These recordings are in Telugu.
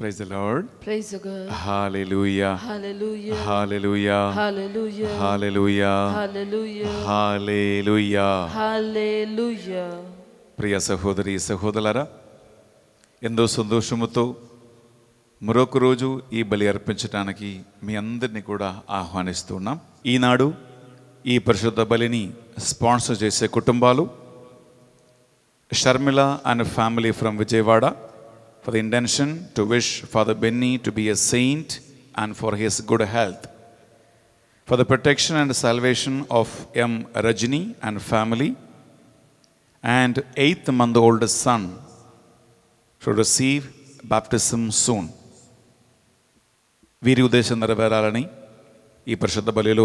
Praise the Lord. Praise the God. Hallelujah. Hallelujah. Hallelujah. Hallelujah. Hallelujah. Hallelujah. Hallelujah. ಪ್ರಿಯ ಸಹೋದರಿ సహోదరులారా ఎంతో సంతోషముతో మరొక రోజు ఈ బలి అర్పించడానికి మీ అందరినీ కూడా ఆహ్వానిస్తున్నాం ఈనాడు ఈ పరిశుద్ధ బలిని స్పాన్సర్ చేసే కుటుంబాలు Sharmila and family from Vijayawada for the intention to wish Father Benny to be a saint and for his good health. For the protection and salvation of M. Rajini and family, and eighth month old son should receive baptism soon. వీరి ఉద్దేశం నెరవేరాలని ఈ పరిశుద్ధ బలిలో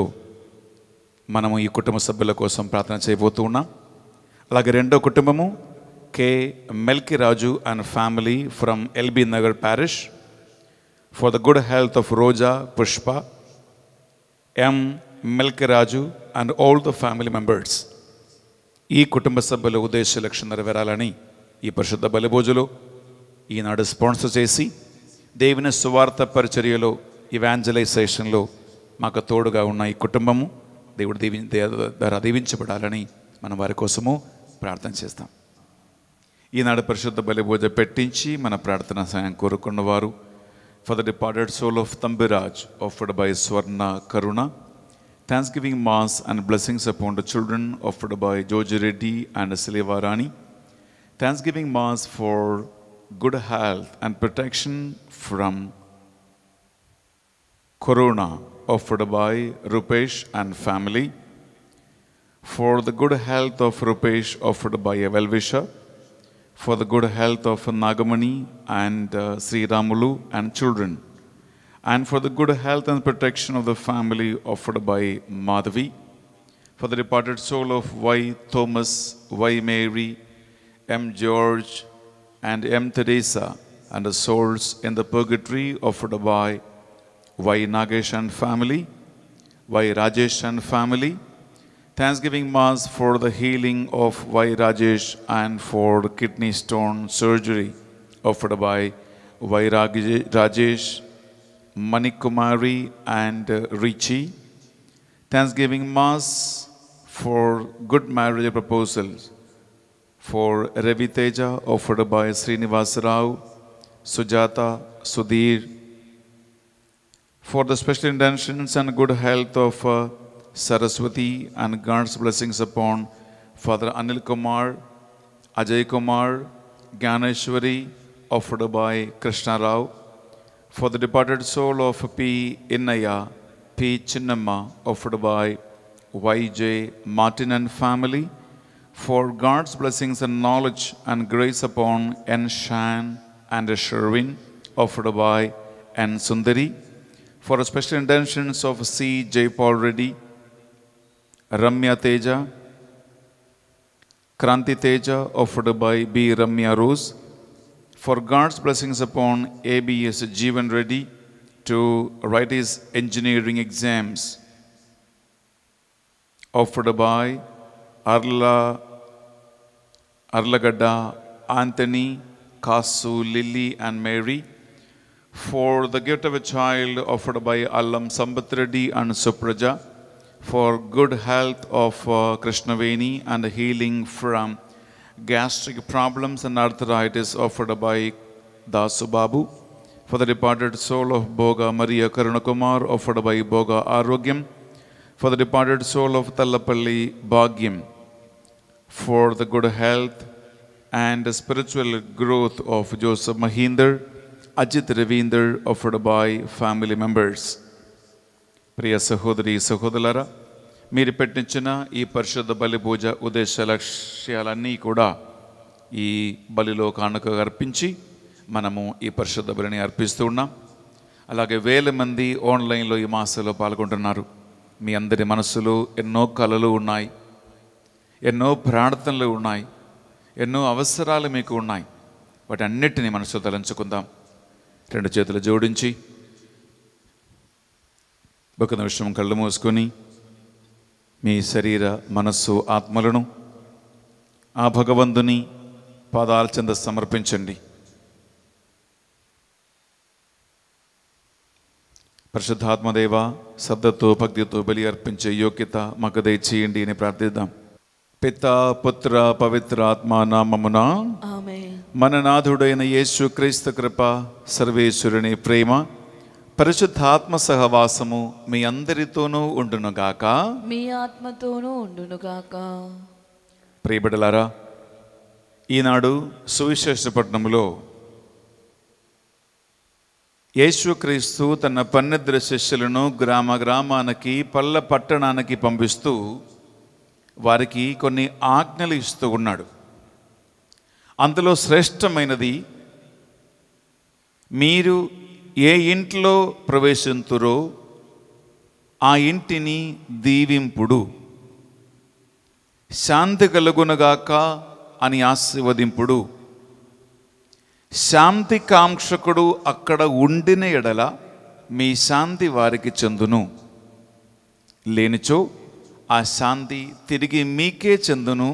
మనము ఈ కుటుంబ సభ్యుల కోసం ప్రార్థన చేయబోతూ ఉన్నాం అలాగే K Melki Raju and family from LB Nagar parish for the good health of Roja Pushpa M Melki Raju and all the family members ఈ కుటుంబ సభ్యుల ఉద్దేశ లక్ష్యం నెరవేరాలని ఈ పరిశుద్ధ బలిభోజులు ఈనాడు స్పాన్సర్ చేసి దేవుని సువార్త పరిచర్యలో ఇవాంజలైజేషన్లో మాకు తోడుగా ఉన్న ఈ కుటుంబము దేవుడు దీవి ద్వారా దీవించబడాలని మనం వారి కోసము ప్రార్థన చేస్తాం ఈనాడు పరిశుద్ధ బలిపూజ పెట్టించి మన ప్రార్థన సాయం కోరుకున్నవారు for the departed soul of Thambiraj offered by Swarna Karuna thanksgiving mass and blessings upon the children offered by Joji Reddy and Silevarani thanksgiving mass for good health and protection from corona offered by Rupesh and family for the good health of Rupesh offered by a well wisher for the good health of Nagamani and uh, Sri Ramulu and children, and for the good health and protection of the family offered by Madhavi, for the departed soul of Y. Thomas, Y. Mary, M. George, and M. Teresa, and the souls in the purgatory offered by Y. Nagesh and family, Y. Rajesh and family, Thanksgiving Mass for the healing of Y. Rajesh and for kidney stone surgery offered by Y. Rajesh, Manikumari and uh, Richie. Thanksgiving Mass for good marriage proposals for Reviteja offered by Srinivas Rao, Sujata, Sudhir. For the special intentions and good health of uh, Saraswati and God's blessings upon Father Anil Kumar, Ajay Kumar, Ganeshwari, offered by Krishna Rao, for the departed soul of P. Innaya, P. Chinnamma, offered by Y.J. Martin and family, for God's blessings and knowledge and grace upon N. Shan and Sherwin, offered by N. Sundari, for special intentions of C. J. Paul Reddy, Ramya Teja, Kranti Teja offered by B. Ramya Rose. For God's blessings upon ABS Jeevan Reddy to write his engineering exams. Offered by Arla, Arlagada, Anthony, Kasu, Lily and Mary. For the gift of a child offered by Allam Sambat and Supraja for good health of uh, Krishnaveni and healing from gastric problems and arthritis offered by Dasu Babu. For the departed soul of Boga Maria Karunakumar offered by Boga Arogyam. For the departed soul of Talapalli Bhagyam. For the good health and spiritual growth of Joseph Mahinder, Ajit Ravinder offered by family members. Priya Sahodari സഹോദരര మీరు పెట్టించిన ఈ పరిశుద్ధ బలి పూజ ఉద్దేశ లక్ష్యాలన్నీ కూడా ఈ బలిలో కానుకగా అర్పించి మనము ఈ పరిశుద్ధ బలిని అర్పిస్తూ ఉన్నాం అలాగే వేల మంది ఆన్లైన్లో ఈ మాసలో పాల్గొంటున్నారు మీ అందరి మనసులు ఎన్నో కళలు ఉన్నాయి ఎన్నో ప్రార్థనలు ఉన్నాయి ఎన్నో అవసరాలు మీకు ఉన్నాయి వాటి అన్నిటినీ మనసు తలంచుకుందాం రెండు చేతులు జోడించి ఒక నిమిషం కళ్ళు మూసుకొని మీ శరీర మనస్సు ఆత్మలను ఆ భగవంతుని పాదాల చెంద సమర్పించండి పరిశుద్ధాత్మదేవ శబ్దతో భక్తితో బలి అర్పించే యోగ్యత మాకు దయచేయండి అని ప్రార్థిద్దాం పిత పుత్ర పవిత్ర ఆత్మ నామమున మన నాథుడైన యేసు క్రీస్తు కృప సర్వేశ్వరుని ప్రేమ పరిశుద్ధాత్మ సహవాసము మీ అందరితోనూ ఉండునుగాక మీ ఆత్మతోనూ ఉండునుగాక ప్రియబిడలారా ఈనాడు సువిశేషపట్నంలో యేసుక్రీస్తు తన పన్నెద్ర శిష్యులను గ్రామ గ్రామానికి పల్ల పట్టణానికి పంపిస్తూ వారికి కొన్ని ఆజ్ఞలు ఇస్తూ ఉన్నాడు అందులో శ్రేష్టమైనది మీరు ఏ ఇంట్లో ప్రవేశింతురో ఆ ఇంటిని దీవింపుడు శాంతి కలుగునగాక అని ఆశీర్వదింపుడు శాంతి కాంక్షకుడు అక్కడ ఉండిన ఎడల మీ శాంతి వారికి చెందును లేనిచో ఆ శాంతి తిరిగి మీకే చెందును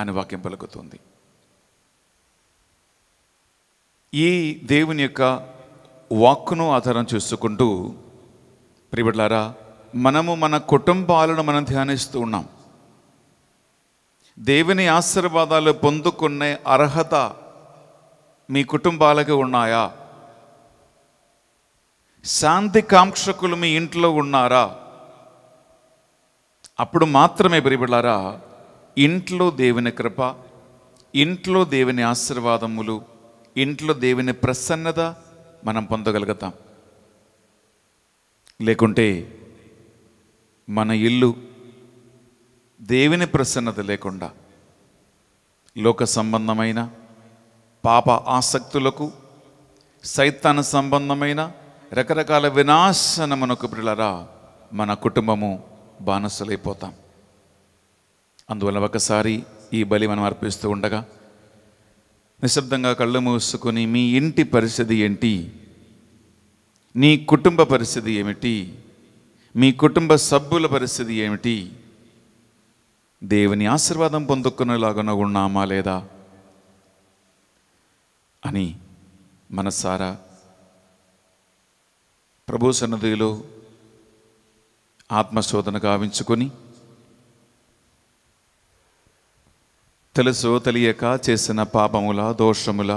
అని వాక్యం పలుకుతుంది ఈ దేవుని యొక్క వాక్కును ఆధారం చేసుకుంటూ ప్రియబడ్లారా మనము మన కుటుంబాలను మనం ధ్యానిస్తూ ఉన్నాం దేవుని ఆశీర్వాదాలు పొందుకునే అర్హత మీ కుటుంబాలకు ఉన్నాయా శాంతి కాంక్షకులు మీ ఇంట్లో ఉన్నారా అప్పుడు మాత్రమే ప్రియబిళ్ళారా ఇంట్లో దేవుని కృప ఇంట్లో దేవుని ఆశీర్వాదములు ఇంట్లో దేవుని ప్రసన్నత మనం పొందగలుగుతాం లేకుంటే మన ఇల్లు దేవుని ప్రసన్నత లేకుండా లోక సంబంధమైన పాప ఆసక్తులకు సైతాన సంబంధమైన రకరకాల వినాశనమునకు పిల్లరా మన కుటుంబము బానసలైపోతాం అందువల్ల ఒకసారి ఈ బలి మనం అర్పిస్తూ ఉండగా నిశ్శబ్దంగా కళ్ళు మూసుకొని మీ ఇంటి పరిస్థితి ఏంటి నీ కుటుంబ పరిస్థితి ఏమిటి మీ కుటుంబ సభ్యుల పరిస్థితి ఏమిటి దేవుని ఆశీర్వాదం పొందుకునేలాగా ఉన్నామా లేదా అని మనసారా ప్రభు సన్నదిలో ఆత్మశోధన గావించుకొని తెలుసు తెలియక చేసిన పాపముల దోషముల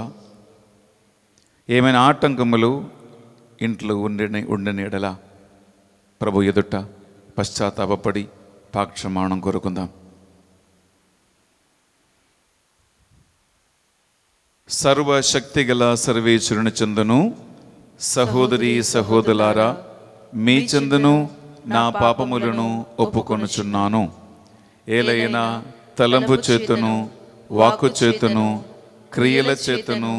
ఏమైనా ఆటంకములు ఇంట్లో ఉండి ఉండి ఎడలా ప్రభు ఎదుట పశ్చాత్తాపడి పాక్షమాణం కోరుకుందాం సర్వశక్తి గల సర్వేశ్వరుని చెందును సహోదరి సహోదరులారా మీ చెందును నా పాపములను ఒప్పుకొనుచున్నాను ఏలైనా తలంపు చేతును వాకు చేతును క్రియల చేతును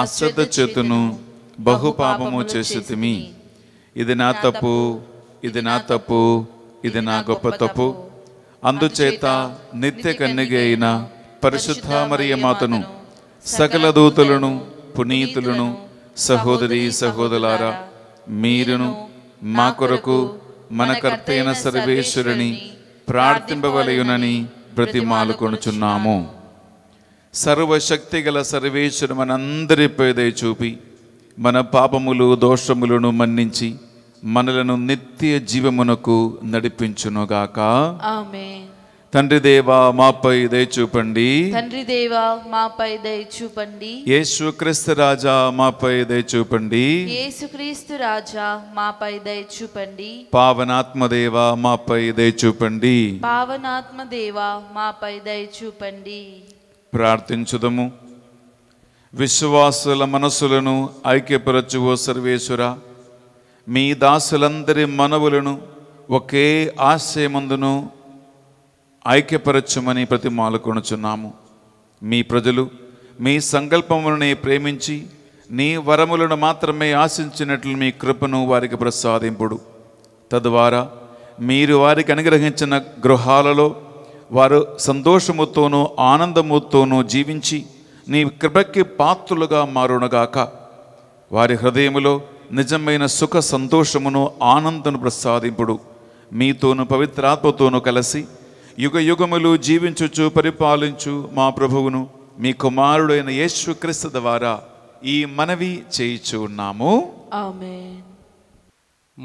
అశ్రద్ధ చేతును బహుపాపము చేసి తిమి ఇది నా తప్పు ఇది నా తప్పు ఇది నా గొప్ప తప్పు అందుచేత నిత్య కన్నిగైన పరిశుద్ధ పరిశుద్ధమరియ మాతను సకల దూతులను పునీతులను సహోదరి సహోదలారా మీరును మా కొరకు మన కర్తైన సర్వేశ్వరుని ప్రార్థింపవలయునని ప్రతిమాలు కొనుచున్నాము సర్వశక్తి గల సర్వేశ్వరు మనందరిపై చూపి మన పాపములు దోషములను మన్నించి మనలను నిత్య జీవమునకు నడిపించునుగాక ఆమె తండ్రి దేవా మాపై దయ చూపండి తండ్రి దేవా మాపై దయ చూపండి యేసుక్రీస్తు రాజా మాపై దయ చూపండి యేసుక్రీస్తు రాజా మాపై దయ చూపండి పావనాత్మ దేవా మాపై దయ చూపండి పావనాత్మ దేవా మాపై దయ చూపండి ప్రార్థించుదము విశ్వాసుల మనసులను ఐక్యపరచువో సర్వేశ్వర మీ దాసులందరి మనవులను ఒకే ఆశయమందును ఐక్యపరచమని ప్రతి మాలుకొనుచున్నాము మీ ప్రజలు మీ సంకల్పములనే ప్రేమించి నీ వరములను మాత్రమే ఆశించినట్లు మీ కృపను వారికి ప్రసాదింపుడు తద్వారా మీరు వారికి అనుగ్రహించిన గృహాలలో వారు సంతోషముతోనూ ఆనందముతోనూ జీవించి నీ కృపకి పాత్రులుగా మారునగాక వారి హృదయములో నిజమైన సుఖ సంతోషమును ఆనందను ప్రసాదింపుడు మీతోను పవిత్రాత్మతోనూ కలిసి యుగ యుగములు జీవించుచు పరిపాలించు మా ప్రభువును మీ కుమారుడైన యేసుక్రీస్తు ద్వారా ఈ మనవి చేయిచు ఉన్నాము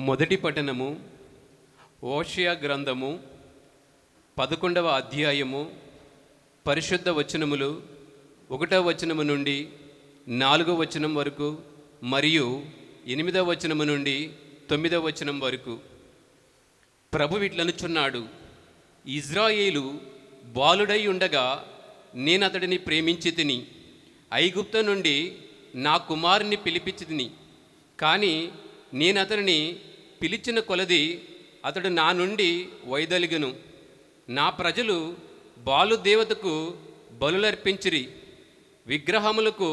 మొదటి పఠనము ఓషియా గ్రంథము పదకొండవ అధ్యాయము పరిశుద్ధ వచనములు ఒకటవ వచనము నుండి నాలుగవ వచనం వరకు మరియు ఎనిమిదవ వచనము నుండి తొమ్మిదవ వచనం వరకు ప్రభు ఇట్లనుచున్నాడు ఇజ్రాయేలు బాలుడై ఉండగా నేను అతడిని ప్రేమించి తిని ఐగుప్త నుండి నా కుమారుని పిలిపించి తిని కానీ నేను అతడిని పిలిచిన కొలది అతడు నా నుండి వైదొలిగను నా ప్రజలు బాలుదేవతకు బలులర్పించిరి విగ్రహములకు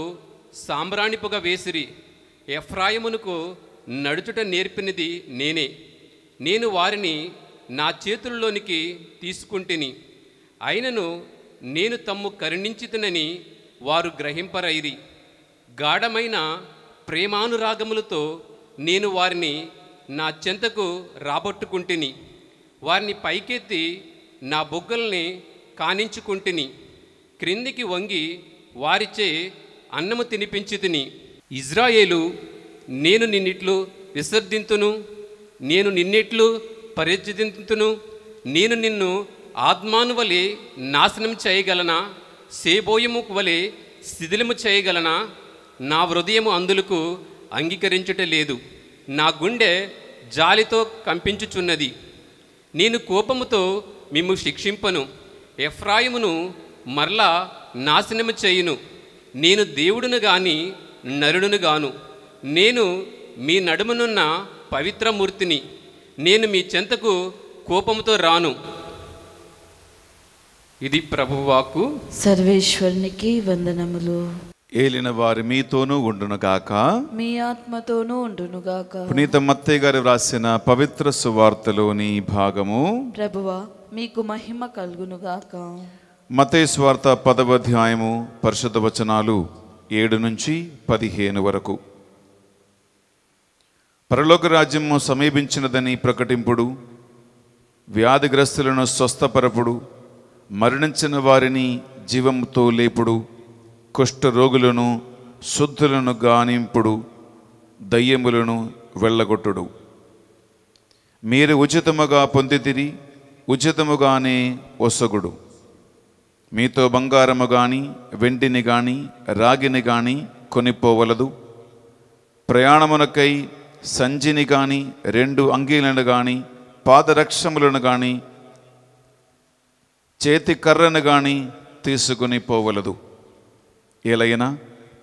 సాంబ్రాణిపుగా వేసిరి ఎఫ్రాయిమునకు నడుచుట నేర్పినది నేనే నేను వారిని నా చేతుల్లోనికి తీసుకుంటేని అయినను నేను తమ్ము కరుణించితనని వారు గ్రహింపరైరి గాఢమైన ప్రేమానురాగములతో నేను వారిని నా చెంతకు రాబట్టుకుంటుని వారిని పైకెత్తి నా బొగ్గల్ని కానించుకుంటుని క్రిందికి వంగి వారిచే అన్నము తినిపించి తిని ఇజ్రాయేలు నేను నిన్నిట్లు విసర్దింతును నేను నిన్నెట్లు పరిచితింతును నేను నిన్ను ఆత్మాను వలి నాశనం చేయగలనా సేబోయముకు వలి శిథిలము చేయగలనా నా హృదయము అందులకు అంగీకరించుట లేదు నా గుండె జాలితో కంపించుచున్నది నేను కోపముతో మిమ్ము శిక్షింపను ఎఫ్రాయిమును మరలా నాశనము చేయును నేను దేవుడును గాని నరుడును గాను నేను మీ నడుమనున్న పవిత్రమూర్తిని నేను మీ చెంతకు కోపంతో రాను ఇది ప్రభువాకు సర్వేశ్వరునికి వందనములు ఏలిన వారి మీతోనూ ఉండునుగాక మీ ఆత్మతోనూ ఉండునుగాక పునీత మత్తయ్య గారు వ్రాసిన పవిత్ర సువార్తలోని భాగము ప్రభువా మీకు మహిమ కలుగునుగాక మతే స్వార్త పదవ అధ్యాయము పరిషద వచనాలు ఏడు నుంచి పదిహేను వరకు పరలోక రాజ్యము సమీపించినదని ప్రకటింపుడు వ్యాధిగ్రస్తులను స్వస్థపరపుడు మరణించిన వారిని జీవంతో లేపుడు కుష్ఠరోగులను శుద్ధులను గానింపుడు దయ్యములను వెళ్ళగొట్టుడు మీరు ఉచితముగా పొందితిరి ఉచితముగానే ఒసగుడు మీతో బంగారము కానీ వెండిని కానీ రాగిని కానీ కొనిపోవలదు ప్రయాణమునకై సంజిని కానీ రెండు అంగీలను కానీ పాదరక్షములను కానీ చేతి కర్రను కానీ తీసుకుని పోవలదు ఎలైనా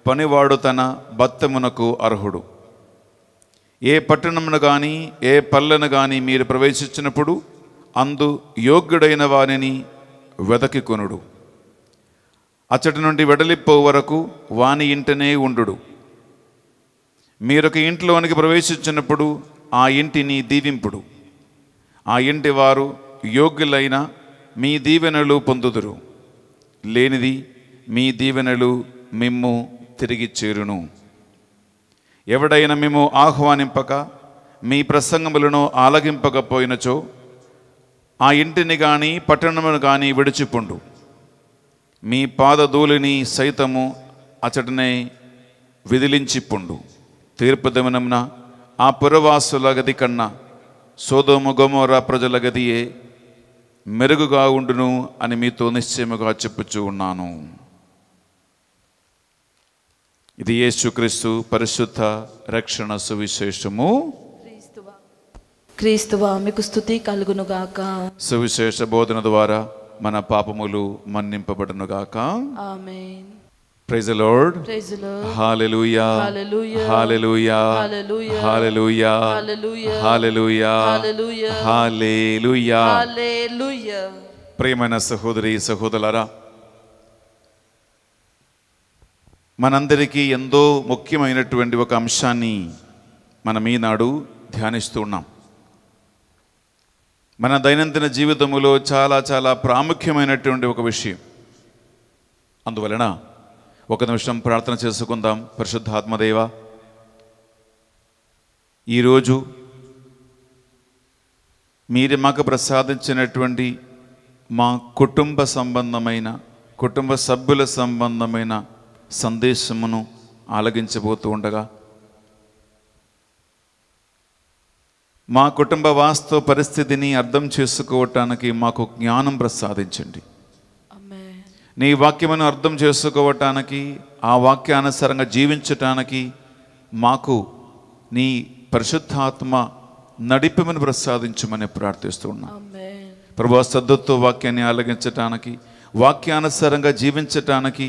పనివాడు తన బత్తమునకు అర్హుడు ఏ పట్టణమును కానీ ఏ పల్లెను కానీ మీరు ప్రవేశించినప్పుడు అందు యోగ్యుడైన వారిని వెదకి కొనుడు అచ్చటి నుండి వెడలిపో వరకు వాని ఇంటనే ఉండు మీరొక ఇంట్లోనికి ప్రవేశించినప్పుడు ఆ ఇంటిని దీవింపుడు ఆ ఇంటి వారు యోగ్యులైన మీ దీవెనలు పొందుదురు లేనిది మీ దీవెనలు మిమ్ము తిరిగి చేరును ఎవడైనా మేము ఆహ్వానింపక మీ ప్రసంగములను ఆలగింపకపోయినచో ఆ ఇంటిని కానీ పట్టణమును కానీ విడిచిపుండు మీ పాదధూళిని సైతము అచటనే విదిలించిపుండు తీర్పు దమనమున ఆ పురవాసుల గది కన్నా సోదోము గోమోర ప్రజల గదియే మెరుగుగా ఉండును అని మీతో నిశ్చయముగా చెప్పుచు ఉన్నాను ఇది యేసుక్రీస్తు పరిశుద్ధ రక్షణ సువిశేషము క్రీస్తువా మీకు స్థుతి కలుగునుగాక సువిశేష బోధన ద్వారా మన పాపములు మన్నింపబడునుగాక amen praise Lord hallelujah hallelujah hallelujah hallelujah hallelujah ప్రేమైన సహోదరి సహోదరులారా మనందరికీ ఎంతో ముఖ్యమైనటువంటి ఒక అంశాన్ని మనం ఈనాడు ధ్యానిస్తూ ఉన్నాం మన దైనందిన జీవితంలో చాలా చాలా ప్రాముఖ్యమైనటువంటి ఒక విషయం అందువలన ఒక నిమిషం ప్రార్థన చేసుకుందాం పరిశుద్ధాత్మదేవ ఈరోజు మీరు మాకు ప్రసాదించినటువంటి మా కుటుంబ సంబంధమైన కుటుంబ సభ్యుల సంబంధమైన సందేశమును ఆలగించబోతూ ఉండగా మా కుటుంబ వాస్తవ పరిస్థితిని అర్థం చేసుకోవటానికి మాకు జ్ఞానం ప్రసాదించండి నీ వాక్యమును అర్థం చేసుకోవటానికి ఆ వాక్యానుసారంగా జీవించటానికి మాకు నీ పరిశుద్ధాత్మ నడిపమని ప్రసాదించమని ప్రార్థిస్తూ ఉన్నాం ప్రభు సద్దత్తో వాక్యాన్ని ఆలగించటానికి వాక్యానుసారంగా జీవించటానికి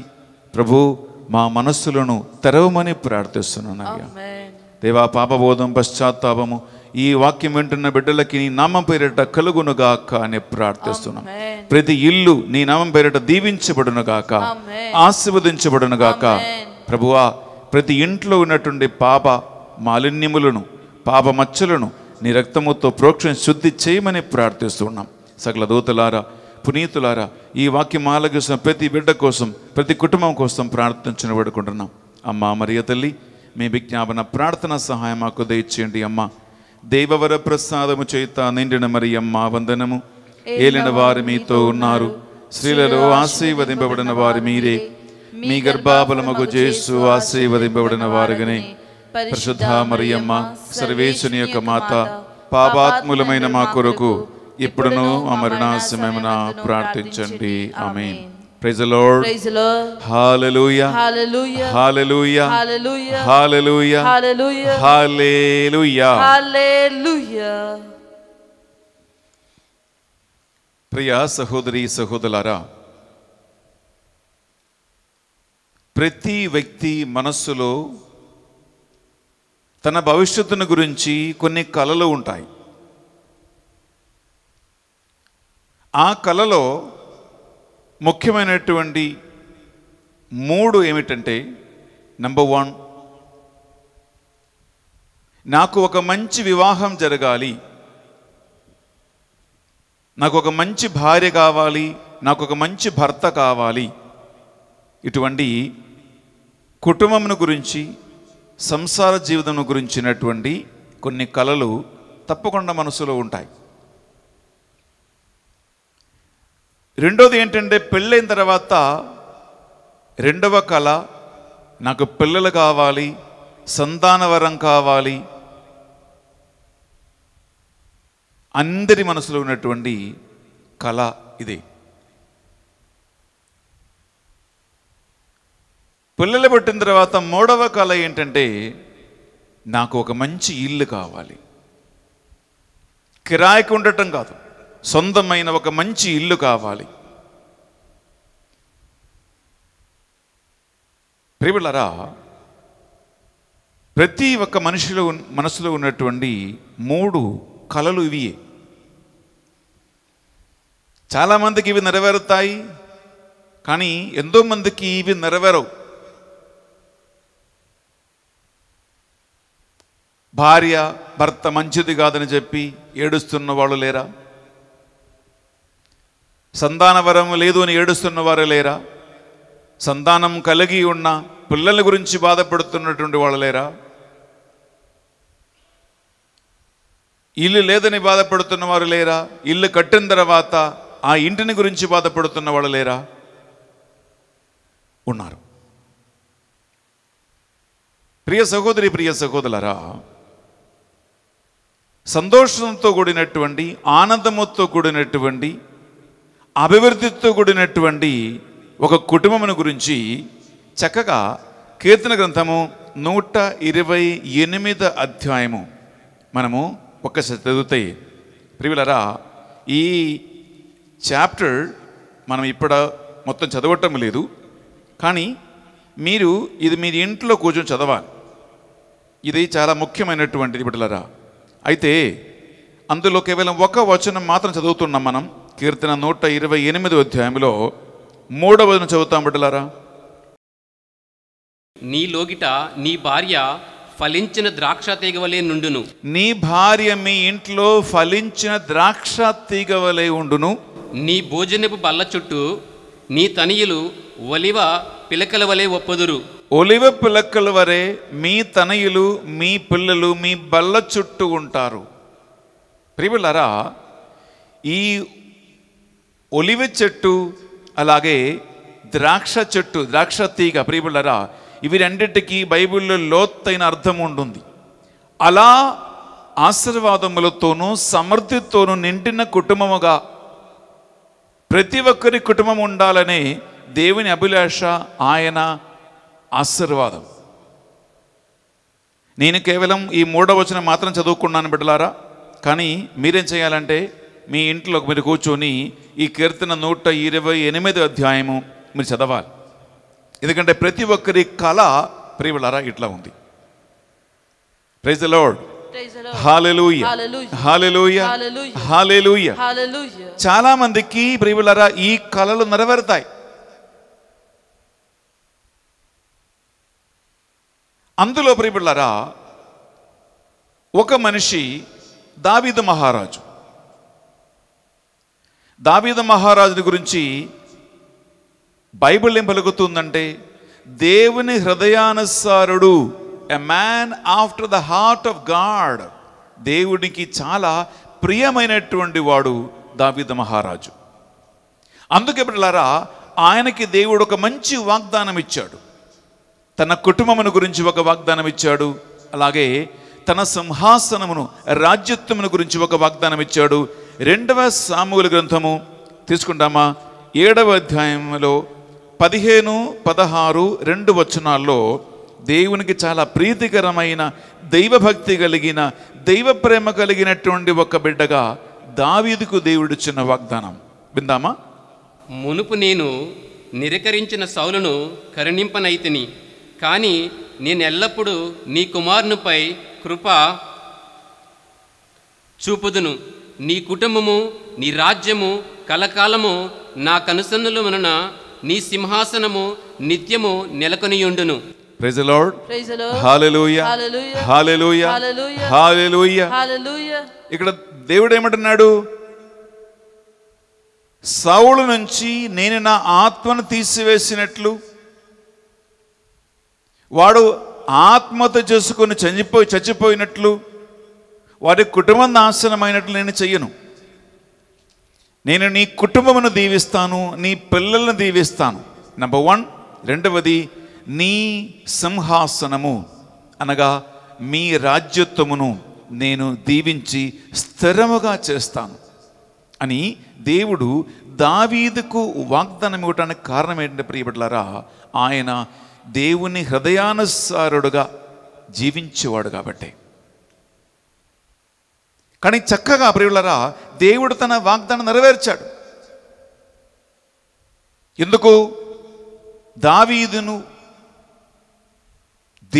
ప్రభు మా మనస్సులను తెరవమని ప్రార్థిస్తున్నాను అయ్యా దేవా పాపబోధం పశ్చాత్తాపము ఈ వాక్యం వింటున్న బిడ్డలకి నీ నామం పేరిట కలుగునుగాక అని ప్రార్థిస్తున్నాం ప్రతి ఇల్లు నీ నామం పేరిట దీవించబడునుగాక ఆశీర్వదించబడునుగాక ప్రభువా ప్రతి ఇంట్లో ఉన్నటువంటి పాప మాలిన్యములను పాప మచ్చలను నీ రక్తముతో ప్రోక్షణ శుద్ధి చేయమని ప్రార్థిస్తున్నాం సకల దూతలారా పునీతులారా ఈ వాక్యం ఆలగిస్తున్న ప్రతి బిడ్డ కోసం ప్రతి కుటుంబం కోసం ప్రార్థించిన పడుకుంటున్నాం అమ్మ మరియ తల్లి మీ విజ్ఞాపన ప్రార్థన సహాయం మాకు దయచేయండి అమ్మ దేవవర ప్రసాదము చేత నిండిన మరియమ్మా వందనము ఏలిన వారు మీతో ఉన్నారు స్త్రీలలో ఆశీర్వదింపబడిన వారు మీరే మీ గర్భాబలమగు చేస్తూ ఆశీర్వదింపబడిన వారుగానే పరిశుద్ధ మరియమ్మ సర్వేశుని యొక్క మాత పాపాత్ములమైన మా కొరకు ఇప్పుడును ఆ మరణాశమైన ప్రార్థించండి ఆమె praise Lord praise Lord hallelujah hallelujah hallelujah hallelujah hallelujah hallelujah hallelujah ప్రియ సహోదరి సహోదరులారా ప్రతి వ్యక్తి మనస్సులో తన భవిష్యత్తును గురించి కొన్ని కళలు ఉంటాయి ఆ కళలో ముఖ్యమైనటువంటి మూడు ఏమిటంటే నంబర్ వన్ నాకు ఒక మంచి వివాహం జరగాలి నాకు ఒక మంచి భార్య కావాలి నాకు ఒక మంచి భర్త కావాలి ఇటువంటి కుటుంబమును గురించి సంసార జీవితం గురించినటువంటి కొన్ని కళలు తప్పకుండా మనసులో ఉంటాయి రెండోది ఏంటంటే పెళ్ళైన తర్వాత రెండవ కళ నాకు పిల్లలు కావాలి సంతానవరం కావాలి అందరి మనసులో ఉన్నటువంటి కళ ఇది పిల్లలు పుట్టిన తర్వాత మూడవ కళ ఏంటంటే నాకు ఒక మంచి ఇల్లు కావాలి కిరాయికి ఉండటం కాదు సొంతమైన ఒక మంచి ఇల్లు కావాలి ప్రియులరా ప్రతి ఒక్క మనిషిలో మనసులో ఉన్నటువంటి మూడు కళలు ఇవి చాలామందికి ఇవి నెరవేరుతాయి కానీ ఎంతోమందికి ఇవి నెరవేరవు భార్య భర్త మంచిది కాదని చెప్పి ఏడుస్తున్న వాళ్ళు లేరా సంతాన వరం లేదు అని ఏడుస్తున్న వారు లేరా సంతానం కలిగి ఉన్న పిల్లల గురించి బాధపడుతున్నటువంటి వాళ్ళు లేరా ఇల్లు లేదని బాధపడుతున్న వారు లేరా ఇల్లు కట్టిన తర్వాత ఆ ఇంటిని గురించి బాధపడుతున్న వాళ్ళు లేరా ఉన్నారు ప్రియ సహోదరి ప్రియ సహోదరులరా సంతోషంతో కూడినటువంటి ఆనందముతో కూడినటువంటి అభివృద్ధితో కూడినటువంటి ఒక కుటుంబమును గురించి చక్కగా కీర్తన గ్రంథము నూట ఇరవై ఎనిమిద అధ్యాయము మనము ఒక్కసారి చదువుతాయి ప్రియులరా ఈ చాప్టర్ మనం ఇప్పుడు మొత్తం చదవటం లేదు కానీ మీరు ఇది మీ ఇంట్లో కూర్చొని చదవాలి ఇది చాలా ముఖ్యమైనటువంటిది బిడ్డలరా అయితే అందులో కేవలం ఒక వచనం మాత్రం చదువుతున్నాం మనం కీర్తన నూట ఇరవై ఎనిమిది అధ్యాయంలో మూడవదిన చదువుతాం బిడ్డలారా నీ లోగిట నీ భార్య ఫలించిన ద్రాక్ష తీగవలే నుండును నీ భార్య మీ ఇంట్లో ఫలించిన ద్రాక్ష తీగవలే ఉండును నీ భోజనపు బల్ల చుట్టూ నీ తనియులు ఒలివ పిలకల వలె ఒప్పదురు ఒలివ పిలకల వరే మీ తనయులు మీ పిల్లలు మీ బల్ల చుట్టూ ఉంటారు ప్రియులారా ఈ ఒలివ చెట్టు అలాగే ద్రాక్ష చెట్టు ద్రాక్ష తీగ ప్రియబుళ్ళరా ఇవి రెండింటికి బైబిల్లో లోతైన అర్థం ఉంటుంది అలా ఆశీర్వాదములతోనూ సమర్థితోనూ నిండిన కుటుంబముగా ప్రతి ఒక్కరి కుటుంబం ఉండాలనే దేవుని అభిలాష ఆయన ఆశీర్వాదం నేను కేవలం ఈ మూడవచనం మాత్రం చదువుకున్నాను బిడ్డలారా కానీ మీరేం చేయాలంటే మీ ఇంట్లో మీరు కూర్చొని ఈ కీర్తన నూట ఇరవై ఎనిమిది అధ్యాయము మీరు చదవాలి ఎందుకంటే ప్రతి ఒక్కరి కళ ప్రియులరా ఇట్లా ఉంది ప్రైజ్ ద లార్డ్ చాలా మందికి ప్రియులరా ఈ కళలు నెరవేరుతాయి అందులో ప్రియులరా ఒక మనిషి దావిదు మహారాజు దావీద మహారాజుని గురించి బైబిల్ ఏం పలుకుతుందంటే దేవుని హృదయానుసారుడు a man after the heart of God దేవుడికి చాలా ప్రియమైనటువంటి వాడు దావిద మహారాజు అందుకే పిల్లరా ఆయనకి దేవుడు ఒక మంచి వాగ్దానం ఇచ్చాడు తన కుటుంబమును గురించి ఒక వాగ్దానం ఇచ్చాడు అలాగే తన సింహాసనమును రాజ్యత్వమును గురించి ఒక వాగ్దానం ఇచ్చాడు రెండవ సామూల గ్రంథము తీసుకుంటామా ఏడవ అధ్యాయంలో పదిహేను పదహారు రెండు వచనాల్లో దేవునికి చాలా ప్రీతికరమైన దైవభక్తి కలిగిన దైవ ప్రేమ కలిగినటువంటి ఒక బిడ్డగా దావీదుకు దేవుడిచ్చిన వాగ్దానం విందామా మునుపు నేను నిరకరించిన సౌలును కరుణింపనైతిని కానీ నేను ఎల్లప్పుడూ నీ కుమారునిపై కృప చూపుదును నీ కుటుంబము నీ రాజ్యము కలకాలము నా కనుసన్నుల వలన నీ సింహాసనము నిత్యము నెలకొనియుండును ప్రైజ్ లార్డ్ హల్లెలూయా హల్లెలూయా హల్లెలూయా ఇక్కడ దేవుడు ఏమంటున్నాడు సౌలు నుంచి నేను నా ఆత్మను తీసివేసినట్లు వాడు ఆత్మత చేసుకుని చనిపోయి చచ్చిపోయినట్లు వారి కుటుంబం నాశనమైనట్లు నేను చెయ్యను నేను నీ కుటుంబమును దీవిస్తాను నీ పిల్లలను దీవిస్తాను నెంబర్ వన్ రెండవది నీ సింహాసనము అనగా మీ రాజ్యత్వమును నేను దీవించి స్థిరముగా చేస్తాను అని దేవుడు దావీదుకు వాగ్దానం ఇవ్వడానికి కారణం ఏంటంటే ప్రియబడ్లారా ఆయన దేవుని హృదయానుసారుడుగా జీవించేవాడు కాబట్టి కానీ చక్కగా ప్రియులరా దేవుడు తన వాగ్దానం నెరవేర్చాడు ఎందుకు దావీదును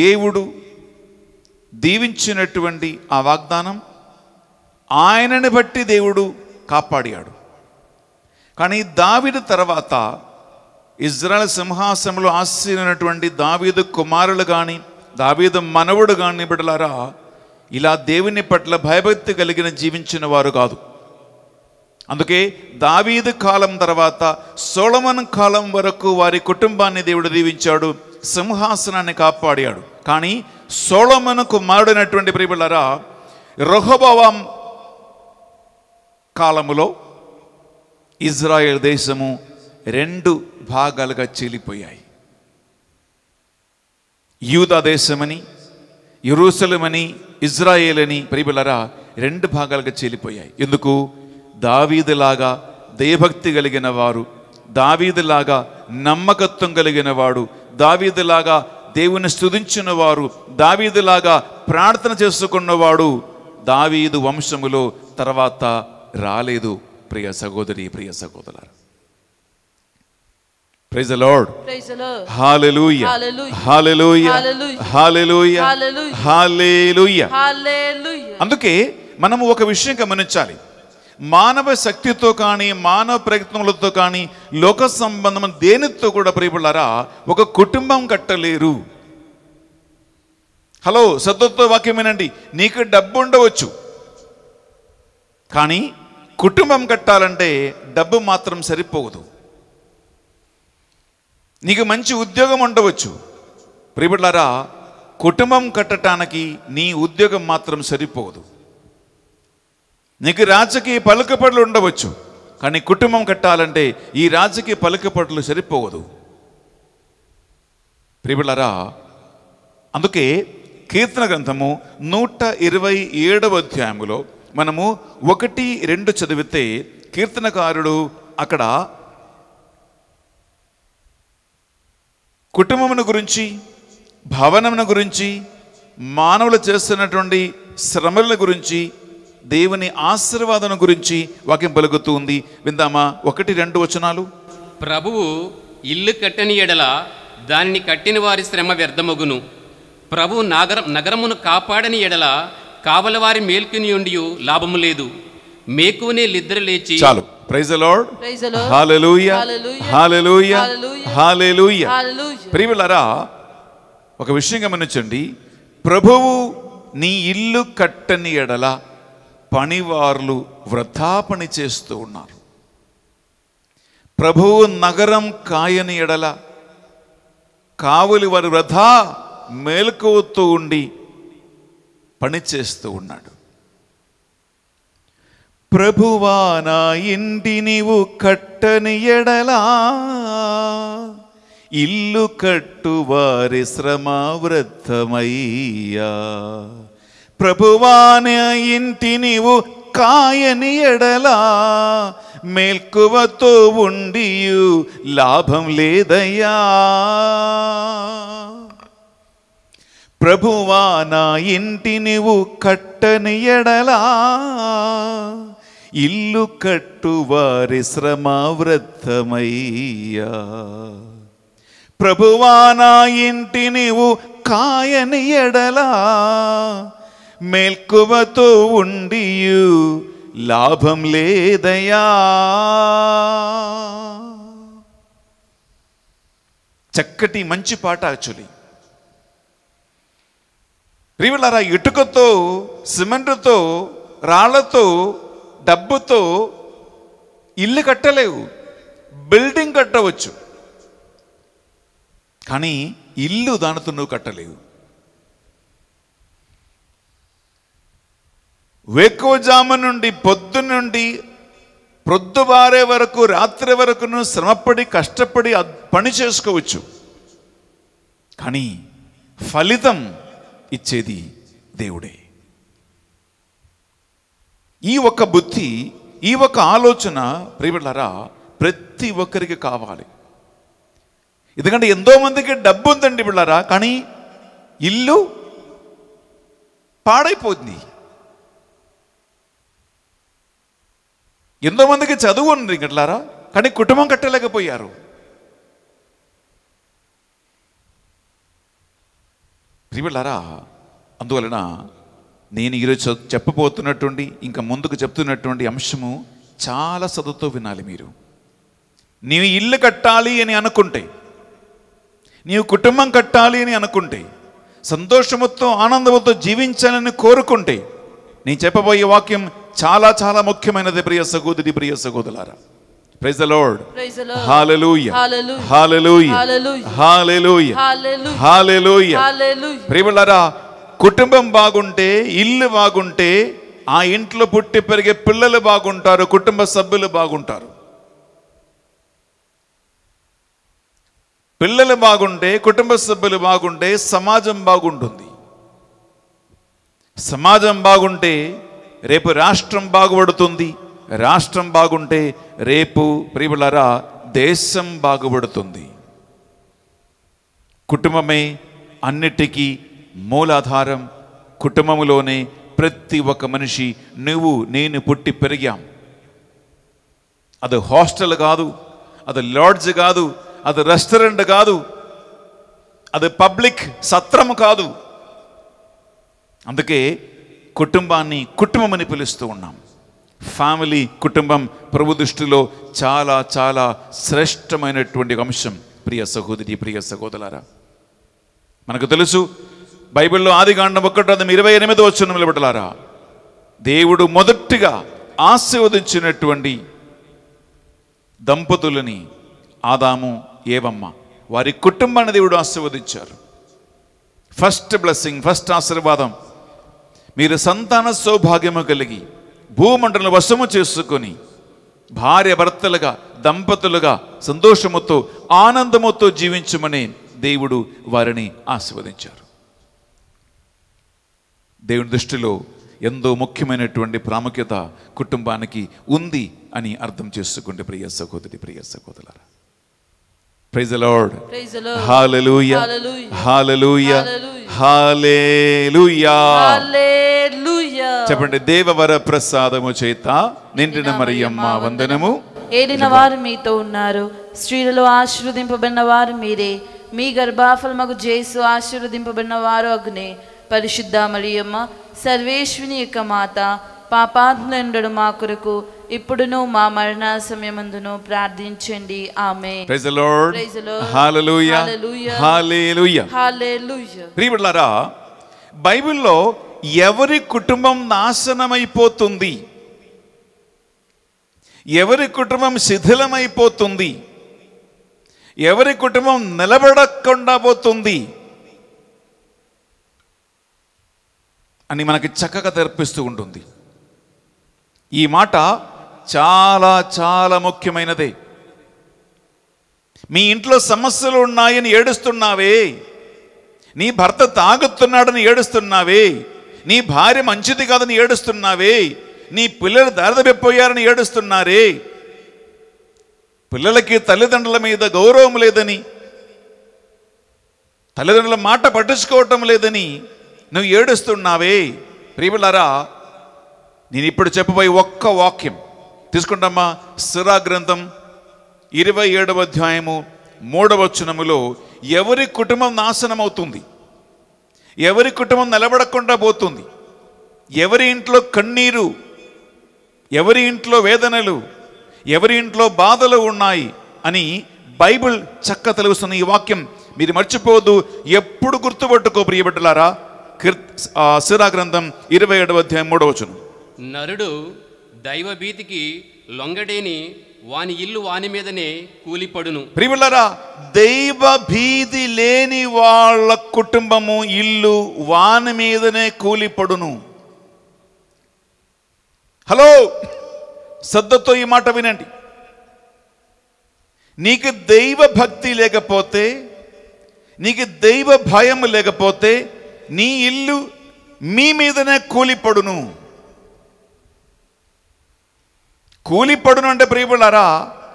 దేవుడు దీవించినటువంటి ఆ వాగ్దానం ఆయనని బట్టి దేవుడు కాపాడాడు కానీ దావిడు తర్వాత ఇజ్రాయల్ సింహాసనంలో ఆశ్చర్యమైనటువంటి దావీదు కుమారులు కానీ దావీదు మనవుడు కానీ బిడలారా ఇలా దేవుని పట్ల భయభక్తి కలిగిన జీవించిన వారు కాదు అందుకే దావీదు కాలం తర్వాత సోళమన్ కాలం వరకు వారి కుటుంబాన్ని దేవుడు దీవించాడు సింహాసనాన్ని కాపాడాడు కానీ సోళమను కుమారుడైనటువంటి ప్రియులరా రహోభవం కాలములో ఇజ్రాయెల్ దేశము రెండు భాగాలుగా చీలిపోయాయి యూదా దేశమని యురూసలమని ఇజ్రాయేల్ అని ప్రిబులరా రెండు భాగాలుగా చేలిపోయాయి ఎందుకు దావీదులాగా దయభక్తి కలిగిన వారు దావీదులాగా నమ్మకత్వం కలిగిన వాడు దావీదులాగా దేవుని స్థుతించిన వారు దావీదులాగా ప్రార్థన చేసుకున్నవాడు దావీదు వంశములో తర్వాత రాలేదు ప్రియ సహోదరి ప్రియ సహోదరు ప్రైజ్ లార్డ్ హాలెలూయ హాలెలూయ అందుకే మనము ఒక విషయం గమనించాలి మానవ శక్తితో కానీ మానవ ప్రయత్నములతో కానీ లోక సంబంధం దేనితో కూడా ప్రియపడారా ఒక కుటుంబం కట్టలేరు హలో సత్వత్వ వాక్యమేనండి నీకు డబ్బు ఉండవచ్చు కానీ కుటుంబం కట్టాలంటే డబ్బు మాత్రం సరిపోదు నీకు మంచి ఉద్యోగం ఉండవచ్చు ప్రిబులరా కుటుంబం కట్టడానికి నీ ఉద్యోగం మాత్రం సరిపోదు నీకు రాజకీయ పలుకపడులు ఉండవచ్చు కానీ కుటుంబం కట్టాలంటే ఈ రాజకీయ పలుకపడులు సరిపోదు ప్రిబులరా అందుకే కీర్తన గ్రంథము నూట ఇరవై ఏడవ అధ్యాయములో మనము ఒకటి రెండు చదివితే కీర్తనకారుడు అక్కడ కుటుంబమును గురించి భవనమును గురించి మానవులు చేస్తున్నటువంటి శ్రమల గురించి దేవుని ఆశీర్వాదం గురించి వాక్యం పలుకుతూ ఉంది విందామా ఒకటి రెండు వచనాలు ప్రభువు ఇల్లు కట్టని ఎడల దానిని కట్టిన వారి శ్రమ వ్యర్థమగును ప్రభు నగర నగరమును కాపాడని ఎడల కావలవారి మేల్కుని ఉండి లాభము లేదు మేకునే లిద్దరు లేచి చాలు praise Lord hallelujah hallelujah hallelujah ప్రియులరా ఒక విషయం గమనించండి ప్రభువు నీ ఇల్లు కట్టని ఎడల పనివార్లు వృథా పని చేస్తూ ఉన్నారు ప్రభువు నగరం కాయని ఎడల కావులి వారి వృధా మేలుకువతూ ఉండి పనిచేస్తూ ఉన్నాడు ప్రభువా నా ఇంటి నీవు కట్టని ఎడలా ఇల్లు కట్టువారి శ్రమ వృద్ధమయ్యా ప్రభువా నా ఇంటి నీవు కాయని ఎడలా మేల్కువతో ఉండి లాభం లేదయ్యా ప్రభువా నా ఇంటి నీవు కట్టని ఎడలా ఇల్లు కట్టువారి శ్రమ వృద్ధమయ్యా ప్రభువా నా ఇంటి నీవు కాయని ఎడలా మేల్కువతో ఉండియు లాభం లేదయా చక్కటి మంచి పాట ఆచులి రివలరా ఇటుకతో సిమెంటుతో రాళ్లతో డబ్బుతో ఇల్లు కట్టలేవు బిల్డింగ్ కట్టవచ్చు కానీ ఇల్లు దానితో నువ్వు కట్టలేవు జాము నుండి పొద్దు నుండి ప్రొద్దువారే వరకు రాత్రి వరకును శ్రమపడి కష్టపడి పని చేసుకోవచ్చు కానీ ఫలితం ఇచ్చేది దేవుడే ఈ ఒక బుద్ధి ఈ ఒక ఆలోచన ప్రియులరా ప్రతి ఒక్కరికి కావాలి ఎందుకంటే ఎంతో మందికి డబ్బు ఉందండి వీళ్ళరా కానీ ఇల్లు పాడైపోతుంది ఎంతో మందికి చదువు ఉంది గట్లారా కానీ కుటుంబం కట్టలేకపోయారు ప్రియబిళ్ళారా అందువలన నేను ఈరోజు చెప్పబోతున్నటువంటి ఇంకా ముందుకు చెప్తున్నటువంటి అంశము చాలా చదువుతో వినాలి మీరు నీవు ఇల్లు కట్టాలి అని అనుకుంటే నీవు కుటుంబం కట్టాలి అని అనుకుంటే సంతోషముతో ఆనందముతో జీవించాలని కోరుకుంటే నేను చెప్పబోయే వాక్యం చాలా చాలా ముఖ్యమైనది ప్రియ సగోదరి ప్రియ సగోదలారా praise the Lord hallelujah hallelujah hallelujah hallelujah hallelujah ప్రియులారా కుటుంబం బాగుంటే ఇల్లు బాగుంటే ఆ ఇంట్లో పుట్టి పెరిగే పిల్లలు బాగుంటారు కుటుంబ సభ్యులు బాగుంటారు పిల్లలు బాగుంటే కుటుంబ సభ్యులు బాగుంటే సమాజం బాగుంటుంది సమాజం బాగుంటే రేపు రాష్ట్రం బాగుపడుతుంది రాష్ట్రం బాగుంటే రేపు ప్రియులరా దేశం బాగుపడుతుంది కుటుంబమే అన్నిటికీ మూలాధారం కుటుంబంలోనే ప్రతి ఒక్క మనిషి నువ్వు నేను పుట్టి పెరిగాం అది హాస్టల్ కాదు అది లాడ్జ్ కాదు అది రెస్టారెంట్ కాదు అది పబ్లిక్ సత్రం కాదు అందుకే కుటుంబాన్ని కుటుంబం అని పిలుస్తూ ఉన్నాం ఫ్యామిలీ కుటుంబం ప్రభు దృష్టిలో చాలా చాలా శ్రేష్టమైనటువంటి అంశం ప్రియ సహోదరి ప్రియ సహోదరారా మనకు తెలుసు బైబిల్లో ఆది కాండం ఒక్కటి అది ఇరవై ఎనిమిది వచ్చిన నిలబెట్టలారా దేవుడు మొదటిగా ఆశీర్వదించినటువంటి దంపతులని ఆదాము ఏవమ్మ వారి కుటుంబాన్ని దేవుడు ఆశీర్వదించారు ఫస్ట్ బ్లెస్సింగ్ ఫస్ట్ ఆశీర్వాదం మీరు సంతాన సౌభాగ్యము కలిగి భూమండలను వశము చేసుకొని భార్య భర్తలుగా దంపతులుగా సంతోషముతో ఆనందముతో జీవించమని దేవుడు వారిని ఆశీర్వదించారు దేవుని దృష్టిలో ఎంతో ముఖ్యమైనటువంటి ప్రాముఖ్యత కుటుంబానికి ఉంది అని అర్థం చేసుకుంటే ప్రియ సహోదరి ప్రియ సహోదరు praise Lord hallelujah hallelujah hallelujah చెప్పండి దేవవర ప్రసాదము చేత నిండిన మరియమ్మ వందనము ఏలిన వారు మీతో ఉన్నారు స్త్రీలలో ఆశీర్వదింపబడిన వారు మీరే మీ గర్భాఫలమగు జేసు ఆశీర్వదింపబడిన వారు అగ్నే పరిశుద్ధ మరియమ్మ సర్వేశ్విని యొక్క మాత పాపాత్ములండడు మా కొరకు ఇప్పుడును మా మరణ సమయమందును ప్రార్థించండి ఆమె ప్రైజ్ బైబిల్లో ఎవరి కుటుంబం నాశనమైపోతుంది ఎవరి కుటుంబం శిథిలమైపోతుంది ఎవరి కుటుంబం నిలబడకుండా పోతుంది అని మనకి చక్కగా తెరపిస్తూ ఉంటుంది ఈ మాట చాలా చాలా ముఖ్యమైనదే మీ ఇంట్లో సమస్యలు ఉన్నాయని ఏడుస్తున్నావే నీ భర్త తాగుతున్నాడని ఏడుస్తున్నావే నీ భార్య మంచిది కాదని ఏడుస్తున్నావే నీ పిల్లలు దారిదబెప్పోయారని ఏడుస్తున్నారే పిల్లలకి తల్లిదండ్రుల మీద గౌరవం లేదని తల్లిదండ్రుల మాట పట్టించుకోవటం లేదని నువ్వు ఏడుస్తున్నావే ప్రియులారా నేను ఇప్పుడు చెప్పబోయే ఒక్క వాక్యం తీసుకుంటామా సిరా గ్రంథం ఇరవై ఏడవ అధ్యాయము మూడవచనములో ఎవరి కుటుంబం నాశనం అవుతుంది ఎవరి కుటుంబం నిలబడకుండా పోతుంది ఎవరి ఇంట్లో కన్నీరు ఎవరి ఇంట్లో వేదనలు ఎవరి ఇంట్లో బాధలు ఉన్నాయి అని బైబిల్ చక్క తెలుస్తున్న ఈ వాక్యం మీరు మర్చిపోవద్దు ఎప్పుడు గుర్తుపట్టుకో ప్రియబిడ్డలారా సిరా గ్రంథం ఇరవై ఏడవ అధ్యాయం మూడవచనం నరుడు దైవభీతికి లొంగడేని వాని ఇల్లు వాని మీదనే కూలిపడును ప్రిమిలరా దైవ భీతి లేని వాళ్ళ కుటుంబము ఇల్లు వాని మీదనే కూలిపడును హలో శ్రద్ధతో ఈ మాట వినండి నీకు దైవ భక్తి లేకపోతే నీకు దైవ భయం లేకపోతే నీ ఇల్లు మీ మీదనే కూలిపడును కూలిపడును అంటే ప్రియబులారా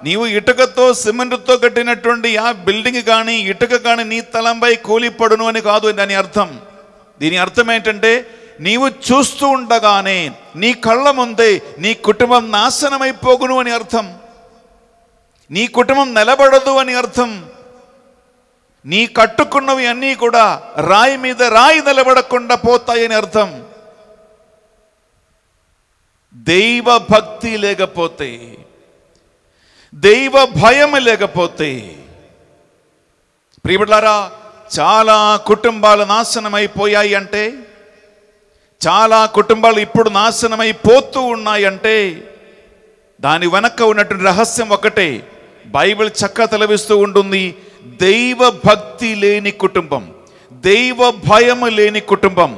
నీవు ఇటుకతో సిమెంట్తో కట్టినటువంటి ఆ బిల్డింగ్ కానీ ఇటుక కానీ నీ తలంపై కూలిపడును అని కాదు దాని అర్థం దీని అర్థం ఏంటంటే నీవు చూస్తూ ఉండగానే నీ కళ్ళ ముందే నీ కుటుంబం నాశనమైపోగును అని అర్థం నీ కుటుంబం నిలబడదు అని అర్థం నీ కట్టుకున్నవి అన్నీ కూడా రాయి మీద రాయి నిలబడకుండా పోతాయని అర్థం దైవ భక్తి లేకపోతే దైవ భయం లేకపోతే ప్రియబిడ్లారా చాలా కుటుంబాలు నాశనం అయిపోయాయి అంటే చాలా కుటుంబాలు ఇప్పుడు నాశనమైపోతూ ఉన్నాయంటే దాని వెనక ఉన్నటువంటి రహస్యం ఒకటే బైబిల్ చక్క తెలవిస్తూ ఉంటుంది దైవ భక్తి లేని కుటుంబం దైవ భయము లేని కుటుంబం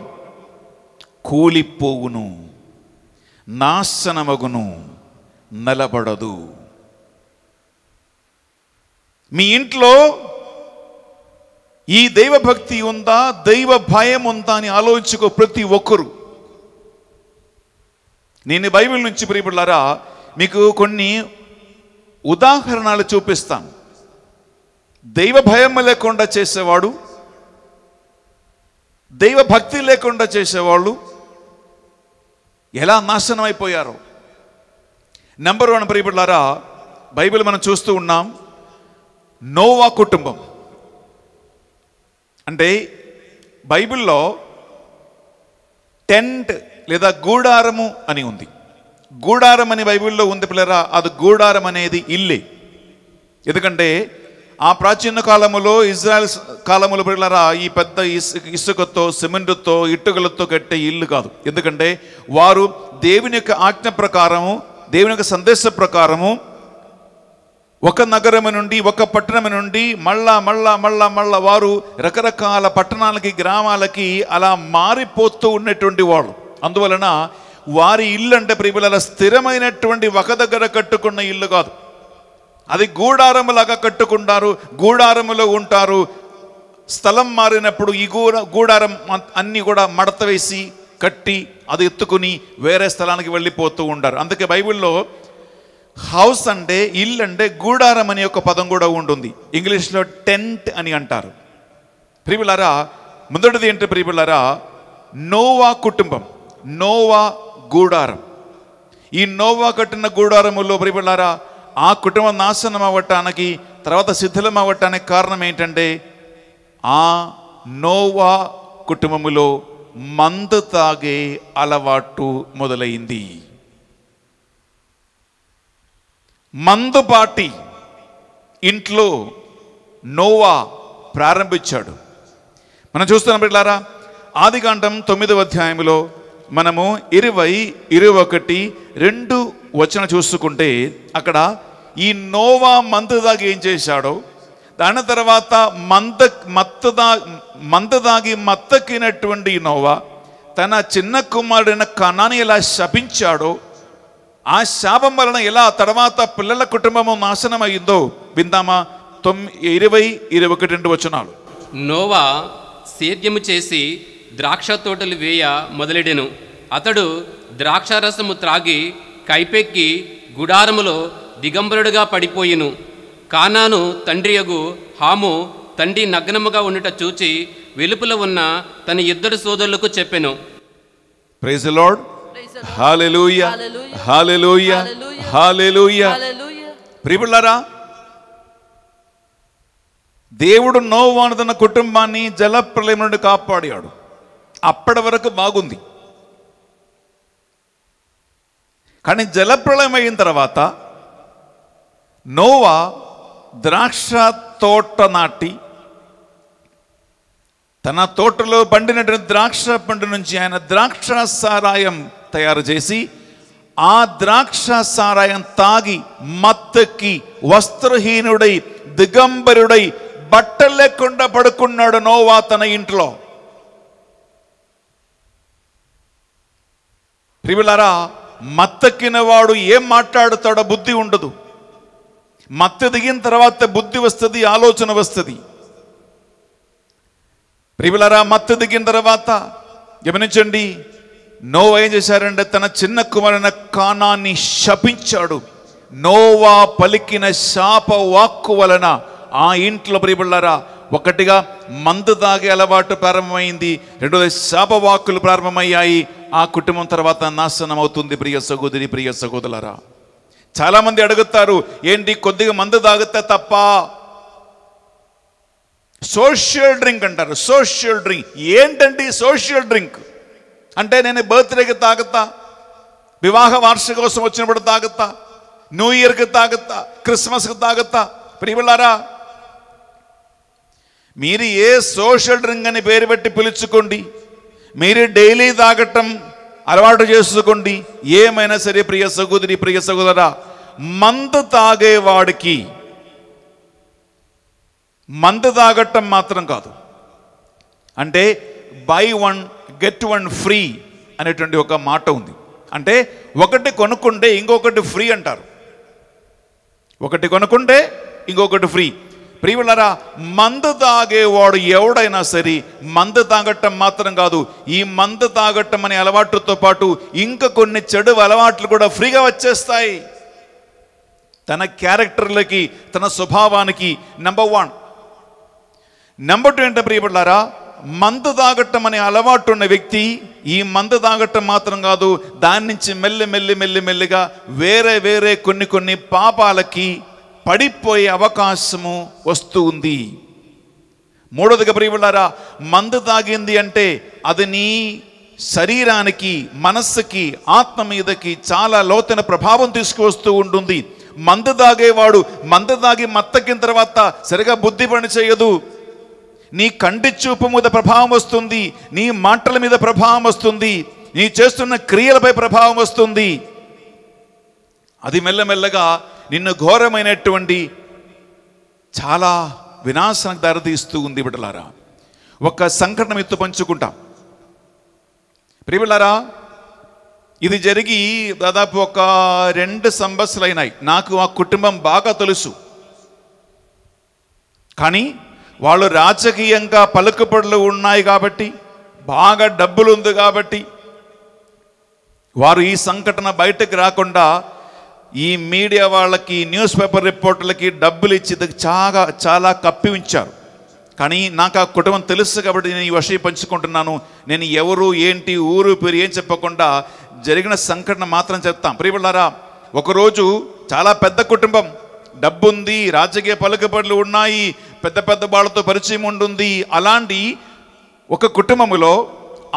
కూలిపోవును నాశనమగును నిలబడదు మీ ఇంట్లో ఈ దైవభక్తి ఉందా దైవ భయం ఉందా అని ఆలోచించుకో ప్రతి ఒక్కరు నేను బైబిల్ నుంచి ప్రియపడ్లారా మీకు కొన్ని ఉదాహరణలు చూపిస్తాను దైవ భయం లేకుండా చేసేవాడు దైవ భక్తి లేకుండా చేసేవాళ్ళు ఎలా నాశనం అయిపోయారో నెంబర్ వన్ ప్రియపడ్లారా బైబిల్ మనం చూస్తూ ఉన్నాం నోవా కుటుంబం అంటే బైబిల్లో టెంట్ లేదా గూడారము అని ఉంది గూడారం అని బైబిల్లో ఉంది పిల్లరా అది గూడారం అనేది ఇల్లే ఎందుకంటే ఆ ప్రాచీన కాలములో ఇజ్రాయల్ కాలములు పడిలరా ఈ పెద్ద ఇసుకతో సిమెంటుతో ఇటుకలతో కట్టే ఇల్లు కాదు ఎందుకంటే వారు దేవుని యొక్క ఆజ్ఞ ప్రకారము దేవుని యొక్క సందేశ ప్రకారము ఒక నగరం నుండి ఒక పట్టణం నుండి మళ్ళా మళ్ళా మళ్ళా మళ్ళా వారు రకరకాల పట్టణాలకి గ్రామాలకి అలా మారిపోతూ ఉన్నటువంటి వాళ్ళు అందువలన వారి ఇల్లు అంటే ప్రియుల స్థిరమైనటువంటి ఒక దగ్గర కట్టుకున్న ఇల్లు కాదు అది గూడారములాగా కట్టుకుంటారు గూడారములో ఉంటారు స్థలం మారినప్పుడు ఈ గూడ గూడారం అన్నీ కూడా మడత వేసి కట్టి అది ఎత్తుకుని వేరే స్థలానికి వెళ్ళిపోతూ ఉంటారు అందుకే బైబిల్లో హౌస్ అంటే ఇల్లు అంటే గూడారం అనే ఒక పదం కూడా ఉంటుంది ఇంగ్లీష్లో టెంట్ అని అంటారు ప్రియులారా మొదటిది ఏంటి ప్రియులారా నోవా కుటుంబం నోవా గూడారం ఈ నోవా కట్టిన గూడారములో ప్రియులారా ఆ కుటుంబం నాశనం అవ్వటానికి తర్వాత శిథిలం అవ్వటానికి కారణం ఏంటంటే ఆ నోవా కుటుంబములో మందు తాగే అలవాటు మొదలైంది మందుపాటి ఇంట్లో నోవా ప్రారంభించాడు మనం చూస్తున్నాం ఇట్లారా ఆదికాండం తొమ్మిదవ అధ్యాయంలో మనము ఇరవై ఇరవై ఒకటి రెండు వచ్చిన చూసుకుంటే అక్కడ ఈ నోవా మంతు దాగి ఏం చేశాడో దాని తర్వాత మంత మత్తు దా మంత దాగి మత్తకినటువంటి నోవా తన చిన్న కుమారుడైన కణాన్ని ఎలా శపించాడో ఆ శాపం వలన ఎలా తర్వాత పిల్లల కుటుంబము నాశనం అయిందో విందామా తొమ్మి ఇరవై ఇరవై ఒకటి రెండు వచనాలు నోవా సేద్యము చేసి ద్రాక్ష తోటలు వేయ మొదలెడెను అతడు ద్రాక్షారసము త్రాగి కైపెక్కి గుడారములో దిగంబరుడుగా పడిపోయిను కానాను తండ్రియగు హాము తండ్రి నగ్నముగా ఉండుట చూచి వెలుపుల ఉన్న తన ఇద్దరు సోదరులకు చెప్పెను ప్రైజ్ లార్డ్ దేవుడు నోవానుదన్న కుటుంబాన్ని జలప్రలయం నుండి కాపాడాడు అప్పటి వరకు బాగుంది కానీ జలప్రళయం అయిన తర్వాత నోవా ద్రాక్ష తోట నాటి తన తోటలో పండినటువంటి ద్రాక్ష పండు నుంచి ఆయన ద్రాక్ష సారాయం తయారు చేసి ఆ ద్రాక్ష సారాయం తాగి మత్తకి వస్త్రహీనుడై దిగంబరుడై బట్టలు లేకుండా పడుకున్నాడు నోవా తన ఇంట్లో ప్రియులారా మత్తెక్కిన వాడు ఏం మాట్లాడతాడో బుద్ధి ఉండదు మత్త దిగిన తర్వాత బుద్ధి వస్తుంది ఆలోచన వస్తుంది ప్రియులరా మత్త దిగిన తర్వాత గమనించండి నోవా ఏం చేశారంటే తన చిన్న కుమారిన కాణాన్ని శపించాడు నోవా పలికిన శాప వాక్కు వలన ఆ ఇంట్లో ప్రియబుళ్ళారా ఒకటిగా మందు తాగే అలవాటు ప్రారంభమైంది రెండోది శాపవాక్కులు ప్రారంభమయ్యాయి ఆ కుటుంబం తర్వాత నాశనం అవుతుంది ప్రియ సహోదరి ప్రియ సహోదరులరా చాలామంది అడుగుతారు ఏంటి కొద్దిగా మందు తాగితే తప్ప సోషల్ డ్రింక్ అంటారు సోషల్ డ్రింక్ ఏంటండి సోషల్ డ్రింక్ అంటే నేను బర్త్డేకి తాగుతా వివాహ వార్షిక కోసం వచ్చినప్పుడు తాగుతా న్యూ ఇయర్కి తాగుతా క్రిస్మస్కి తాగుతా ప్రియులారా మీరు ఏ సోషల్ డ్రింక్ అని పేరు పెట్టి పిలుచుకోండి మీరు డైలీ తాగటం అలవాటు చేసుకోండి ఏమైనా సరే ప్రియ సహోదరి ప్రియ సహోదరా మందు తాగేవాడికి మందు తాగటం మాత్రం కాదు అంటే buy one get one free అనేటువంటి ఒక మాట ఉంది అంటే ఒకటి కొనుక్కుంటే ఇంకొకటి ఫ్రీ అంటారు ఒకటి కొనుక్కుంటే ఇంకొకటి ఫ్రీ ప్రియులరా మందు తాగేవాడు ఎవడైనా సరే మందు తాగటం మాత్రం కాదు ఈ మందు తాగటం అనే అలవాటుతో పాటు ఇంకా కొన్ని చెడు అలవాట్లు కూడా ఫ్రీగా వచ్చేస్తాయి తన క్యారెక్టర్లకి తన స్వభావానికి నెంబర్ వన్ నెంబర్ టూ ఏంటంటే ప్రియపడ్డారా మందు తాగటం అనే అలవాటు ఉన్న వ్యక్తి ఈ మందు తాగటం మాత్రం కాదు దాని నుంచి మెల్లి మెల్లి మెల్లి మెల్లిగా వేరే వేరే కొన్ని కొన్ని పాపాలకి పడిపోయే అవకాశము వస్తుంది మూడోదిగా ప్రియులారా మందు తాగింది అంటే అది నీ శరీరానికి మనస్సుకి ఆత్మ మీదకి చాలా లోతైన ప్రభావం తీసుకువస్తూ ఉంటుంది మందు తాగేవాడు మందు తాగి మత్తకిన తర్వాత సరిగా బుద్ధి పని చేయదు నీ కంటి చూపు మీద ప్రభావం వస్తుంది నీ మాటల మీద ప్రభావం వస్తుంది నీ చేస్తున్న క్రియలపై ప్రభావం వస్తుంది అది మెల్లమెల్లగా నిన్ను ఘోరమైనటువంటి చాలా వినాశనకు దారితీస్తూ ఉంది బిడ్డలారా ఒక సంఘటన ఎత్తు పంచుకుంటాం ప్రియబిళ్ళారా ఇది జరిగి దాదాపు ఒక రెండు సంవత్సరాలు అయినాయి నాకు ఆ కుటుంబం బాగా తెలుసు కానీ వాళ్ళు రాజకీయంగా పలుకుపడులు ఉన్నాయి కాబట్టి బాగా డబ్బులు ఉంది కాబట్టి వారు ఈ సంఘటన బయటకు రాకుండా ఈ మీడియా వాళ్ళకి న్యూస్ పేపర్ రిపోర్టర్లకి డబ్బులు ఇచ్చి చాలా చాలా కప్పి ఉంచారు కానీ నాకు ఆ కుటుంబం తెలుసు కాబట్టి నేను ఈ విషయం పంచుకుంటున్నాను నేను ఎవరు ఏంటి ఊరు పేరు ఏం చెప్పకుండా జరిగిన సంఘటన మాత్రం చెప్తాం ప్రియబిళ్ళారా ఒకరోజు చాలా పెద్ద కుటుంబం డబ్బు ఉంది రాజకీయ పలుకుబడులు ఉన్నాయి పెద్ద పెద్ద వాళ్ళతో పరిచయం ఉంటుంది అలాంటి ఒక కుటుంబంలో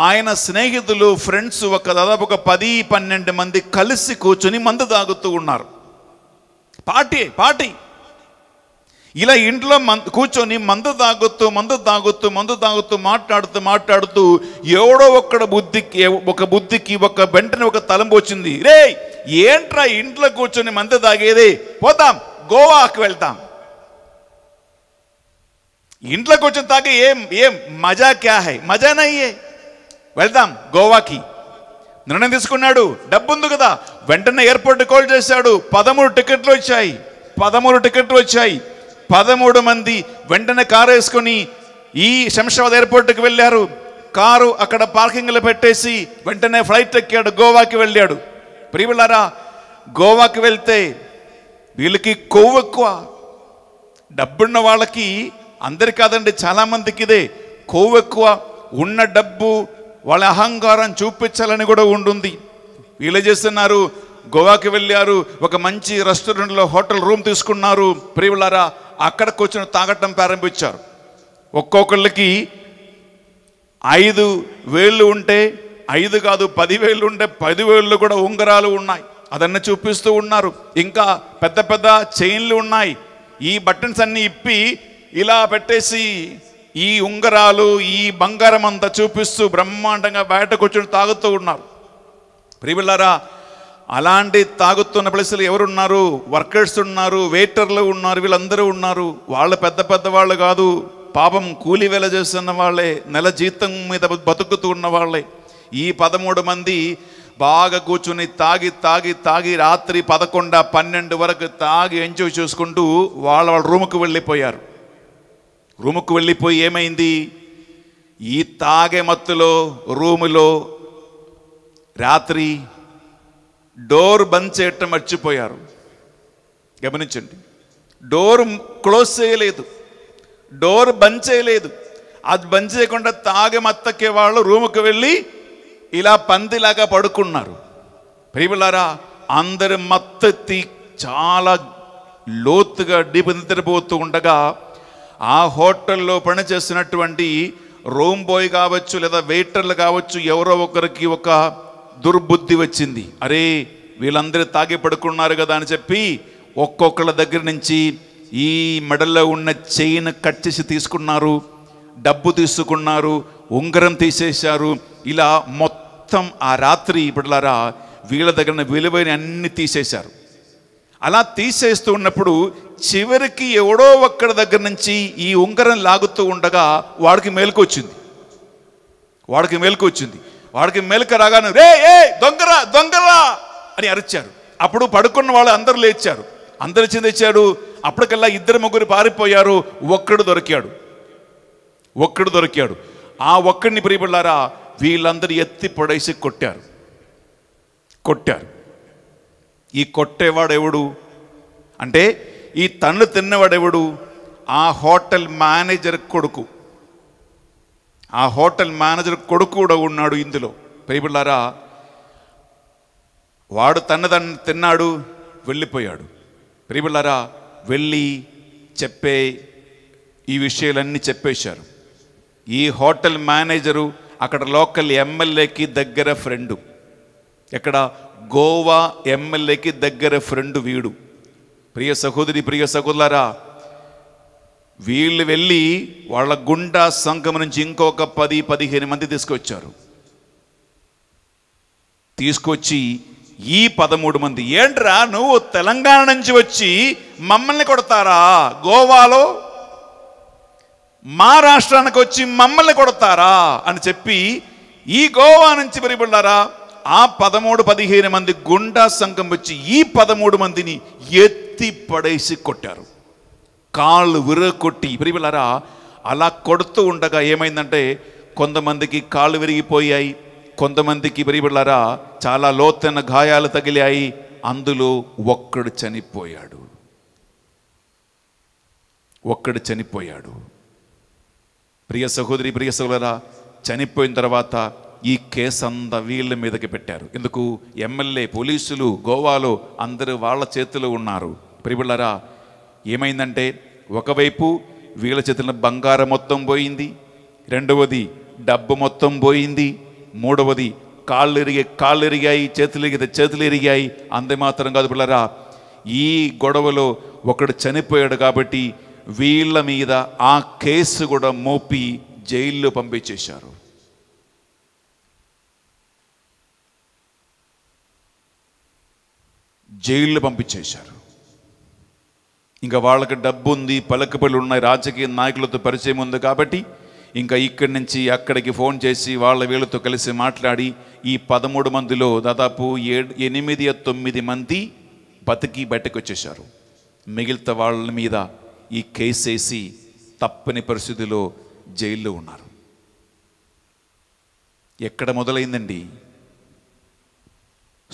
ఆయన స్నేహితులు ఫ్రెండ్స్ ఒక దాదాపు ఒక పది పన్నెండు మంది కలిసి కూర్చొని మందు తాగుతూ ఉన్నారు పార్టీ పార్టీ ఇలా ఇంట్లో మందు కూర్చొని మందు తాగుతూ మందు తాగుతూ మందు తాగుతూ మాట్లాడుతూ మాట్లాడుతూ ఎవడో ఒక్కడ బుద్ధికి ఒక బుద్ధికి ఒక వెంటనే ఒక తలంపు వచ్చింది రే ఏంట్రా ఇంట్లో కూర్చొని మందు తాగేది పోతాం గోవాకి వెళ్తాం ఇంట్లో కూర్చొని తాగే ఏం ఏం మజా క్యా హై మజా నయ్యే వెళ్దాం గోవాకి నిర్ణయం తీసుకున్నాడు డబ్బు ఉంది కదా వెంటనే ఎయిర్పోర్ట్ కాల్ చేశాడు పదమూడు టికెట్లు వచ్చాయి పదమూడు టికెట్లు వచ్చాయి పదమూడు మంది వెంటనే కారు వేసుకొని ఈ శంషాబాద్ ఎయిర్పోర్ట్కి వెళ్ళారు కారు అక్కడ పార్కింగ్లో పెట్టేసి వెంటనే ఫ్లైట్ ఎక్కాడు గోవాకి వెళ్ళాడు ప్రియులారా గోవాకి వెళ్తే వీళ్ళకి కొవ్వు ఎక్కువ డబ్బున్న వాళ్ళకి అందరి కాదండి చాలామందికి ఇదే కొవ్వు ఎక్కువ ఉన్న డబ్బు వాళ్ళ అహంకారం చూపించాలని కూడా ఉండుంది వీళ్ళే చేస్తున్నారు గోవాకి వెళ్ళారు ఒక మంచి రెస్టారెంట్లో హోటల్ రూమ్ తీసుకున్నారు ప్రియులారా అక్కడికి వచ్చిన తాగటం ప్రారంభించారు ఒక్కొక్కళ్ళకి ఐదు వేళ్ళు ఉంటే ఐదు కాదు పదివేళ్ళు ఉంటే పదివేళ్ళు కూడా ఉంగరాలు ఉన్నాయి అదన్నీ చూపిస్తూ ఉన్నారు ఇంకా పెద్ద పెద్ద చైన్లు ఉన్నాయి ఈ బటన్స్ అన్నీ ఇప్పి ఇలా పెట్టేసి ఈ ఉంగరాలు ఈ బంగారం అంతా చూపిస్తూ బ్రహ్మాండంగా బయట కూర్చొని తాగుతూ ఉన్నారు ప్రియులారా అలాంటి తాగుతున్న ప్లేసులు ఎవరున్నారు వర్కర్స్ ఉన్నారు వెయిటర్లు ఉన్నారు వీళ్ళందరూ ఉన్నారు వాళ్ళు పెద్ద పెద్ద వాళ్ళు కాదు పాపం కూలి వేల చేస్తున్న వాళ్ళే నెల జీతం మీద బతుకుతూ ఉన్న వాళ్ళే ఈ పదమూడు మంది బాగా కూర్చుని తాగి తాగి తాగి రాత్రి పదకొండ పన్నెండు వరకు తాగి ఎంజాయ్ చేసుకుంటూ వాళ్ళ వాళ్ళ రూమ్కి వెళ్ళిపోయారు రూముకు వెళ్ళిపోయి ఏమైంది ఈ తాగే మత్తులో రూములో రాత్రి డోర్ బంద్ చేయటం మర్చిపోయారు గమనించండి డోర్ క్లోజ్ చేయలేదు డోర్ బంద్ చేయలేదు అది బంద్ చేయకుండా తాగే మత్తకే వాళ్ళు రూముకు వెళ్ళి ఇలా పందిలాగా పడుకున్నారు ప్రియులారా అందరి మత్తెత్తి చాలా లోతుగా నిద్రపోతూ ఉండగా ఆ హోటల్లో పనిచేసినటువంటి రూమ్ బాయ్ కావచ్చు లేదా వెయిటర్లు కావచ్చు ఎవరో ఒకరికి ఒక దుర్బుద్ధి వచ్చింది అరే వీళ్ళందరూ తాగి పడుకున్నారు కదా అని చెప్పి ఒక్కొక్కళ్ళ దగ్గర నుంచి ఈ మెడల్లో ఉన్న చైన్ కట్ చేసి తీసుకున్నారు డబ్బు తీసుకున్నారు ఉంగరం తీసేశారు ఇలా మొత్తం ఆ రాత్రి ఇప్పటిలారా వీళ్ళ దగ్గర విలువైన అన్ని తీసేశారు అలా తీసేస్తూ ఉన్నప్పుడు చివరికి ఎవడో ఒక్కడి దగ్గర నుంచి ఈ ఉంగరం లాగుతూ ఉండగా వాడికి మేలుకొచ్చింది వాడికి మేలుకొచ్చింది వాడికి మేలుక రాగానే రే ఏ దొంగరా దొంగరా అని అరిచారు అప్పుడు పడుకున్న వాళ్ళు అందరూ లేచారు అందరు చెందించాడు అప్పటికల్లా ఇద్దరు ముగ్గురు పారిపోయారు ఒక్కడు దొరికాడు ఒక్కడు దొరికాడు ఆ ఒక్కడిని ప్రియపడ్డారా వీళ్ళందరూ ఎత్తి పొడేసి కొట్టారు కొట్టారు ఈ కొట్టేవాడెవడు అంటే ఈ తన్ను తిన్నవాడెవడు ఆ హోటల్ మేనేజర్ కొడుకు ఆ హోటల్ మేనేజర్ కొడుకు కూడా ఉన్నాడు ఇందులో ప్రేమిళ్ళారా వాడు తన తను తిన్నాడు వెళ్ళిపోయాడు ప్రేమిళ్ళారా వెళ్ళి చెప్పే ఈ విషయాలన్నీ చెప్పేశారు ఈ హోటల్ మేనేజరు అక్కడ లోకల్ ఎమ్మెల్యేకి దగ్గర ఫ్రెండు ఇక్కడ గోవా ఎమ్మెల్యేకి దగ్గర ఫ్రెండ్ వీడు ప్రియ సహోదరి ప్రియ సహోదరులారా వీళ్ళు వెళ్ళి వాళ్ళ గుండా సంఘం నుంచి ఇంకొక పది పదిహేను మంది తీసుకొచ్చారు తీసుకొచ్చి ఈ పదమూడు మంది ఏంట్రా నువ్వు తెలంగాణ నుంచి వచ్చి మమ్మల్ని కొడతారా గోవాలో మా రాష్ట్రానికి వచ్చి మమ్మల్ని కొడతారా అని చెప్పి ఈ గోవా నుంచి విరిబడ్డారా ఆ పదమూడు పదిహేను మంది గుండా సంఘం వచ్చి ఈ పదమూడు మందిని ఎత్తి పడేసి కొట్టారు కాళ్ళు విరగొట్టి ప్రియులరా అలా కొడుతూ ఉండగా ఏమైందంటే కొంతమందికి కాళ్ళు విరిగిపోయాయి కొంతమందికి ప్రియులరా చాలా లోతైన గాయాలు తగిలాయి అందులో ఒక్కడు చనిపోయాడు ఒక్కడు చనిపోయాడు ప్రియ సహోదరి ప్రియ సహోదరా చనిపోయిన తర్వాత ఈ కేసు అంతా వీళ్ళ మీదకి పెట్టారు ఎందుకు ఎమ్మెల్యే పోలీసులు గోవాలో అందరూ వాళ్ళ చేతిలో ఉన్నారు ప్రిబిళ్ళరా ఏమైందంటే ఒకవైపు వీళ్ళ చేతిలో బంగారం మొత్తం పోయింది రెండవది డబ్బు మొత్తం పోయింది మూడవది కాళ్ళు ఎరిగాయి కాళ్ళు ఎరిగాయి చేతులు ఎరిగితే చేతులు ఎరిగాయి అంతే మాత్రం కాదు పిల్లరా ఈ గొడవలో ఒకడు చనిపోయాడు కాబట్టి వీళ్ళ మీద ఆ కేసు కూడా మోపి జైల్లో పంపించేశారు జైలు పంపించేశారు ఇంకా వాళ్ళకి డబ్బు ఉంది పలకపల్లి ఉన్నాయి రాజకీయ నాయకులతో పరిచయం ఉంది కాబట్టి ఇంకా ఇక్కడి నుంచి అక్కడికి ఫోన్ చేసి వాళ్ళ వీళ్ళతో కలిసి మాట్లాడి ఈ పదమూడు మందిలో దాదాపు ఏ ఎనిమిది తొమ్మిది మంది బతికి బయటకు వచ్చేశారు మిగిలితే వాళ్ళ మీద ఈ కేసు వేసి తప్పని పరిస్థితిలో జైల్లో ఉన్నారు ఎక్కడ మొదలైందండి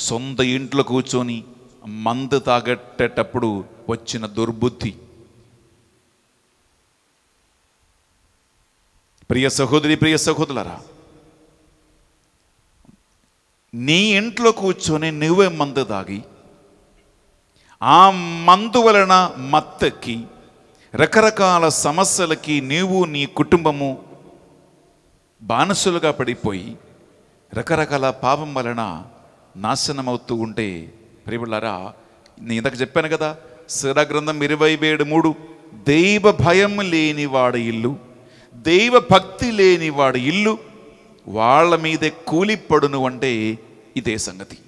సొంత ఇంట్లో కూర్చొని మందు తాగట్టేటప్పుడు వచ్చిన దుర్బుద్ధి ప్రియ సహోదరి ప్రియ సహోదరులరా నీ ఇంట్లో కూర్చొని నువ్వే మందు తాగి ఆ మందు వలన మత్తకి రకరకాల సమస్యలకి నీవు నీ కుటుంబము బానిసలుగా పడిపోయి రకరకాల పాపం వలన నాశనమవుతూ ఉంటే ప్రియులారా నేను ఇంతకు చెప్పాను కదా సిర గ్రంథం ఇరవై ఏడు మూడు దైవ భయం లేని వాడి ఇల్లు దైవ భక్తి లేని వాడి ఇల్లు వాళ్ళ మీదే కూలిపడును అంటే ఇదే సంగతి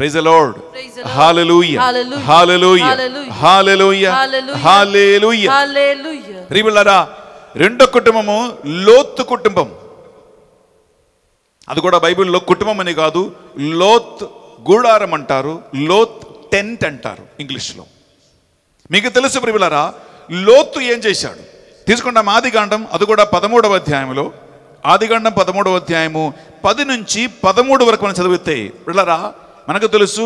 ప్రైజ్ లార్డ్ హాలూయ హాలూయ హాలూయ హాలూయ ప్రియులారా రెండో కుటుంబము లోతు కుటుంబం అది కూడా బైబిల్లో కుటుంబం అని కాదు లోత్ గూడారం అంటారు లోత్ టెంట్ అంటారు ఇంగ్లీష్లో మీకు తెలుసు ప్రియులరా లోతు ఏం చేశాడు తీసుకున్న ఆదిగాండం అది కూడా పదమూడవ అధ్యాయంలో ఆదిగాండం పదమూడవ అధ్యాయము పది నుంచి పదమూడు వరకు మనం చదివితే పిల్లరా మనకు తెలుసు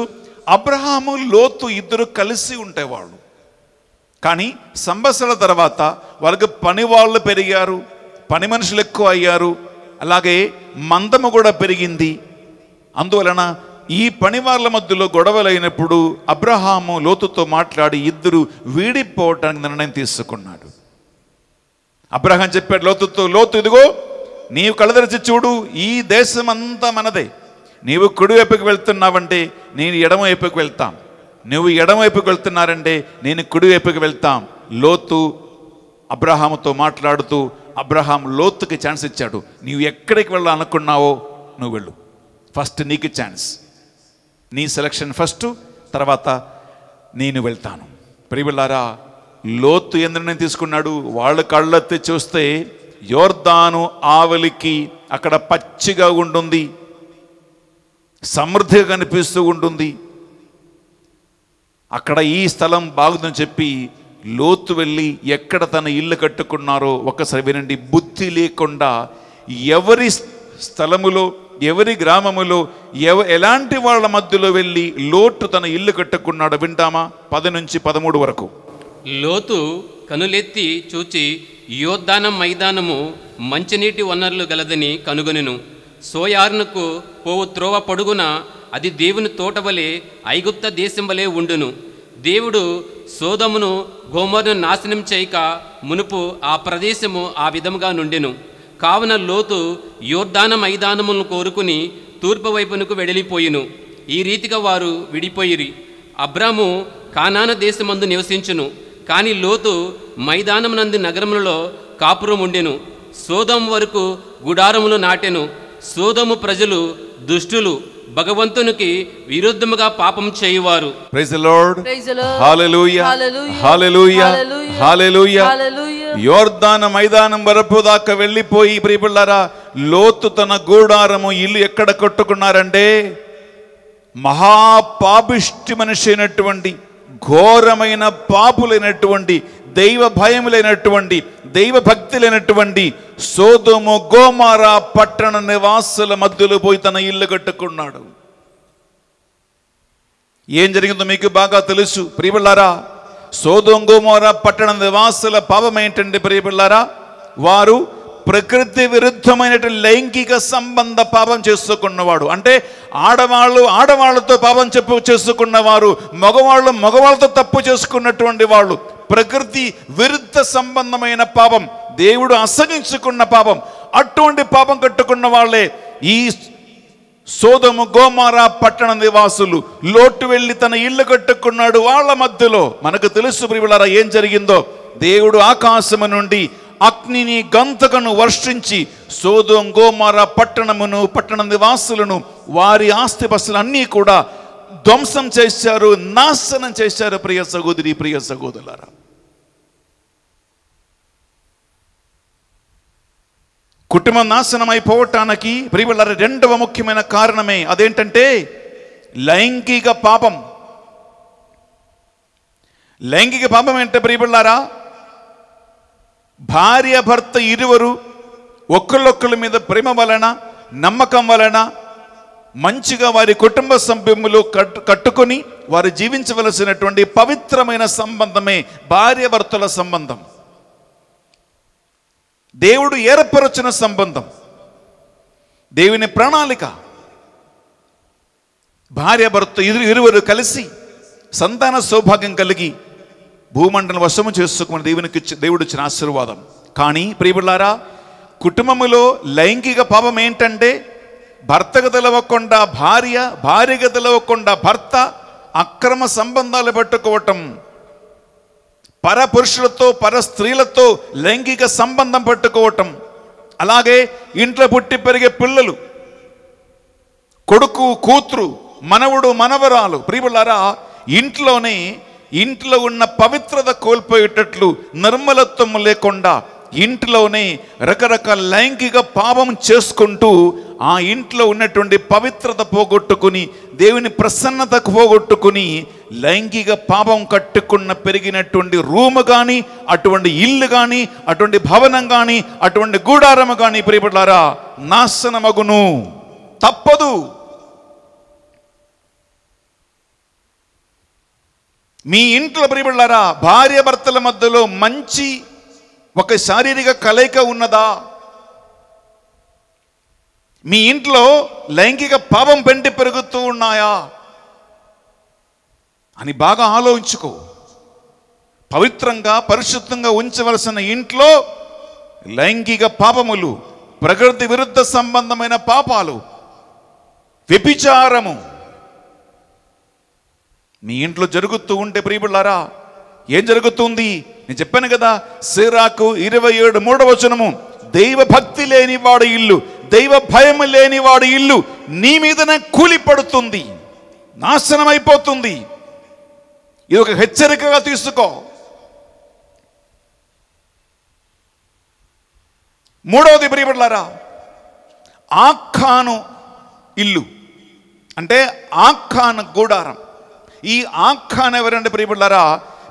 అబ్రహాము లోతు ఇద్దరు కలిసి ఉండేవాళ్ళు కానీ సంవత్సరాల తర్వాత వాళ్ళకి పని వాళ్ళు పెరిగారు పని మనుషులు ఎక్కువ అయ్యారు అలాగే మందము కూడా పెరిగింది అందువలన ఈ పనివార్ల మధ్యలో గొడవలైనప్పుడు అబ్రహాము లోతుతో మాట్లాడి ఇద్దరు వీడిపోవటానికి నిర్ణయం తీసుకున్నాడు అబ్రహాం చెప్పాడు లోతుతో లోతు ఇదిగో నీవు కలదరిచి చూడు ఈ దేశం అంతా మనదే నీవు వైపుకి వెళ్తున్నావంటే నేను ఎడమవైపుకి వెళ్తాం నువ్వు ఎడమవైపుకి వెళ్తున్నారంటే నేను కుడివైపుకి వెళ్తాం లోతు అబ్రహాముతో మాట్లాడుతూ అబ్రహాం లోతుకి ఛాన్స్ ఇచ్చాడు నీవు ఎక్కడికి వెళ్ళాలనుకున్నావో నువ్వు వెళ్ళు ఫస్ట్ నీకు ఛాన్స్ నీ సెలక్షన్ ఫస్ట్ తర్వాత నేను వెళ్తాను ప్రియులారా లోతు ఎందుకని తీసుకున్నాడు వాళ్ళు కళ్ళెత్తి చూస్తే యోర్దాను ఆవలికి అక్కడ పచ్చిగా ఉంటుంది సమృద్ధిగా కనిపిస్తూ ఉంటుంది అక్కడ ఈ స్థలం బాగుందని చెప్పి లోతు వెళ్ళి ఎక్కడ తన ఇల్లు కట్టుకున్నారో ఒకసారి వినండి బుద్ధి లేకుండా ఎవరి స్థలములో ఎవరి గ్రామములో ఎవ ఎలాంటి వాళ్ళ మధ్యలో వెళ్ళి లోటు తన ఇల్లు కట్టుకున్నాడు వింటామా పది నుంచి పదమూడు వరకు లోతు కనులెత్తి చూచి యోద్ధానం మైదానము మంచినీటి వనరులు గలదని కనుగొనిను సోయార్నుకు పోవు త్రోవ పొడుగున అది దేవుని తోట ఐగుప్త దేశం వలె ఉండును దేవుడు సోదమును గోమోదను నాశనం చేయక మునుపు ఆ ప్రదేశము ఆ విధముగా నుండెను కావున లోతు యోర్ధాన మైదానములను కోరుకుని తూర్పు వైపునకు వెడలిపోయిను ఈ రీతిగా వారు విడిపోయిరి అబ్రాము కానాన దేశమందు నివసించును కానీ లోతు మైదానమునందు నగరములలో కాపురం ఉండెను సోదం వరకు గుడారములు నాటెను సోదము ప్రజలు దుష్టులు భగవంతునికి విరుద్ధముగా పాపం చేయువారు praise the Lord hallelujah hallelujah hallelujah యోర్దాన మైదానం వరకు దాకా వెళ్ళిపోయి ప్రియబిళ్ళారా లోతు తన గూడారము ఇల్లు ఎక్కడ కొట్టుకున్నారంటే మహాపాపిష్టి మనిషి అయినటువంటి ఘోరమైన పాపులైనటువంటి దైవ భయం లేనటువంటి దైవ భక్తి లేనటువంటి సోదము గోమార పట్టణ నివాసుల మధ్యలో పోయి తన ఇల్లు కట్టుకున్నాడు ఏం జరిగిందో మీకు బాగా తెలుసు ప్రియపిల్లారా సోదోం గోమార పట్టణ నివాసుల పాపం ఏంటండి ప్రియపిల్లారా వారు ప్రకృతి విరుద్ధమైన లైంగిక సంబంధ పాపం చేసుకున్నవాడు అంటే ఆడవాళ్ళు ఆడవాళ్ళతో పాపం చెప్పు చేసుకున్నవారు మగవాళ్ళు మగవాళ్ళతో తప్పు చేసుకున్నటువంటి వాళ్ళు ప్రకృతి విరుద్ధ సంబంధమైన పాపం దేవుడు అసహించుకున్న పాపం అటువంటి పాపం కట్టుకున్న వాళ్ళే ఈ సోదము గోమారా పట్టణ నివాసులు లోటు వెళ్ళి తన ఇల్లు కట్టుకున్నాడు వాళ్ళ మధ్యలో మనకు తెలుసు ప్రియులారా ఏం జరిగిందో దేవుడు ఆకాశము నుండి అగ్నిని గంతకను వర్షించి సోదం గోమార పట్టణమును పట్టణ నివాసులను వారి ఆస్తిపస్తులు అన్నీ కూడా ధ్వంసం చేశారు నాశనం చేశారు ప్రియ సహోదరి ప్రియ సహోదరులారా కుటుంబం నాశనం అయిపోవటానికి ప్రియుల రెండవ ముఖ్యమైన కారణమే అదేంటంటే లైంగిక పాపం లైంగిక పాపం ఏంటంటే ప్రియబిళ్ళారా భార్య భర్త ఇరువురు ఒకళ్ళొక్కళ్ళ మీద ప్రేమ వలన నమ్మకం వలన మంచిగా వారి కుటుంబ సభ్యములు కట్టు కట్టుకొని వారు జీవించవలసినటువంటి పవిత్రమైన సంబంధమే భార్యభర్తల సంబంధం దేవుడు ఏర్పరచిన సంబంధం దేవుని ప్రణాళిక భార్యభర్త ఇరు ఇరువురు కలిసి సంతాన సౌభాగ్యం కలిగి భూమండలం వశము చేసుకుని దేవునికి దేవుడు ఇచ్చిన ఆశీర్వాదం కానీ ప్రియబిళ్ళారా కుటుంబములో లైంగిక పాపం ఏంటంటే భర్తకు తెలవకుండా భార్య భార్యకు తెలవకుండా భర్త అక్రమ సంబంధాలు పెట్టుకోవటం పరపురుషులతో పర స్త్రీలతో లైంగిక సంబంధం పెట్టుకోవటం అలాగే ఇంట్లో పుట్టి పెరిగే పిల్లలు కొడుకు కూతురు మనవుడు మనవరాలు ప్రియులారా ఇంట్లోనే ఇంట్లో ఉన్న పవిత్రత కోల్పోయేటట్లు నిర్మలత్వం లేకుండా ఇంట్లోనే రకరకాల లైంగిక పాపం చేసుకుంటూ ఆ ఇంట్లో ఉన్నటువంటి పవిత్రత పోగొట్టుకుని దేవుని ప్రసన్నతకు పోగొట్టుకుని లైంగిక పాపం కట్టుకున్న పెరిగినటువంటి రూమ్ కానీ అటువంటి ఇల్లు కానీ అటువంటి భవనం కానీ అటువంటి గూడారము కానీ ప్రియపడారా నాశనమగును తప్పదు మీ ఇంట్లో ప్రియపడారా భార్య భర్తల మధ్యలో మంచి ఒక శారీరక కలయిక ఉన్నదా మీ ఇంట్లో లైంగిక పాపం పెంటి పెరుగుతూ ఉన్నాయా అని బాగా ఆలోచించుకో పవిత్రంగా పరిశుద్ధంగా ఉంచవలసిన ఇంట్లో లైంగిక పాపములు ప్రకృతి విరుద్ధ సంబంధమైన పాపాలు వ్యభిచారము మీ ఇంట్లో జరుగుతూ ఉంటే ప్రియబుళ్ళారా ఏం జరుగుతుంది నేను చెప్పాను కదా సిరాకు ఇరవై ఏడు మూడవచనము దైవ భక్తి లేని వాడు ఇల్లు దైవ భయం లేని వాడు ఇల్లు నీ మీదనే కూలిపడుతుంది నాశనం అయిపోతుంది ఇది ఒక హెచ్చరికగా తీసుకో మూడవది ప్రియపడలారా ఆఖాను ఇల్లు అంటే ఆఖాను గూడారం ఈ ఆఖాన్ ఎవరంటే ప్రియపడలారా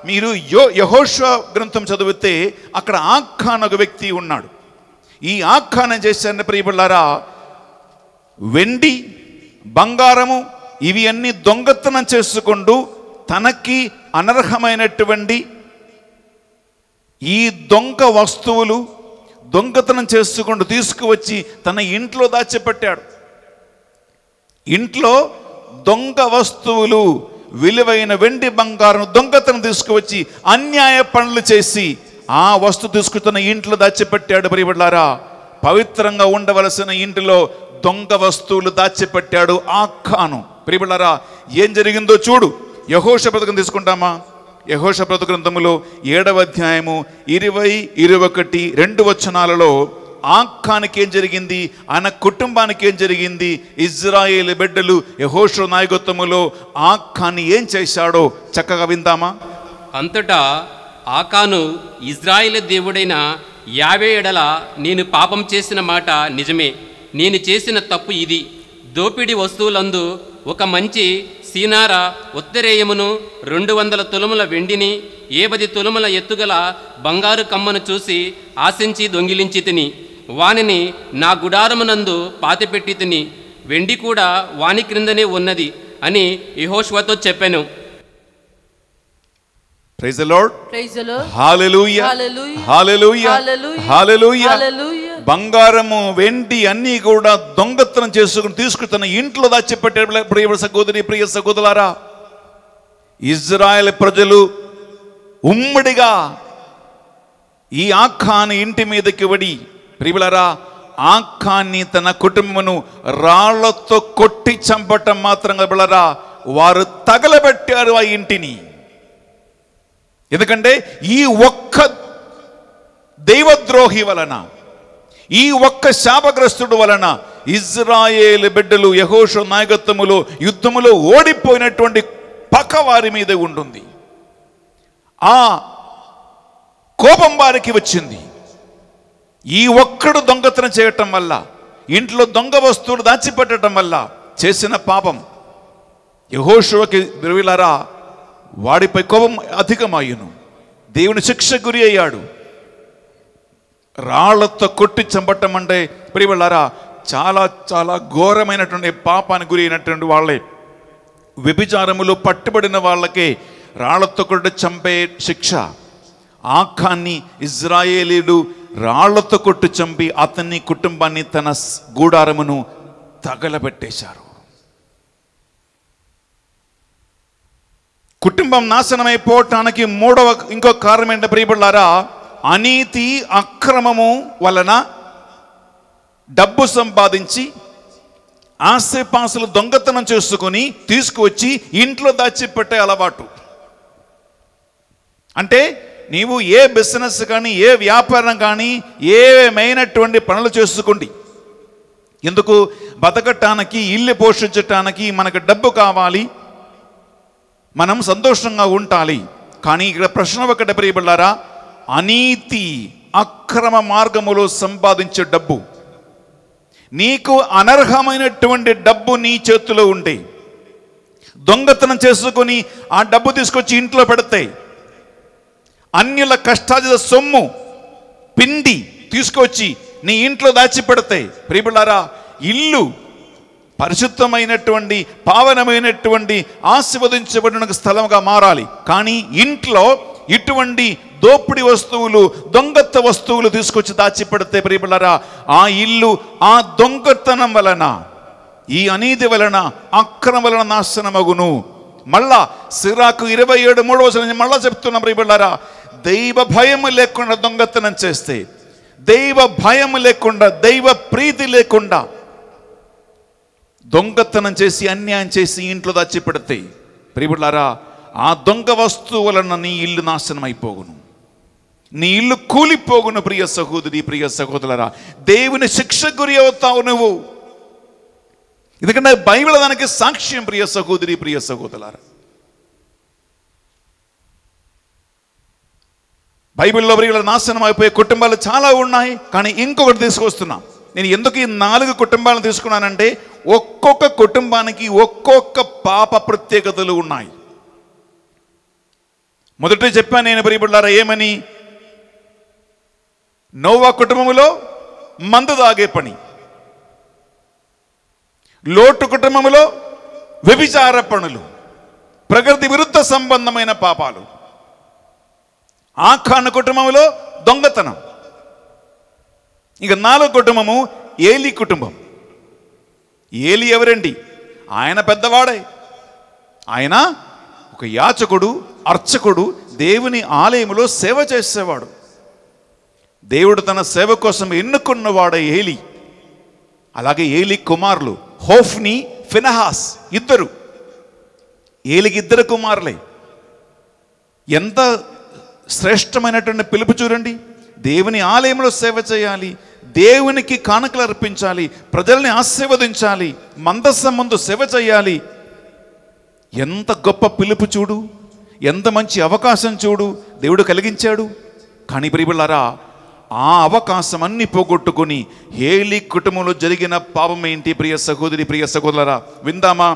మీరు యో యహోష గ్రంథం చదివితే అక్కడ ఆఖ్యాన ఒక వ్యక్తి ఉన్నాడు ఈ ఆఖ్యానం చేశారని ప్రియపడ్డారా వెండి బంగారము ఇవి అన్ని దొంగతనం చేసుకుంటూ తనకి అనర్హమైనటువంటి ఈ దొంగ వస్తువులు దొంగతనం చేసుకుంటూ తీసుకువచ్చి తన ఇంట్లో దాచిపెట్టాడు ఇంట్లో దొంగ వస్తువులు విలువైన వెండి బంగారును దొంగతనం తీసుకువచ్చి అన్యాయ పనులు చేసి ఆ వస్తువు తీసుకుతున్న ఇంట్లో దాచిపెట్టాడు ప్రియబడ్లారా పవిత్రంగా ఉండవలసిన ఇంటిలో దొంగ వస్తువులు దాచిపెట్టాడు ఆఖాను ప్రియబడ్లారా ఏం జరిగిందో చూడు యహోష బ్రతకం తీసుకుంటామా యహోష బ్రత గ్రంథములో ఏడవ అధ్యాయము ఇరవై ఇరవై ఒకటి రెండు వచనాలలో ఆఖానికి ఏం జరిగింది ఆయన కుటుంబానికి ఏం జరిగింది ఇజ్రాయేల్ బిడ్డలు యహోషు నాయకత్వములో ఆఖాన్ని ఏం చేశాడో చక్కగా విందామా అంతటా ఆకాను ఇజ్రాయేల్ దేవుడైన యాభై ఏడల నేను పాపం చేసిన మాట నిజమే నేను చేసిన తప్పు ఇది దోపిడి వస్తువులందు ఒక మంచి సీనార ఉత్తరేయమును రెండు వందల తులముల వెండిని ఏబది తులముల ఎత్తుగల బంగారు కమ్మను చూసి ఆశించి దొంగిలించి తిని వానిని నా గుడారమునందు పాతిపెట్టి తిని వెండి కూడా వాని క్రిందనే ఉన్నది అని యహోష్వతో చెప్పాను praise praise Lord hallelujah hallelujah hallelujah hallelujah hallelujah బంగారము వెండి అన్నీ కూడా దొంగతనం చేసుకుని తీసుకుని తన ఇంట్లో దాచిపెట్టే ప్రియ సహోదరి ప్రియ సహోదరులారా ఇజ్రాయెల్ ప్రజలు ఉమ్మడిగా ఈ ఆఖాని ఇంటి మీదకి వడి ప్రియులరా ఆఖాన్ని తన కుటుంబమును రాళ్లతో కొట్టి చంపటం మాత్రం బిలరా వారు తగలబెట్టారు ఆ ఇంటిని ఎందుకంటే ఈ ఒక్క దైవద్రోహి వలన ఈ ఒక్క శాపగ్రస్తుడు వలన ఇజ్రాయేల్ బిడ్డలు యహోషు నాయకత్వములో యుద్ధములో ఓడిపోయినటువంటి పక్క వారి మీద ఉంటుంది ఆ కోపం వారికి వచ్చింది ఈ ఒక్కడు దొంగతనం చేయటం వల్ల ఇంట్లో దొంగ వస్తువులు దాచిపెట్టడం వల్ల చేసిన పాపం యహోషువకి బిరువిలారా వాడిపై కోపం అధికమాయును దేవుని శిక్ష గురి అయ్యాడు రాళ్లతో కొట్టి చంపటం అంటే ప్రియవళ్ళారా చాలా చాలా ఘోరమైనటువంటి పాపానికి గురి అయినటువంటి వాళ్ళే వ్యభిచారములు పట్టుబడిన వాళ్ళకి రాళ్లతో కొట్టి చంపే శిక్ష ఆఖాన్ని ఇజ్రాయేలీలు రాళ్లతో కొట్టు చంపి అతని కుటుంబాన్ని తన గూడారమును తగలబెట్టేశారు కుటుంబం నాశనమైపోవటానికి మూడవ ఇంకో కారణం ఏంటంటే ప్రియబడులారా అనీతి అక్రమము వలన డబ్బు సంపాదించి ఆస్తిపాసులు దొంగతనం చేసుకొని తీసుకువచ్చి ఇంట్లో దాచిపెట్టే అలవాటు అంటే నీవు ఏ బిజినెస్ కానీ ఏ వ్యాపారం కానీ ఏమైనటువంటి పనులు చేసుకోండి ఎందుకు బతకటానికి ఇల్లు పోషించటానికి మనకు డబ్బు కావాలి మనం సంతోషంగా ఉండాలి కానీ ఇక్కడ ప్రశ్న ఒకటి ప్రియబడ్డారా అనీతి అక్రమ మార్గములో సంపాదించే డబ్బు నీకు అనర్హమైనటువంటి డబ్బు నీ చేతిలో ఉండే దొంగతనం చేసుకొని ఆ డబ్బు తీసుకొచ్చి ఇంట్లో పెడతాయి అన్యుల కష్టాజిత సొమ్ము పిండి తీసుకొచ్చి నీ ఇంట్లో దాచి పెడతాయి ప్రిబులారా ఇల్లు పరిశుద్ధమైనటువంటి పావనమైనటువంటి ఆశీర్వదించబడిన స్థలంగా మారాలి కానీ ఇంట్లో ఇటువంటి దోపిడి వస్తువులు దొంగత్వ వస్తువులు తీసుకొచ్చి దాచిపెడితే ప్రియబిళ్ళరా ఆ ఇల్లు ఆ దొంగతనం వలన ఈ అనీతి వలన అక్రమ వలన నాశనమగును మళ్ళా సిరాకు ఇరవై ఏడు మూడవ నేను మళ్ళా చెప్తున్నా ప్రియబిళ్ళారా దైవ భయం లేకుండా దొంగతనం చేస్తే దైవ భయం లేకుండా దైవ ప్రీతి లేకుండా దొంగతనం చేసి అన్యాయం చేసి ఇంట్లో దాచిపెడితే ప్రియులారా ఆ దొంగ వస్తువు వలన నీ ఇల్లు నాశనం అయిపోగును నీ ఇల్లు కూలిపోగున్న ప్రియ సహోదరి ప్రియ సహోదరరా దేవుని శిక్ష గురి అవుతావు నువ్వు ఎందుకంటే బైబిల్ దానికి సాక్ష్యం ప్రియ సహోదరి ప్రియ సహోదరారా బైబిల్లో ప్రియుల నాశనం అయిపోయే కుటుంబాలు చాలా ఉన్నాయి కానీ ఇంకొకటి తీసుకొస్తున్నాం నేను ఎందుకు ఈ నాలుగు కుటుంబాలను తీసుకున్నానంటే ఒక్కొక్క కుటుంబానికి ఒక్కొక్క పాప ప్రత్యేకతలు ఉన్నాయి మొదట చెప్పాను నేను ప్రియబడ్డారా ఏమని నోవా కుటుంబంలో మందు తాగే పని లోటు కుటుంబంలో వ్యభిచార పనులు ప్రకృతి విరుద్ధ సంబంధమైన పాపాలు ఆఖాను కుటుంబంలో దొంగతనం ఇక నాలుగు కుటుంబము ఏలి కుటుంబం ఏలి ఎవరండి ఆయన పెద్దవాడే ఆయన ఒక యాచకుడు అర్చకుడు దేవుని ఆలయంలో సేవ చేసేవాడు దేవుడు తన సేవ కోసం ఎన్నుకున్నవాడ ఏలి అలాగే ఏలి కుమారులు హోఫ్ని ఫినహాస్ ఇద్దరు ఏలికి ఇద్దరు కుమారులే ఎంత శ్రేష్టమైనటువంటి పిలుపు చూడండి దేవుని ఆలయంలో సేవ చేయాలి దేవునికి కానుకలు అర్పించాలి ప్రజల్ని ఆశీర్వదించాలి మందస్సం ముందు సేవ చేయాలి ఎంత గొప్ప పిలుపు చూడు ఎంత మంచి అవకాశం చూడు దేవుడు కలిగించాడు కానీ ప్రియులారా ఆ అవకాశం అన్ని పోగొట్టుకుని హేలి కుటుంబంలో జరిగిన పాపం ఏంటి ప్రియ సహోదరి ప్రియ సహోదరా విందామా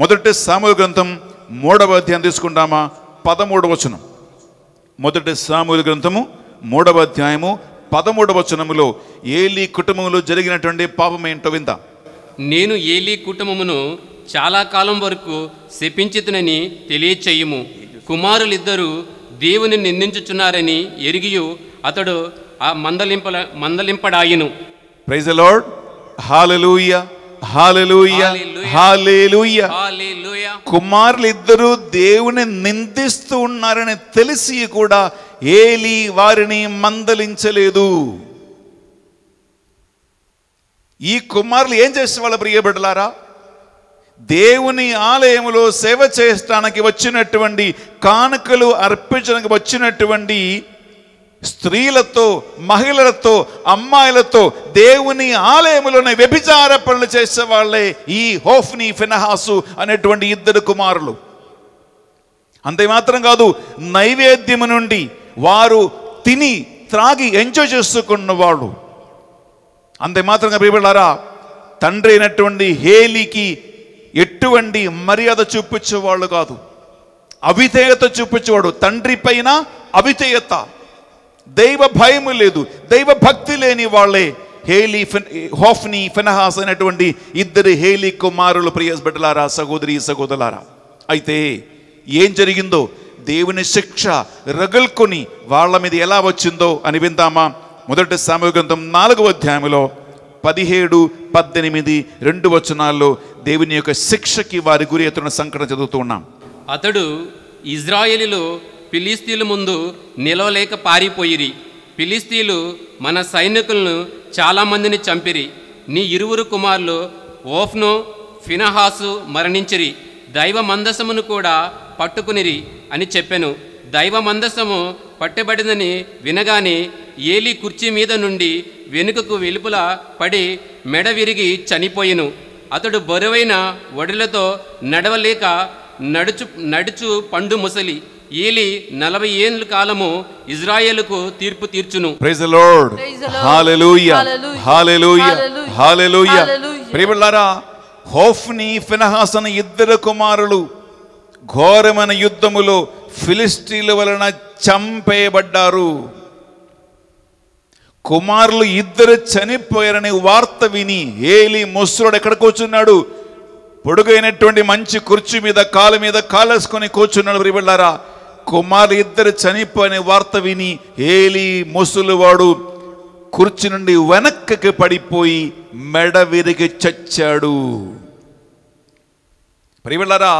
మొదటి సాముల గ్రంథం మూడవ అధ్యాయం తీసుకుంటామా పదమూడవ వచనం మొదటి సాముల గ్రంథము మూడవ అధ్యాయము పదమూడవ వచనములో ఏలి కుటుంబంలో జరిగినటువంటి పాపం ఏంటో విందా నేను ఏలి కుటుంబమును చాలా కాలం వరకు శపించితునని తెలియచేయము కుమారులిద్దరూ దేవుని నిందించుచున్నారని ఎరిగియు అతడు ఆ మందలింపల మందలింపడాయిను praise Lord hallelujah hallelujah hallelujah కుమారులు ఇద్దరు దేవుని నిందిస్తూ ఉన్నారని తెలిసి కూడా ఏలి వారిని మందలించలేదు ఈ కుమారులు ఏం చేసేవాళ్ళ ప్రియబిడ్డలారా దేవుని ఆలయంలో సేవ చేయడానికి వచ్చినటువంటి కానుకలు అర్పించడానికి వచ్చినటువంటి స్త్రీలతో మహిళలతో అమ్మాయిలతో దేవుని ఆలయములోనే వ్యభిచార పనులు వాళ్ళే ఈ హోఫ్ని ఫినహాసు అనేటువంటి ఇద్దరు కుమారులు అంతే మాత్రం కాదు నైవేద్యము నుండి వారు తిని త్రాగి ఎంజాయ్ చేసుకున్న వాళ్ళు అంతే మాత్రంగా ప్రియబడారా తండ్రి అయినటువంటి హేలికి ఎటువంటి మర్యాద చూపించేవాళ్ళు కాదు అవిధేయత చూపించేవాడు తండ్రి పైన అవిధేయత దైవ భయము లేదు దైవ భక్తి లేని వాళ్ళే హేలీ హోఫ్ని ఫెనహాస్ అనేటువంటి ఇద్దరు హేలీ కుమారులు ప్రియస్ బిడ్డలారా సహోదరి సహోదరులారా అయితే ఏం జరిగిందో దేవుని శిక్ష రగుల్కొని వాళ్ళ మీద ఎలా వచ్చిందో అని విందామా మొదటి సామగ్రంథం నాలుగవ అధ్యాయంలో పదిహేడు పద్దెనిమిది రెండు వచనాల్లో దేవుని యొక్క శిక్షకి వారి గురి ఎత్తున సంకటన చదువుతూ ఉన్నాం అతడు ఇజ్రాయేలీలో ఫిలిస్తీన్ల ముందు నిలవలేక పారిపోయిరి ఫిలిస్తీన్లు మన సైనికులను చాలామందిని చంపిరి నీ ఇరువురు కుమారులు ఓఫ్ను ఫినహాసు మరణించిరి దైవ మందసమును కూడా పట్టుకునిరి అని చెప్పాను దైవ మందసము పట్టబడిందని వినగానే ఏలి కుర్చీ మీద నుండి వెనుకకు వెలుపుల పడి మెడ విరిగి చనిపోయిను అతడు బరువైన ఒడిలతో నడవలేక నడుచు నడుచు పండు ముసలి ఏలి నలభై ఏళ్ళ కాలము ఇజ్రాయేలుకు తీర్పు తీర్చును ప్రైజ్ లార్డ్ హల్లెలూయా హల్లెలూయా హల్లెలూయా హోఫ్ని ఫినహాసన ఇద్దరు కుమారులు ఘోరమైన యుద్ధములో ఫిలిస్టీన్ల వలన చంపేయబడ్డారు కుమారులు ఇద్దరు చనిపోయారనే వార్త విని ఏలి ముస్రుడు ఎక్కడ కూర్చున్నాడు పొడుగైనటువంటి మంచి కుర్చీ మీద కాలు మీద కాలేసుకొని కూర్చున్నాడు బ్రిబిళ్ళారా కుమారులు ఇద్దరు చనిపోయిన వార్త విని ఏలి ముసలివాడు కుర్చీ నుండి వెనక్కి పడిపోయి మెడ విరిగి చచ్చాడు ప్రియులరా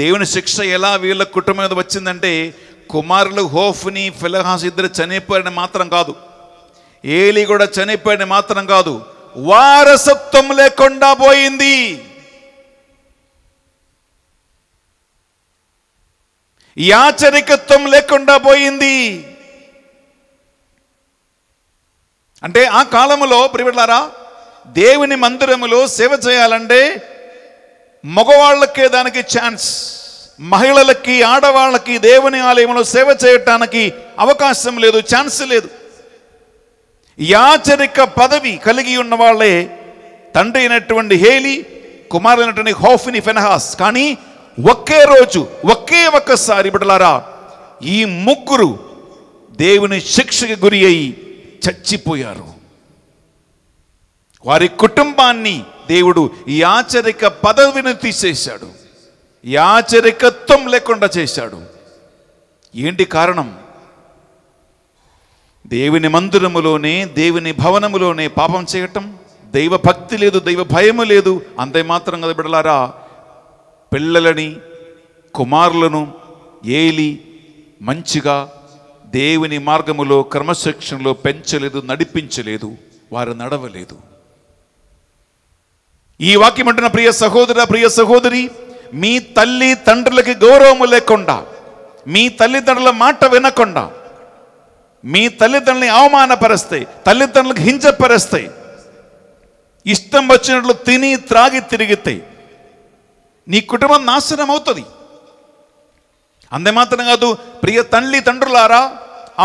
దేవుని శిక్ష ఎలా వీళ్ళ కుటుంబం మీద వచ్చిందంటే కుమారులు హోఫ్ని ఫిలహాస్ ఇద్దరు చనిపోయిన మాత్రం కాదు ఏలి కూడా చనిపోయిన మాత్రం కాదు వారసత్వం లేకుండా పోయింది యాచరికత్వం లేకుండా పోయింది అంటే ఆ కాలంలో ప్రివిడారా దేవుని మందిరములో సేవ చేయాలంటే మగవాళ్ళకే దానికి ఛాన్స్ మహిళలకి ఆడవాళ్ళకి దేవుని ఆలయంలో సేవ చేయటానికి అవకాశం లేదు ఛాన్స్ లేదు యాచరిక పదవి కలిగి ఉన్న వాళ్ళే తండ్రి అయినటువంటి హేలి అయినటువంటి హోఫిని ఫెనహాస్ కానీ ఒకే రోజు ఒకే ఒక్కసారి బిడలారా ఈ ముగ్గురు దేవుని శిక్షకు గురి అయి చచ్చిపోయారు వారి కుటుంబాన్ని దేవుడు యాచరిక పదవిని తీసేశాడు యాచరికత్వం లేకుండా చేశాడు ఏంటి కారణం దేవుని మందిరములోనే దేవుని భవనములోనే పాపం చేయటం దైవ భక్తి లేదు దైవ భయము లేదు అంతే మాత్రం కదా బిడలారా పిల్లలని కుమారులను ఏలి మంచిగా దేవుని మార్గములో క్రమశిక్షణలో పెంచలేదు నడిపించలేదు వారు నడవలేదు ఈ వాక్యం అంటున్న ప్రియ సహోదర ప్రియ సహోదరి మీ తల్లి తండ్రులకి గౌరవము లేకుండా మీ తల్లిదండ్రుల మాట వినకుండా మీ తల్లిదండ్రులని అవమానపరుస్తాయి తల్లిదండ్రులకు హింసపరుస్తాయి ఇష్టం వచ్చినట్లు తిని త్రాగి తిరిగితాయి నీ కుటుంబం నాశనం అవుతుంది అందే మాత్రం కాదు ప్రియ తల్లి తండ్రులారా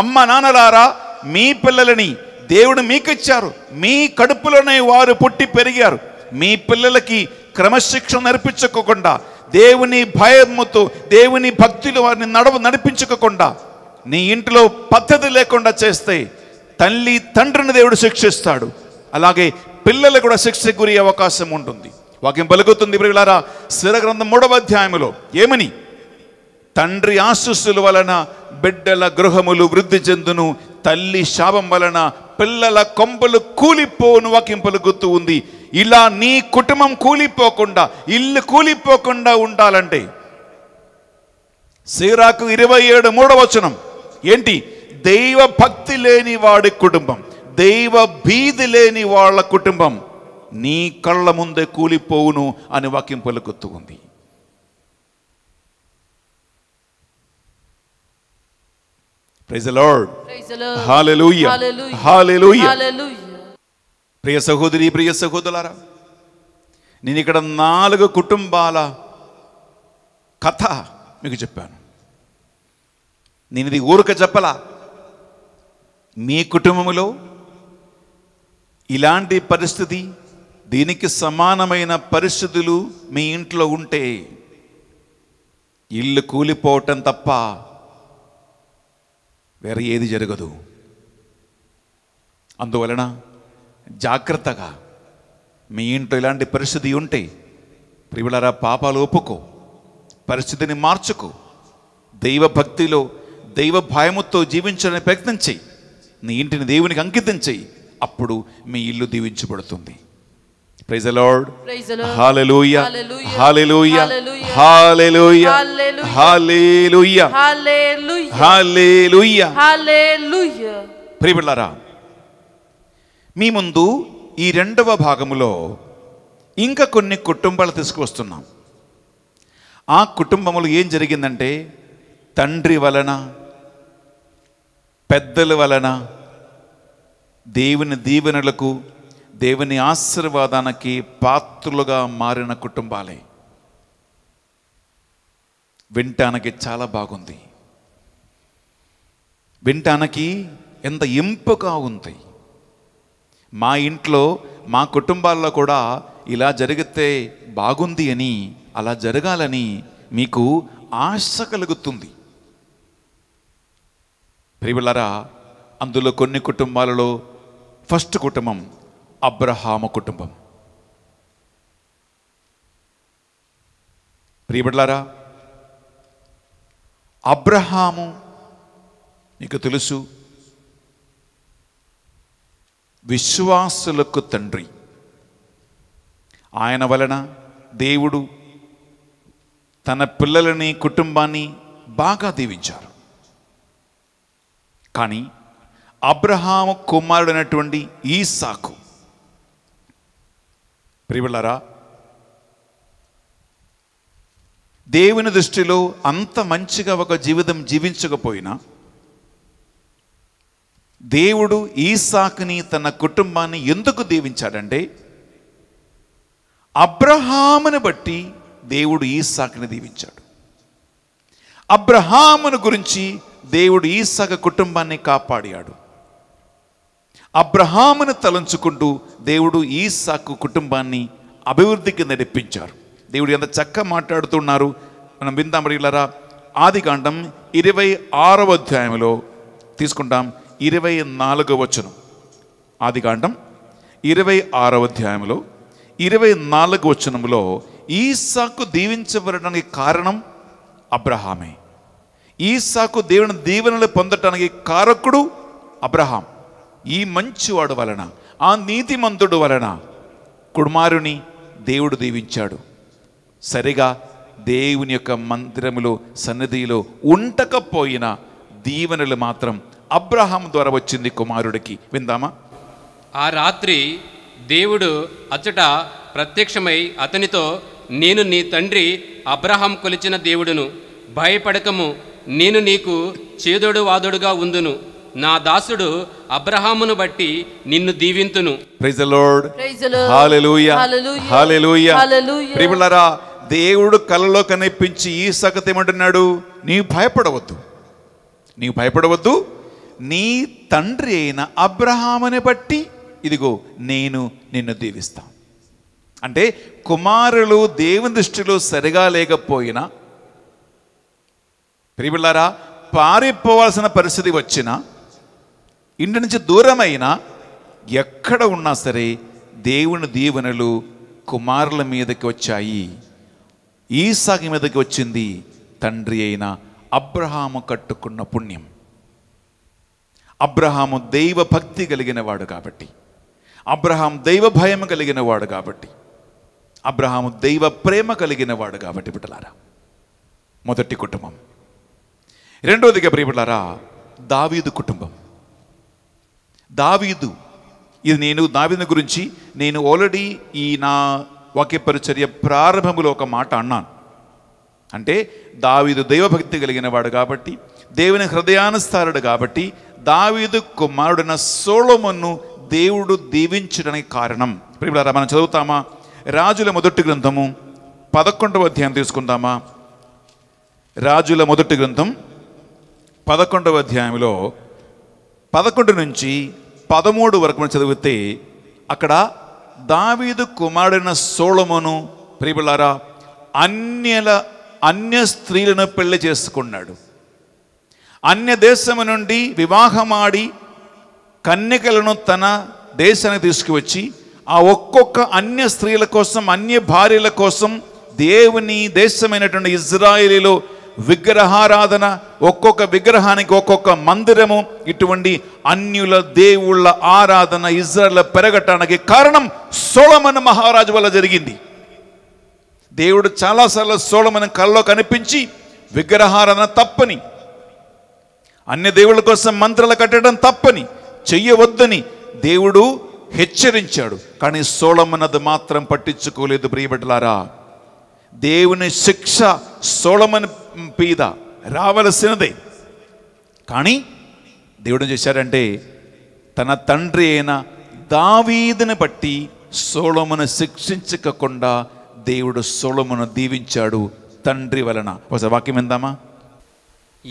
అమ్మ నాన్నలారా మీ పిల్లలని దేవుడు మీకిచ్చారు మీ కడుపులోనే వారు పుట్టి పెరిగారు మీ పిల్లలకి క్రమశిక్షణ నేర్పించుకోకుండా దేవుని భయముతో దేవుని భక్తులు వారిని నడవ నడిపించుకోకుండా నీ ఇంటిలో పద్ధతి లేకుండా చేస్తే తల్లి తండ్రిని దేవుడు శిక్షిస్తాడు అలాగే పిల్లలు కూడా శిక్ష గురి అవకాశం ఉంటుంది వాక్యం పలుకుతుంది ప్రియులారా స్థిరగ్రంథం మూడవ అధ్యాయంలో ఏమని తండ్రి ఆశస్సుల వలన బిడ్డల గృహములు వృద్ధి చెందును తల్లి శాపం వలన పిల్లల కొంపలు కూలిపోను వాక్యం పలుకుతూ ఉంది ఇలా నీ కుటుంబం కూలిపోకుండా ఇల్లు కూలిపోకుండా ఉండాలంటే సీరాకు ఇరవై ఏడు మూడవచనం ఏంటి దైవ భక్తి లేని వాడి కుటుంబం దైవ భీతి లేని వాళ్ళ కుటుంబం నీ కళ్ళ ముందే కూలిపోవును అని వాక్యం పలుకొత్తుకుంది ఉంది ప్రియ సహోదరి ప్రియ సహోదరులారా నేను ఇక్కడ నాలుగు కుటుంబాల కథ మీకు చెప్పాను నేను ఇది ఊరుక చెప్పలా మీ కుటుంబంలో ఇలాంటి పరిస్థితి దీనికి సమానమైన పరిస్థితులు మీ ఇంట్లో ఉంటే ఇల్లు కూలిపోవటం తప్ప వేరే ఏది జరగదు అందువలన జాగ్రత్తగా మీ ఇంట్లో ఇలాంటి పరిస్థితి ఉంటే ప్రియులరా పాపాలు ఒప్పుకో పరిస్థితిని మార్చుకో దైవ భక్తిలో దైవ భయముతో జీవించడానికి ప్రయత్నం చేయి నీ ఇంటిని దేవునికి అంకితం చేయి అప్పుడు మీ ఇల్లు దీవించబడుతుంది praise Lord hallelujah hallelujah hallelujah hallelujah hallelujah hallelujah ప్రియబిళ్ళారా మీ ముందు ఈ రెండవ భాగములో ఇంకా కొన్ని కుటుంబాలు తీసుకువస్తున్నాం ఆ కుటుంబంలో ఏం జరిగిందంటే తండ్రి వలన పెద్దల వలన దేవుని దీవెనలకు దేవుని ఆశీర్వాదానికి పాత్రులుగా మారిన కుటుంబాలే వింటానికి చాలా బాగుంది వింటానికి ఎంత ఇంపుగా ఉంది మా ఇంట్లో మా కుటుంబాల్లో కూడా ఇలా జరిగితే బాగుంది అని అలా జరగాలని మీకు ఆశ కలుగుతుంది ప్రియులరా అందులో కొన్ని కుటుంబాలలో ఫస్ట్ కుటుంబం అబ్రహాము కుటుంబం ప్రియబడ్లారా అబ్రహాము మీకు తెలుసు విశ్వాసులకు తండ్రి ఆయన వలన దేవుడు తన పిల్లలని కుటుంబాన్ని బాగా దీవించారు కానీ అబ్రహాము కుమారుడైనటువంటి ఈసాకు ప్రియులారా దేవుని దృష్టిలో అంత మంచిగా ఒక జీవితం జీవించకపోయినా దేవుడు ఈసాకుని తన కుటుంబాన్ని ఎందుకు దీవించాడంటే అబ్రహామును బట్టి దేవుడు ఈసాకుని దీవించాడు అబ్రహామును గురించి దేవుడు ఈసాక కుటుంబాన్ని కాపాడాడు అబ్రహామును తలంచుకుంటూ దేవుడు ఈ సాకు కుటుంబాన్ని అభివృద్ధికి నడిపించారు దేవుడు ఎంత చక్కగా మాట్లాడుతున్నారు మనం విందాం ఆది కాండం ఇరవై ఆరవ అధ్యాయంలో తీసుకుంటాం ఇరవై నాలుగవ వచనం ఆది కాండం ఇరవై ఆరవ అధ్యాయంలో ఇరవై నాలుగు వచనంలో ఈసాకు దీవించబడటానికి కారణం అబ్రహామే ఈసాకు దేవుని దీవెనలు పొందటానికి కారకుడు అబ్రహాం ఈ మంచివాడు వలన ఆ నీతిమంతుడు వలన కుమారుని దేవుడు దీవించాడు సరిగా దేవుని యొక్క మందిరములో సన్నిధిలో ఉండకపోయిన దీవెనలు మాత్రం అబ్రహాం ద్వారా వచ్చింది కుమారుడికి విందామా ఆ రాత్రి దేవుడు అచ్చట ప్రత్యక్షమై అతనితో నేను నీ తండ్రి అబ్రహాం కొలిచిన దేవుడును భయపడకము నేను నీకు చేదోడు వాదోడుగా ఉందును నా దాసుడు అబ్రహామును బట్టి నిన్ను దీవింతును ప్రైజ్ లార్డ్ హల్లెలూయా హల్లెలూయా ప్రియులారా దేవుడు కలలో కనిపించి ఈ సగతి ఏమంటున్నాడు నీవు భయపడవద్దు నీవు భయపడవద్దు నీ తండ్రి అయిన అబ్రహాముని బట్టి ఇదిగో నేను నిన్ను దీవిస్తాను అంటే కుమారులు దేవుని దృష్టిలో సరిగా లేకపోయినా ప్రియులారా పారిపోవాల్సిన పరిస్థితి వచ్చినా ఇంటి నుంచి దూరమైనా ఎక్కడ ఉన్నా సరే దేవుని దీవెనలు కుమారుల మీదకి వచ్చాయి ఈసాకి మీదకి వచ్చింది తండ్రి అయిన అబ్రహాము కట్టుకున్న పుణ్యం అబ్రహాము దైవ భక్తి కలిగిన వాడు కాబట్టి అబ్రహాం దైవ భయం కలిగిన వాడు కాబట్టి అబ్రహాము దైవ ప్రేమ కలిగిన వాడు కాబట్టి బిడ్డలారా మొదటి కుటుంబం రెండవదిగా ప్రియబిడ్డలారా దావీదు కుటుంబం దావీదు ఇది నేను దావీదుని గురించి నేను ఆల్రెడీ ఈ నా వాక్యపరిచర్య ప్రారంభములో ఒక మాట అన్నాను అంటే దావీదు దైవభక్తి కలిగిన వాడు కాబట్టి దేవుని హృదయానుస్తారుడు కాబట్టి దావీదు కుమారుడైన సోళమును దేవుడు దీవించడానికి కారణం ఇప్పుడు మనం చదువుతామా రాజుల మొదటి గ్రంథము పదకొండవ అధ్యాయం తీసుకుందామా రాజుల మొదటి గ్రంథం పదకొండవ అధ్యాయంలో పదకొండు నుంచి పదమూడు వరకు మనం చదివితే అక్కడ దావీదు కుమారుడైన సోళమును ప్రియులారా అన్యల అన్య స్త్రీలను పెళ్లి చేసుకున్నాడు అన్య దేశము నుండి వివాహమాడి కన్యకలను తన దేశానికి తీసుకువచ్చి ఆ ఒక్కొక్క అన్య స్త్రీల కోసం అన్య భార్యల కోసం దేవుని దేశమైనటువంటి ఇజ్రాయిలీలో విగ్రహారాధన ఒక్కొక్క విగ్రహానికి ఒక్కొక్క మందిరము ఇటువంటి అన్యుల దేవుళ్ళ ఆరాధన ఇజ్రాయల్ పెరగటానికి కారణం సోళమన మహారాజు వల్ల జరిగింది దేవుడు చాలాసార్లు సోళమన్ కళ్ళలో కనిపించి విగ్రహారాధన తప్పని అన్య దేవుళ్ళ కోసం మంత్రాలు కట్టడం తప్పని చెయ్యవద్దని దేవుడు హెచ్చరించాడు కానీ సోళమన్నది మాత్రం పట్టించుకోలేదు ప్రియబిడ్డలారా దేవుని శిక్ష సోళమని పీద రావలసినదే కానీ దేవుడు చేశారంటే తన తండ్రి అయిన దావీదిని బట్టి సోళమును శిక్షించకుండా దేవుడు సోళమును దీవించాడు తండ్రి వలన ఒకసారి వాక్యం ఎందామా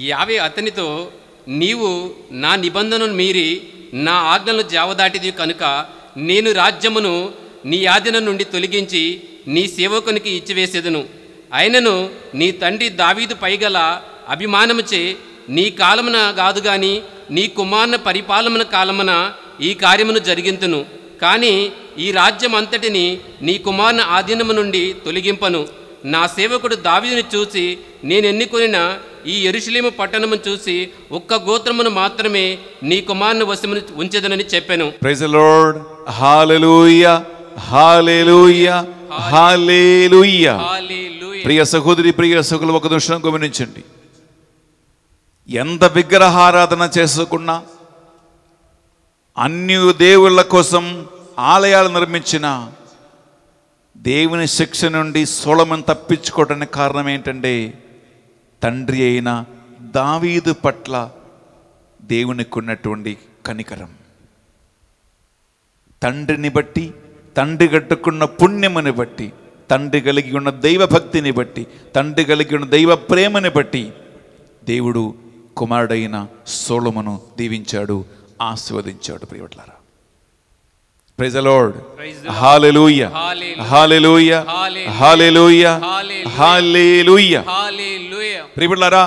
యావే అతనితో నీవు నా నిబంధనను మీరి నా ఆజ్ఞలను జావదాటిది కనుక నేను రాజ్యమును నీ ఆదిన నుండి తొలగించి నీ సేవకునికి ఇచ్చివేసేదను ఆయనను నీ తండ్రి దావీదు పైగల అభిమానముచే నీ కాలమున కాదు గాని నీ కుమారుని పరిపాలన కాలమున ఈ కార్యమును జరిగింతును కానీ ఈ రాజ్యం అంతటిని నీ కుమారుని ఆధీనము నుండి తొలగింపను నా సేవకుడు దావీదుని చూసి నేనెన్నుకొనిన ఈ ఎరుషులేము పట్టణము చూసి ఒక్క గోత్రమును మాత్రమే నీ కుమారుని వశమును ఉంచదనని చెప్పాను ప్రియ సహోదరి ప్రియ సహులు ఒక దృష్టిని గమనించండి ఎంత విగ్రహారాధన చేసుకున్నా అన్ని దేవుళ్ళ కోసం ఆలయాలు నిర్మించిన దేవుని శిక్ష నుండి సోళమని తప్పించుకోవడానికి కారణం ఏంటంటే తండ్రి అయిన దావీదు పట్ల దేవునికి ఉన్నటువంటి కనికరం తండ్రిని బట్టి తండ్రి కట్టుకున్న పుణ్యముని బట్టి తండ్రి కలిగి ఉన్న దైవ భక్తిని బట్టి తండ్రి కలిగి ఉన్న దైవ ప్రేమని బట్టి దేవుడు కుమారుడైన సోలమును దీవించాడు ఆస్వాదించాడు ప్రియవట్లారా praise Lord hallelujah hallelujah hallelujah hallelujah ప్రియపట్లారా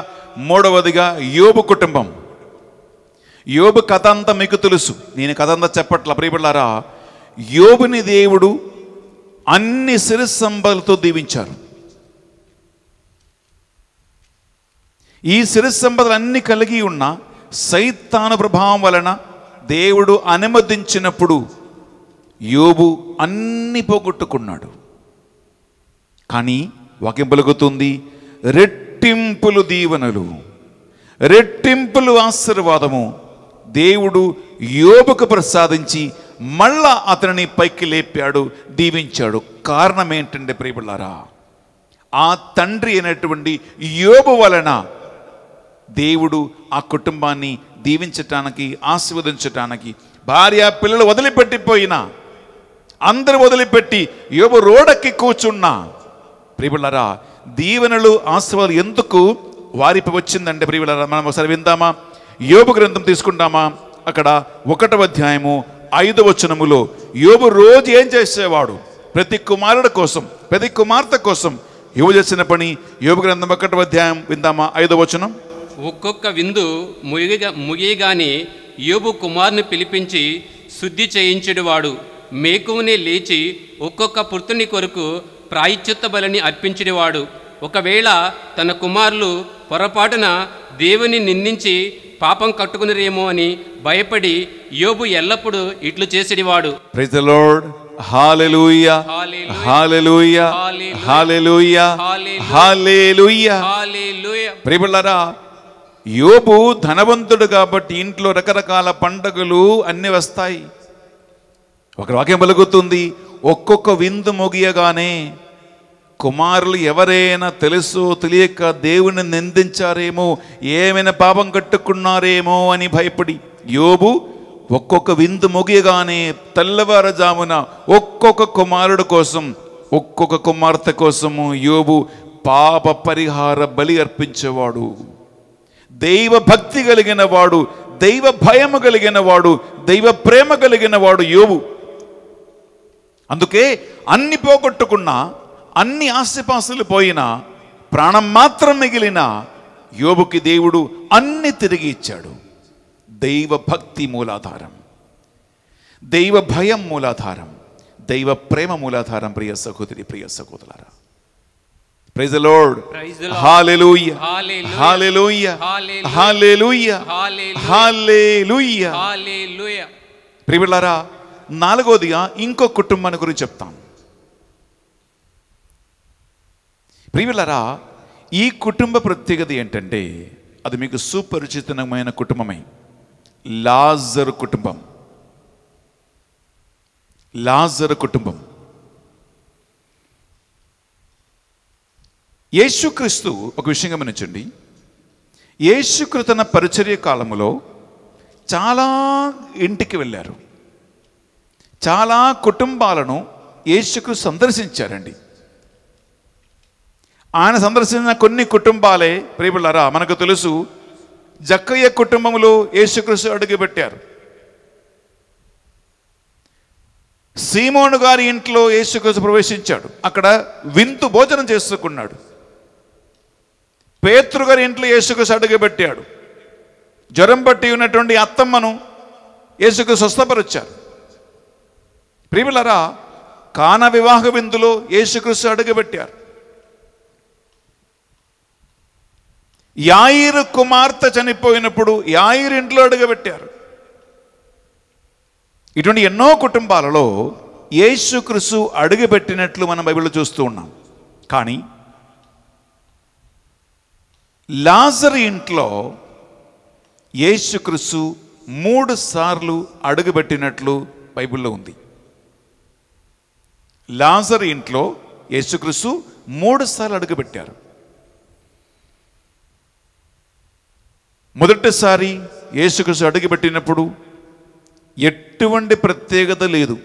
మూడవదిగా యోబు కుటుంబం యోబు కథ అంతా మీకు తెలుసు నేను కథ అంతా చెప్పట్ల ప్రియపట్లారా యోబుని దేవుడు అన్ని సిరిస్సంబలతో దీవించారు ఈ సిరిస్సంబలు అన్ని కలిగి ఉన్న సైతాను ప్రభావం వలన దేవుడు అనుమతించినప్పుడు యోబు అన్ని పోగొట్టుకున్నాడు కానీ వాక్యం రెట్టింపులు దీవెనలు రెట్టింపులు ఆశీర్వాదము దేవుడు యోబుకు ప్రసాదించి మళ్ళా అతనిని పైకి లేపాడు దీవించాడు కారణం ఏంటంటే ప్రియబుళ్ళారా ఆ తండ్రి అనేటువంటి యోబు వలన దేవుడు ఆ కుటుంబాన్ని దీవించటానికి ఆశీర్వదించటానికి భార్య పిల్లలు వదిలిపెట్టిపోయినా అందరూ వదిలిపెట్టి యోబు రోడక్కి కూర్చున్నా ప్రియులరా దీవెనలు ఆశీర్వాదాలు ఎందుకు వారిపై వచ్చిందంటే ప్రియులరా మనం ఒకసారి విందామా యోబు గ్రంథం తీసుకుంటామా అక్కడ ఒకటవ అధ్యాయము ఐదు వచనములో యోబు రోజు ఏం చేసేవాడు ప్రతి కుమారుడు కోసం ప్రతి కుమార్తె కోసం యువ చేసిన పని యోగ గ్రంథం ఒకటి అధ్యాయం విందామా ఐదో వచనం ఒక్కొక్క విందు ముగిగా ముగియగానే యోబు కుమార్ని పిలిపించి శుద్ధి చేయించుడువాడు మేకుని లేచి ఒక్కొక్క పుత్రుని కొరకు ప్రాయచ్యుత్త బలిని అర్పించేవాడు ఒకవేళ తన కుమారులు పొరపాటున దేవుని నిందించి పాపం కట్టుకునిరేమో అని భయపడి యోబు ఎల్లప్పుడూ ఇట్లు చేసేవాడు యోబు ధనవంతుడు కాబట్టి ఇంట్లో రకరకాల పండగలు అన్ని వస్తాయి ఒక వాక్యం బలుగుతుంది ఒక్కొక్క విందు మొగియగానే కుమారులు ఎవరైనా తెలుసో తెలియక దేవుని నిందించారేమో ఏమైనా పాపం కట్టుకున్నారేమో అని భయపడి యోబు ఒక్కొక్క విందు ముగియగానే తెల్లవారుజామున ఒక్కొక్క కుమారుడు కోసం ఒక్కొక్క కుమార్తె కోసము యోబు పాప పరిహార బలి అర్పించేవాడు దైవ భక్తి కలిగిన వాడు దైవ భయము కలిగిన వాడు దైవ ప్రేమ కలిగిన వాడు యోబు అందుకే అన్ని పోగొట్టుకున్నా అన్ని ఆస్తిపాస్తులు పోయినా ప్రాణం మాత్రం మిగిలిన యోబుకి దేవుడు అన్ని తిరిగి ఇచ్చాడు దైవ భక్తి మూలాధారం దైవ భయం మూలాధారం దైవ ప్రేమ మూలాధారం ప్రియ సహోదరి ప్రియ సహోదరారా ప్రైజ్ ప్రియులారా నాలుగోదిగా ఇంకో కుటుంబాన్ని గురించి చెప్తాం ప్రియులరా ఈ కుటుంబ ప్రత్యేకత ఏంటంటే అది మీకు సుపరిచితమైన కుటుంబమై లాజర్ కుటుంబం లాజర్ కుటుంబం యేసుక్రీస్తు ఒక విషయం గమనించండి యేసుక్రీస్తు తన పరిచర్య కాలంలో చాలా ఇంటికి వెళ్ళారు చాలా కుటుంబాలను యేసుకు సందర్శించారండి ఆయన సందర్శించిన కొన్ని కుటుంబాలే ప్రియబుళ్ళారా మనకు తెలుసు జక్కయ్య కుటుంబంలో యేసుక్రీస్తు అడుగుపెట్టారు సీమోను గారి ఇంట్లో యేసుక్రీస్తు ప్రవేశించాడు అక్కడ వింతు భోజనం చేసుకున్నాడు పేతృ గారి ఇంట్లో యేసుక్రీస్తు అడుగుపెట్టాడు జ్వరం పట్టి ఉన్నటువంటి అత్తమ్మను యేసుకు స్వస్థపరిచారు ప్రియులరా కాన వివాహ విందులో యేసుక్రీస్తు అడుగుపెట్టారు యాయిరు కుమార్తె చనిపోయినప్పుడు యాయిరు ఇంట్లో అడుగుపెట్టారు ఇటువంటి ఎన్నో కుటుంబాలలో యేసుక్రిసు అడుగుపెట్టినట్లు మనం బైబిల్లో చూస్తూ ఉన్నాం కానీ లాజర్ ఇంట్లో యేసుక్రిసు మూడు సార్లు అడుగుపెట్టినట్లు బైబిల్లో ఉంది లాజర్ ఇంట్లో యేసుక్రిసు మూడు సార్లు అడుగుపెట్టారు మొదటిసారి యేసుకృష్ణ అడుగుపెట్టినప్పుడు ఎటువంటి ప్రత్యేకత లేదు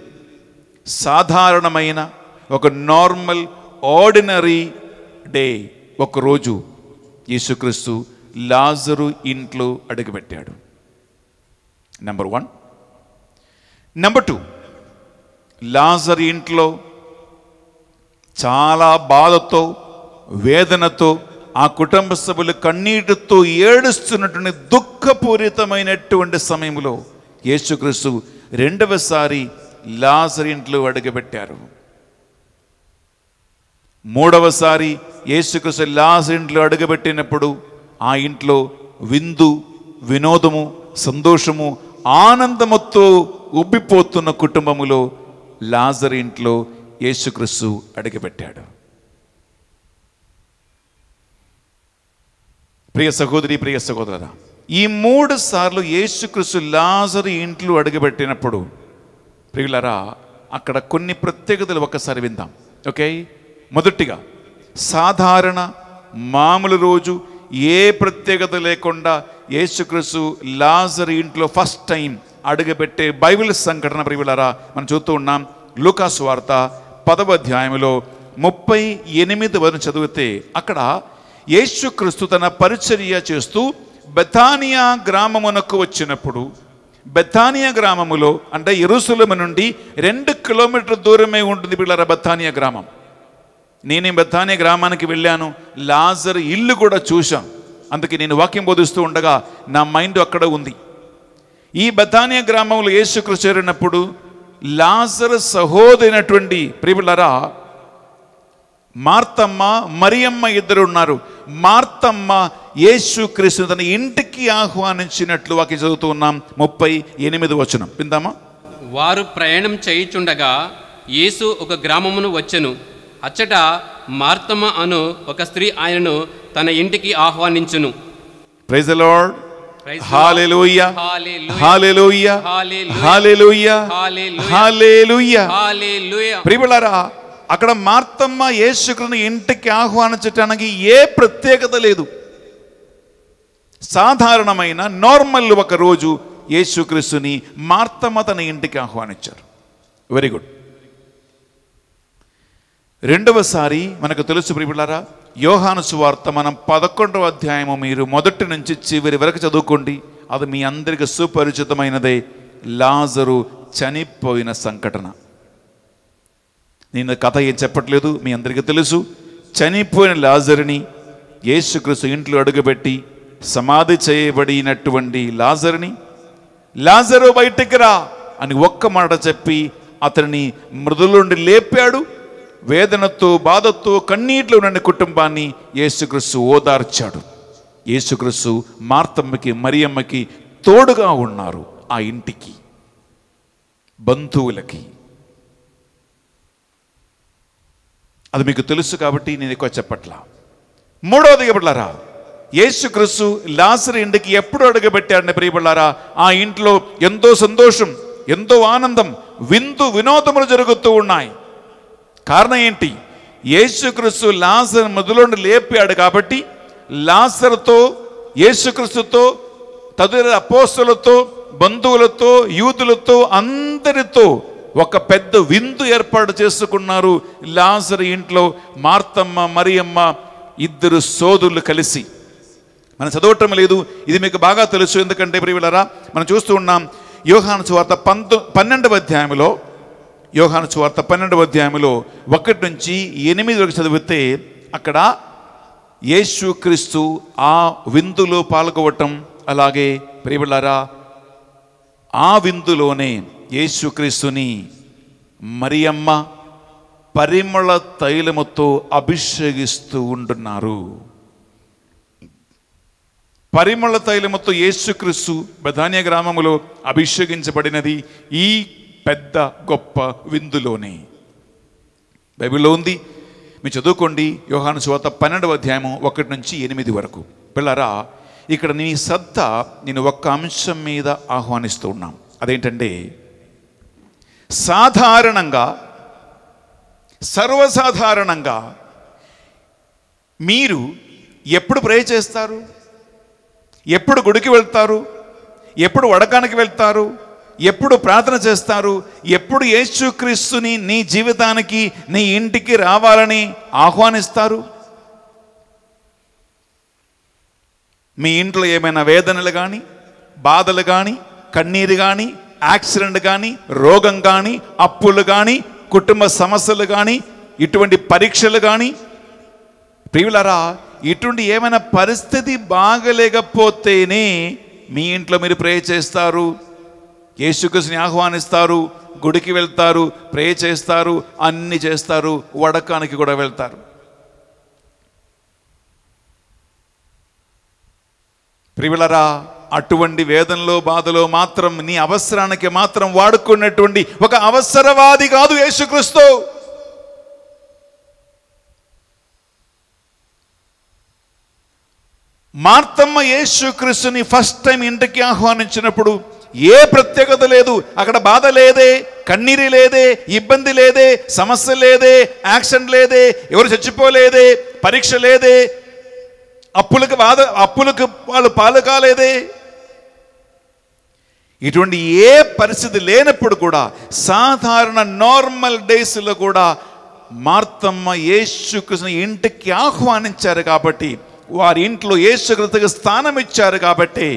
సాధారణమైన ఒక నార్మల్ ఆర్డినరీ డే ఒకరోజు యేసుక్రీస్తు లాజరు ఇంట్లో అడుగుపెట్టాడు నెంబర్ వన్ నెంబర్ టూ లాజర్ ఇంట్లో చాలా బాధతో వేదనతో ఆ కుటుంబ సభ్యులు కన్నీటితో ఏడుస్తున్నటువంటి దుఃఖపూరితమైనటువంటి సమయంలో యేసుక్రీస్తు రెండవసారి లాజర్ ఇంట్లో అడుగుపెట్టారు మూడవసారి యేసుక్రీస్తు లాజర్ ఇంట్లో అడుగుపెట్టినప్పుడు ఆ ఇంట్లో విందు వినోదము సంతోషము ఆనందముతో ఉబ్బిపోతున్న కుటుంబములో లాజర్ ఇంట్లో యేసుక్రీస్తు అడుగుపెట్టాడు ప్రియ సహోదరి ప్రియ సహోదర ఈ మూడు సార్లు యేసుక్రిసు లాజరు ఇంట్లో అడుగుపెట్టినప్పుడు ప్రియులరా అక్కడ కొన్ని ప్రత్యేకతలు ఒకసారి విందాం ఓకే మొదటిగా సాధారణ మామూలు రోజు ఏ ప్రత్యేకత లేకుండా యేసుక్రిసు లాజర్ ఇంట్లో ఫస్ట్ టైం అడుగుపెట్టే బైబిల్ సంఘటన ప్రియులరా మనం చూస్తూ ఉన్నాం లూకాసు వార్త పదవ అధ్యాయంలో ముప్పై ఎనిమిది వరకు చదివితే అక్కడ యేసుక్రీస్తు తన పరిచర్య చేస్తూ బెథానియా గ్రామమునకు వచ్చినప్పుడు బెథానియా గ్రామములో అంటే ఎరుసలము నుండి రెండు కిలోమీటర్ దూరమే ఉంటుంది పిల్లర బెథానియా గ్రామం నేనే బెథానియా గ్రామానికి వెళ్ళాను లాజర్ ఇల్లు కూడా చూశాం అందుకే నేను వాక్యం బోధిస్తూ ఉండగా నా మైండ్ అక్కడ ఉంది ఈ బెథానియా గ్రామంలో యేసుక్రీస్తు చేరినప్పుడు లాజర్ సహోదరినటువంటి ప్రియులరా మార్తమ్మ మరియమ్మ ఇద్దరు ఉన్నారు మార్తమ్మ యేసు క్రీస్తు తన ఇంటికి ఆహ్వానించినట్లు వాకి చదువుతూ ఉన్నాం ముప్పై ఎనిమిది వచనం విందామా వారు ప్రయాణం చేయుచుండగా యేసు ఒక గ్రామమును వచ్చెను అచ్చట మార్తమ్మ అను ఒక స్త్రీ ఆయనను తన ఇంటికి ఆహ్వానించును ప్రైజ్ లార్డ్ ప్రియులారా అక్కడ మార్తమ్మ యేసుకుని ఇంటికి ఆహ్వానించటానికి ఏ ప్రత్యేకత లేదు సాధారణమైన నార్మల్ ఒక రోజు యేసుక్రీస్తుని మార్తమ్మ తన ఇంటికి ఆహ్వానించారు వెరీ గుడ్ రెండవసారి మనకు తెలుసు ప్రిపులారా యోహాను సువార్త మనం పదకొండవ అధ్యాయము మీరు మొదటి నుంచి చివరి వరకు చదువుకోండి అది మీ అందరికీ సుపరిచితమైనదే లాజరు చనిపోయిన సంఘటన నేను కథ ఏం చెప్పట్లేదు మీ అందరికీ తెలుసు చనిపోయిన లాజర్ని యేసుక్రీస్తు ఇంట్లో అడుగుపెట్టి సమాధి చేయబడినటువంటి లాజర్ని లాజరు బయటికి రా అని ఒక్క మాట చెప్పి అతనిని మృదులుండి లేపాడు వేదనతో బాధతో కన్నీటిలో ఉన్న కుటుంబాన్ని యేసుక్రీస్తు ఓదార్చాడు యేసుక్రీస్తు మార్తమ్మకి మరియమ్మకి తోడుగా ఉన్నారు ఆ ఇంటికి బంధువులకి అది మీకు తెలుసు కాబట్టి నేను ఎక్కువ చెప్పట్లా మూడవది యేసు క్రిస్సు లాసరి ఇంటికి ఎప్పుడు అడుగుపెట్టాడని ప్రియపడ్డారా ఆ ఇంట్లో ఎంతో సంతోషం ఎంతో ఆనందం విందు వినోదములు జరుగుతూ ఉన్నాయి కారణం ఏంటి యేసుక్రీస్తు లాసర్ మొదలుండి లేపాడు కాబట్టి లాసర్తో యేసుక్రీస్తుతో తదుర అపోస్తులతో బంధువులతో యూతులతో అందరితో ఒక పెద్ద విందు ఏర్పాటు చేసుకున్నారు లాజర్ ఇంట్లో మార్తమ్మ మరియమ్మ ఇద్దరు సోదరులు కలిసి మనం చదవటం లేదు ఇది మీకు బాగా తెలుసు ఎందుకంటే ప్రియులరా మనం చూస్తూ ఉన్నాం యోహాను చువార్త పంతొ పన్నెండవ అధ్యాయంలో యోహాను చువార్త పన్నెండవ అధ్యాయంలో ఒకటి నుంచి ఎనిమిది వరకు చదివితే అక్కడ క్రీస్తు ఆ విందులో పాల్గొవటం అలాగే ప్రియులరా ఆ విందులోనే యేసుక్రీస్తుని మరియమ్మ పరిమళ తైలముతో అభిషేకిస్తూ ఉంటున్నారు పరిమళ తైలముతో యేసుక్రీస్తు బధాన్య గ్రామములో అభిషేకించబడినది ఈ పెద్ద గొప్ప విందులోనే బైబిల్లో ఉంది మీరు చదువుకోండి యోహాను శోత పన్నెండవ అధ్యాయము ఒకటి నుంచి ఎనిమిది వరకు పిల్లరా ఇక్కడ నీ సత్తా నేను ఒక్క అంశం మీద ఆహ్వానిస్తూ ఉన్నాం అదేంటంటే సాధారణంగా సర్వసాధారణంగా మీరు ఎప్పుడు ప్రే చేస్తారు ఎప్పుడు గుడికి వెళ్తారు ఎప్పుడు వడకానికి వెళ్తారు ఎప్పుడు ప్రార్థన చేస్తారు ఎప్పుడు యేసుక్రీస్తుని నీ జీవితానికి నీ ఇంటికి రావాలని ఆహ్వానిస్తారు మీ ఇంట్లో ఏమైనా వేదనలు కానీ బాధలు కానీ కన్నీరు కానీ యాక్సిడెంట్ కానీ రోగం కానీ అప్పులు కానీ కుటుంబ సమస్యలు కానీ ఇటువంటి పరీక్షలు కానీ ప్రియులరా ఇటువంటి ఏమైనా పరిస్థితి బాగలేకపోతేనే మీ ఇంట్లో మీరు ప్రే చేస్తారు యేసుకృష్ణని ఆహ్వానిస్తారు గుడికి వెళ్తారు ప్రే చేస్తారు అన్ని చేస్తారు వడకానికి కూడా వెళ్తారు ప్రియులరా అటువంటి వేదనలో బాధలో మాత్రం నీ అవసరానికి మాత్రం వాడుకున్నటువంటి ఒక అవసరవాది కాదు యేసుక్రీస్తు మార్తమ్మ యేసుక్రీస్తుని ఫస్ట్ టైం ఇంటికి ఆహ్వానించినప్పుడు ఏ ప్రత్యేకత లేదు అక్కడ బాధ లేదే కన్నీరి లేదే ఇబ్బంది లేదే సమస్య లేదే యాక్సిడెంట్ లేదే ఎవరు చచ్చిపోలేదే పరీక్ష లేదే అప్పులకు బాధ అప్పులకు వాళ్ళు పాలు కాలేదే ఇటువంటి ఏ పరిస్థితి లేనప్పుడు కూడా సాధారణ నార్మల్ డేస్లో కూడా మార్తమ్మ యేసుకృష్ణ ఇంటికి ఆహ్వానించారు కాబట్టి వారి ఇంట్లో యేసుకృతకు స్థానం ఇచ్చారు కాబట్టి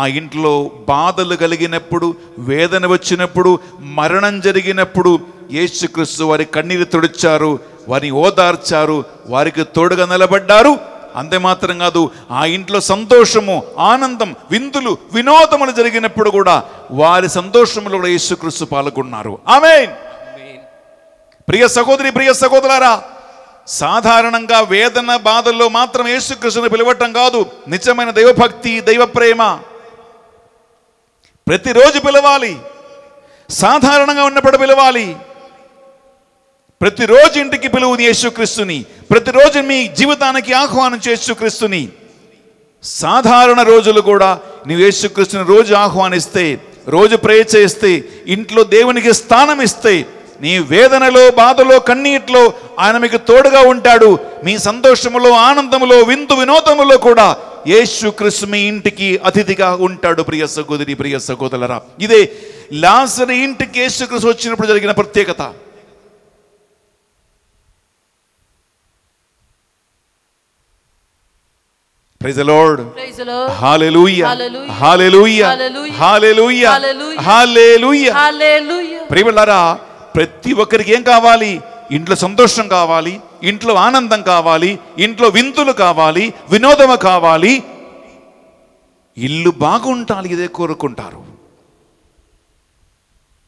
ఆ ఇంట్లో బాధలు కలిగినప్పుడు వేదన వచ్చినప్పుడు మరణం జరిగినప్పుడు యేసుక్రీస్తు వారి కన్నీరు తుడిచారు వారిని ఓదార్చారు వారికి తోడుగా నిలబడ్డారు అంతే మాత్రం కాదు ఆ ఇంట్లో సంతోషము ఆనందం విందులు వినోదములు జరిగినప్పుడు కూడా వారి సంతోషములో కూడా యేసుక్రీస్తు పాల్గొన్నారు ఆమె ప్రియ సహోదరి ప్రియ సహోదరారా సాధారణంగా వేదన బాధల్లో మాత్రం యేసుకృష్ణుని పిలవటం కాదు నిజమైన దైవభక్తి దైవ ప్రేమ ప్రతిరోజు పిలవాలి సాధారణంగా ఉన్నప్పుడు పిలవాలి ప్రతిరోజు ఇంటికి పిలువు యేసుక్రీస్తుని ప్రతిరోజు మీ జీవితానికి ఆహ్వానం యేసుక్రీస్తుని సాధారణ రోజులు కూడా నువ్వు యేసుక్రీస్తుని రోజు ఆహ్వానిస్తే రోజు ప్రే చేస్తే ఇంట్లో దేవునికి స్థానం ఇస్తే నీ వేదనలో బాధలో కన్నీటిలో ఆయన మీకు తోడుగా ఉంటాడు మీ సంతోషములో ఆనందములో వింతు వినోదములో కూడా యేసుక్రీస్తు మీ ఇంటికి అతిథిగా ఉంటాడు ప్రియ సగోదరి ప్రియ సగోదలరా ఇదే లాసరి ఇంటికి యేసుక్రీస్తు వచ్చినప్పుడు జరిగిన ప్రత్యేకత praise Lord hallelujah hallelujah hallelujah హల్లెలూయా ప్రియలారా ప్రతి ఒక్కరికి ఏం కావాలి ఇంట్లో సంతోషం కావాలి ఇంట్లో ఆనందం కావాలి ఇంట్లో వింతులు కావాలి వినోదము కావాలి ఇల్లు బాగుంటాలి ఇదే కోరుకుంటారు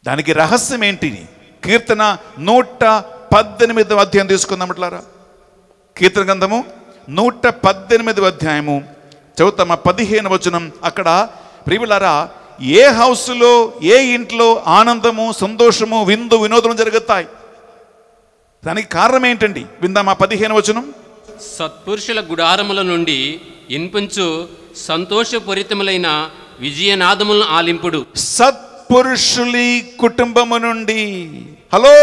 దానికి రహస్యం ఏంటిని కీర్తన నూట పద్దెనిమిదవ అధ్యాయం తీసుకుందాం అట్లారా కీర్తన గ్రంథము నూట పద్దెనిమిది అధ్యాయము చదువుతామ పదిహేను వచనం అక్కడ ప్రియులారా ఏ హౌస్లో ఏ ఇంట్లో ఆనందము సంతోషము విందు వినోదం జరుగుతాయి దానికి కారణం ఏంటండి విందామా పదిహేను వచనం సత్పురుషుల గుడారముల నుండి ఇన్పించు సంతోషపూరితములైన విజయనాదములను ఆలింపుడు సత్పురుషులి కుటుంబము నుండి హలో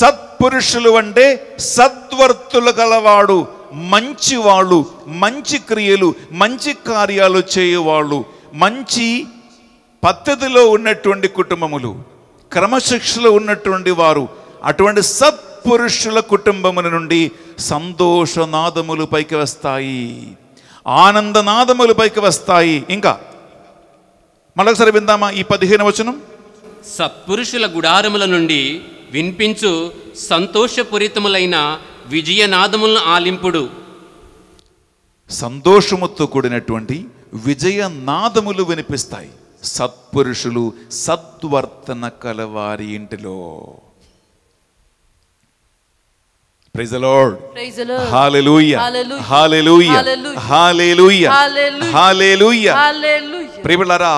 సత్పురుషులు అంటే సద్వర్తులు గలవాడు మంచివాళ్ళు మంచి క్రియలు మంచి కార్యాలు చేయవాళ్ళు మంచి పద్ధతిలో ఉన్నటువంటి కుటుంబములు క్రమశిక్షలో ఉన్నటువంటి వారు అటువంటి సత్పురుషుల కుటుంబముల నుండి సంతోషనాదములు పైకి వస్తాయి ఆనందనాదములు పైకి వస్తాయి ఇంకా మళ్ళొకసారి విందామా ఈ పదిహేను వచనం సత్పురుషుల గుడారముల నుండి వినిపించు సంతోషపూరితములైన విజయనాదములను ఆలింపుడు సంతోషముతో కూడినటువంటి విజయనాదములు వినిపిస్తాయి సత్పురుషులు సద్వర్తన కలవారి ఇంటిలో ప్రియులరా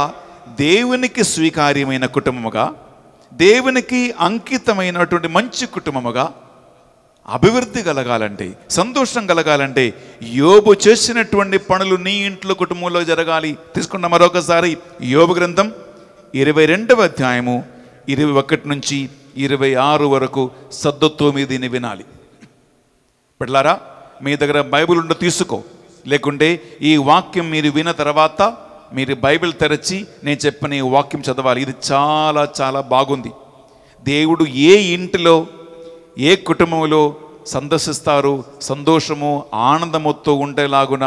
దేవునికి స్వీకార్యమైన కుటుంబముగా దేవునికి అంకితమైనటువంటి మంచి కుటుంబముగా అభివృద్ధి కలగాలంటే సంతోషం కలగాలంటే యోబు చేసినటువంటి పనులు నీ ఇంట్లో కుటుంబంలో జరగాలి తీసుకున్న మరొకసారి యోబు గ్రంథం ఇరవై రెండవ అధ్యాయము ఇరవై ఒకటి నుంచి ఇరవై ఆరు వరకు సద్దతో మీదిని వినాలి పెళ్ళారా మీ దగ్గర బైబిల్ ఉండ తీసుకో లేకుంటే ఈ వాక్యం మీరు విన్న తర్వాత మీరు బైబిల్ తెరచి నేను చెప్పిన ఈ వాక్యం చదవాలి ఇది చాలా చాలా బాగుంది దేవుడు ఏ ఇంటిలో ఏ కుటుంబంలో సందర్శిస్తారు సంతోషము ఆనందముతో ఉండేలాగున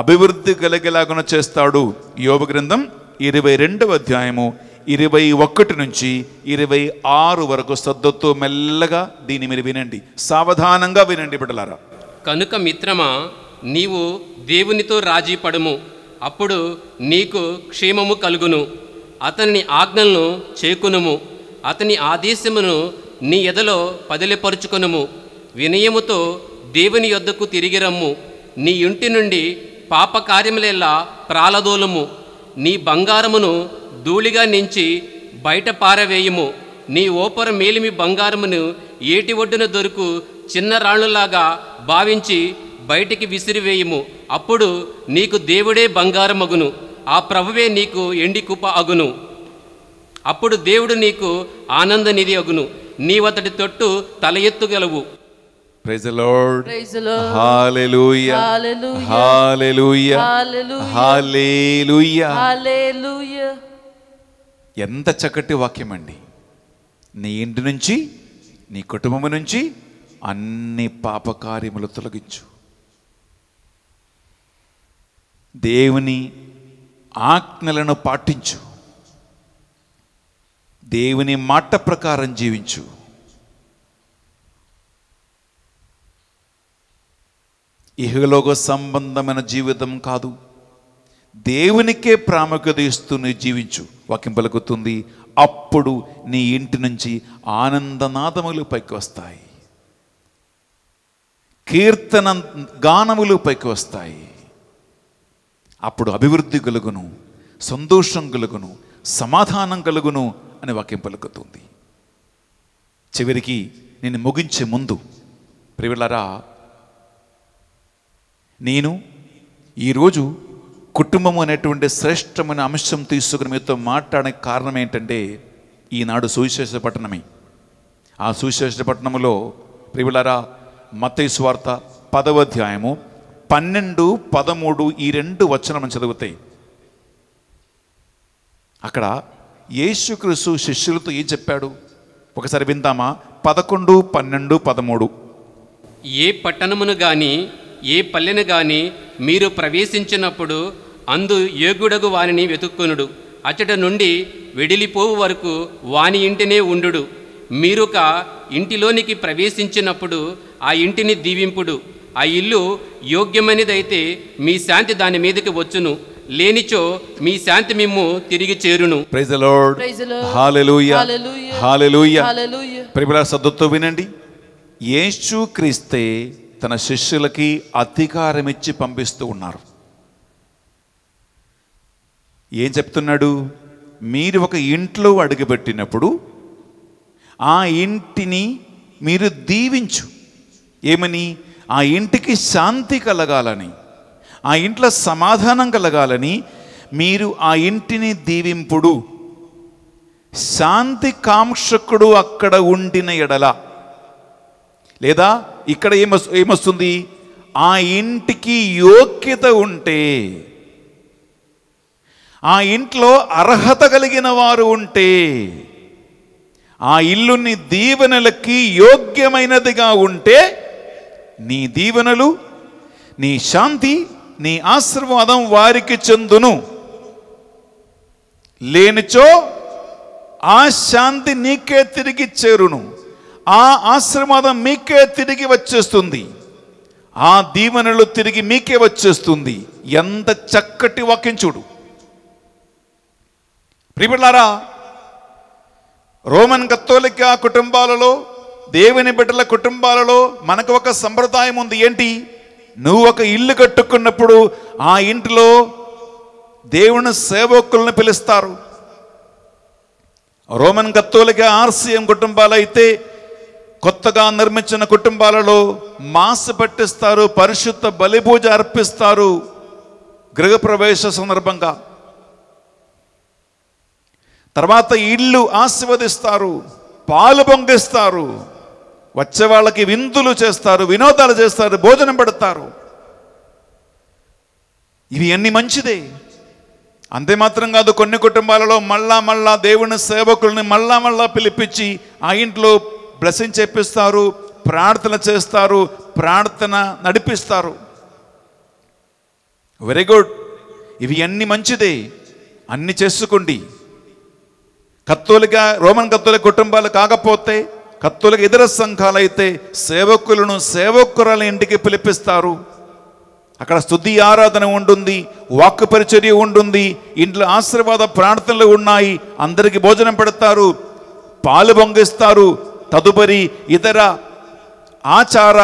అభివృద్ధి కలిగేలాగున చేస్తాడు యోగ గ్రంథం ఇరవై రెండవ అధ్యాయము ఇరవై ఒకటి నుంచి ఇరవై ఆరు వరకు శ్రద్ధతో మెల్లగా దీన్ని మీరు వినండి సావధానంగా వినండి బిడ్డలారా కనుక మిత్రమా నీవు దేవునితో రాజీ పడుము అప్పుడు నీకు క్షేమము కలుగును అతని ఆజ్ఞలను చేకునుము అతని ఆదేశమును నీ ఎదలో పదిలిపరుచుకొనుము వినయముతో దేవుని యొద్దకు తిరిగి రమ్ము నీ ఇంటి నుండి పాపకార్యములేలా ప్రాలదోలుము నీ బంగారమును ధూళిగా నించి బయట పారవేయుము నీ ఓపర మేలిమి బంగారమును ఏటి ఒడ్డున దొరుకు చిన్న రాణులాగా భావించి బయటికి విసిరివేయుము అప్పుడు నీకు దేవుడే బంగారమగును ఆ ప్రభువే నీకు ఎండికుప అగును అప్పుడు దేవుడు నీకు ఆనందనిధి అగును నీవతడి తొట్టు తల ఎత్తుగలవు ఎంత చక్కటి వాక్యం అండి నీ ఇంటి నుంచి నీ కుటుంబం నుంచి అన్ని పాపకార్యములు తొలగించు దేవుని ఆజ్ఞలను పాటించు దేవుని మాట ప్రకారం జీవించు ఇహలోక సంబంధమైన జీవితం కాదు దేవునికే ప్రాముఖ్యత నీ జీవించు వాకింపలుగుతుంది అప్పుడు నీ ఇంటి నుంచి ఆనందనాదములు పైకి వస్తాయి కీర్తన గానములు పైకి వస్తాయి అప్పుడు అభివృద్ధి కలుగును సంతోషం కలుగును సమాధానం కలుగును అని వాక్యం పలుకుతుంది చివరికి నేను ముగించే ముందు ప్రివిలరా నేను ఈరోజు కుటుంబం అనేటువంటి శ్రేష్టమైన అంశం తీసుకుని మీతో మాట్లాడే కారణం ఏంటంటే ఈనాడు సువిశేష పట్టణమే ఆ సువిశేష పట్టణంలో ప్రివిలరా మతయ స్వార్త పదవ అధ్యాయము పన్నెండు పదమూడు ఈ రెండు వచనం చదువుతాయి అక్కడ యేసుక్రీస్తు శిష్యులతో ఏం చెప్పాడు ఒకసారి విందామా పదకొండు పన్నెండు పదమూడు ఏ పట్టణమును గాని ఏ పల్లెను గాని మీరు ప్రవేశించినప్పుడు అందు యోగుడగు వానిని వెతుక్కునుడు అతడి నుండి వెడిలిపోవు వరకు వాని ఇంటినే ఉండు ఒక ఇంటిలోనికి ప్రవేశించినప్పుడు ఆ ఇంటిని దీవింపుడు ఆ ఇల్లు యోగ్యమైనదైతే మీ శాంతి దాని మీదకి వచ్చును లేనిచో మీ శాంతి మిమ్ము తిరిగి చేరును praise the Lord hallelujah hallelujah వినండి యేసు క్రీస్తే తన శిష్యులకి అధికారం ఇచ్చి పంపిస్తూ ఉన్నారు ఏం చెప్తున్నాడు మీరు ఒక ఇంట్లో అడుగుపెట్టినప్పుడు ఆ ఇంటిని మీరు దీవించు ఏమని ఆ ఇంటికి శాంతి కలగాలని ఆ ఇంట్లో సమాధానం కలగాలని మీరు ఆ ఇంటిని దీవింపుడు శాంతి కాంక్షకుడు అక్కడ ఉండిన ఎడల లేదా ఇక్కడ ఏమ ఏమొస్తుంది ఆ ఇంటికి యోగ్యత ఉంటే ఆ ఇంట్లో అర్హత కలిగిన వారు ఉంటే ఆ ఇల్లుని దీవెనలకి యోగ్యమైనదిగా ఉంటే నీ దీవెనలు నీ శాంతి నీ ఆశీర్వాదం వారికి చెందును లేనిచో ఆ శాంతి నీకే తిరిగి చేరును ఆ ఆశీర్వాదం మీకే తిరిగి వచ్చేస్తుంది ఆ దీవెనలు తిరిగి మీకే వచ్చేస్తుంది ఎంత చక్కటి వాక్యం చూడు ప్రిబిళ్ళారా రోమన్ కత్తోలిక కుటుంబాలలో దేవుని బిడ్డల కుటుంబాలలో మనకు ఒక సంప్రదాయం ఉంది ఏంటి నువ్వు ఒక ఇల్లు కట్టుకున్నప్పుడు ఆ ఇంటిలో దేవుని సేవకులను పిలుస్తారు రోమన్ కత్తోలిక ఆర్సీఎం అయితే కొత్తగా నిర్మించిన కుటుంబాలలో మాస్ పట్టిస్తారు పరిశుద్ధ బలిపూజ అర్పిస్తారు గృహప్రవేశ సందర్భంగా తర్వాత ఇల్లు ఆశీర్వదిస్తారు పాలు పొంగిస్తారు వచ్చే వాళ్ళకి విందులు చేస్తారు వినోదాలు చేస్తారు భోజనం పెడతారు ఇవి అన్ని మంచిదే అంతే మాత్రం కాదు కొన్ని కుటుంబాలలో మళ్ళా మళ్ళా దేవుని సేవకుల్ని మళ్ళా మళ్ళా పిలిపించి ఆ ఇంట్లో బ్లెస్సింగ్ చెప్పిస్తారు ప్రార్థన చేస్తారు ప్రార్థన నడిపిస్తారు వెరీ గుడ్ ఇవి అన్ని మంచిదే అన్ని చేసుకోండి కత్తోలిక రోమన్ కత్తోలిక కుటుంబాలు కాకపోతే కత్తులకు ఇతర సంఘాలైతే సేవకులను సేవకురాల ఇంటికి పిలిపిస్తారు అక్కడ స్థుతి ఆరాధన ఉంటుంది వాక్కు పరిచర్య ఉంటుంది ఇంట్లో ఆశీర్వాద ప్రార్థనలు ఉన్నాయి అందరికీ భోజనం పెడతారు పాలు పొంగిస్తారు తదుపరి ఇతర ఆచార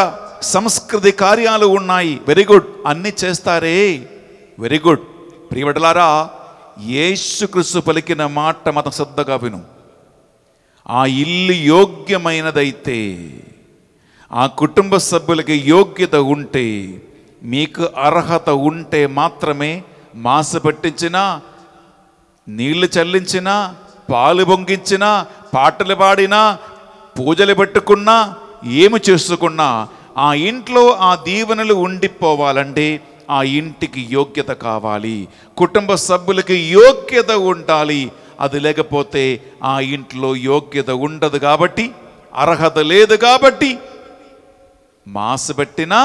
సంస్కృతి కార్యాలు ఉన్నాయి వెరీ గుడ్ అన్నీ చేస్తారే వెరీ గుడ్ యేసు యేసుక్రిస్తు పలికిన మాట మత శ్రద్ధగా విను ఆ ఇల్లు యోగ్యమైనదైతే ఆ కుటుంబ సభ్యులకి యోగ్యత ఉంటే మీకు అర్హత ఉంటే మాత్రమే మాస పట్టించినా నీళ్లు చల్లించినా పాలు పొంగించినా పాటలు పాడినా పూజలు పెట్టుకున్నా ఏమి చేసుకున్నా ఆ ఇంట్లో ఆ దీవెనలు ఉండిపోవాలంటే ఆ ఇంటికి యోగ్యత కావాలి కుటుంబ సభ్యులకి యోగ్యత ఉండాలి అది లేకపోతే ఆ ఇంట్లో యోగ్యత ఉండదు కాబట్టి అర్హత లేదు కాబట్టి పెట్టినా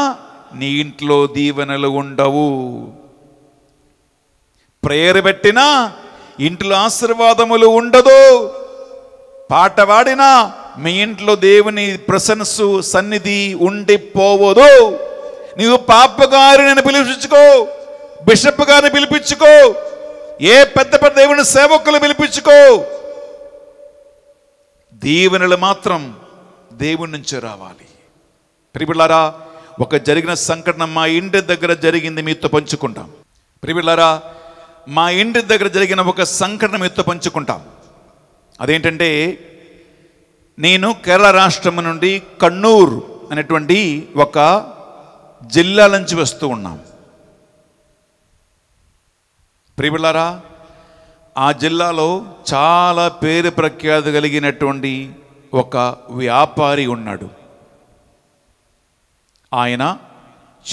నీ ఇంట్లో దీవెనలు ఉండవు ప్రేయర్ పెట్టినా ఇంట్లో ఆశీర్వాదములు ఉండదు పాట పాడినా మీ ఇంట్లో దేవుని ప్రశంసు సన్నిధి ఉండిపోవదు నీవు పాపగారిని పిలిపించుకో బిషప్ గారిని పిలిపించుకో ఏ పెద్ద పెద్ద దేవుని సేవకులు పిలిపించుకో దీవెనలు మాత్రం దేవుని నుంచే రావాలి ప్రిబిళ్ళారా ఒక జరిగిన సంఘటన మా ఇంటి దగ్గర జరిగింది మీతో పంచుకుంటాం ప్రిబిళ్ళారా మా ఇంటి దగ్గర జరిగిన ఒక సంఘటన మీతో పంచుకుంటాం అదేంటంటే నేను కేరళ రాష్ట్రం నుండి కన్నూర్ అనేటువంటి ఒక జిల్లా నుంచి వస్తూ ఉన్నాం ప్రియులారా ఆ జిల్లాలో చాలా పేరు ప్రఖ్యాతి కలిగినటువంటి ఒక వ్యాపారి ఉన్నాడు ఆయన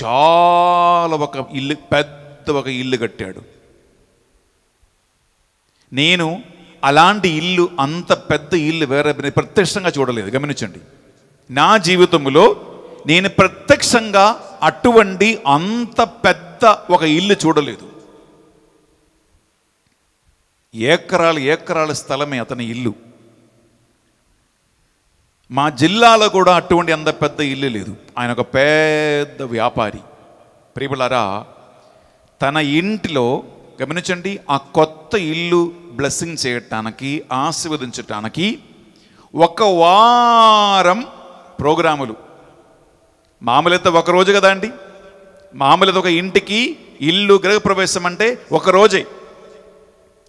చాలా ఒక ఇల్లు పెద్ద ఒక ఇల్లు కట్టాడు నేను అలాంటి ఇల్లు అంత పెద్ద ఇల్లు వేరే ప్రత్యక్షంగా చూడలేదు గమనించండి నా జీవితంలో నేను ప్రత్యక్షంగా అటువంటి అంత పెద్ద ఒక ఇల్లు చూడలేదు ఏకరాలు ఏకరాల స్థలమే అతని ఇల్లు మా జిల్లాలో కూడా అటువంటి అంత పెద్ద ఇల్లు లేదు ఆయన ఒక పెద్ద వ్యాపారి ప్రియులరా తన ఇంటిలో గమనించండి ఆ కొత్త ఇల్లు బ్లెస్సింగ్ చేయటానికి ఆశీర్వదించటానికి ఒక వారం ప్రోగ్రాములు మామూలైతే ఒకరోజు కదా అండి మామూలైతే ఒక ఇంటికి ఇల్లు గృహప్రవేశం అంటే ఒకరోజే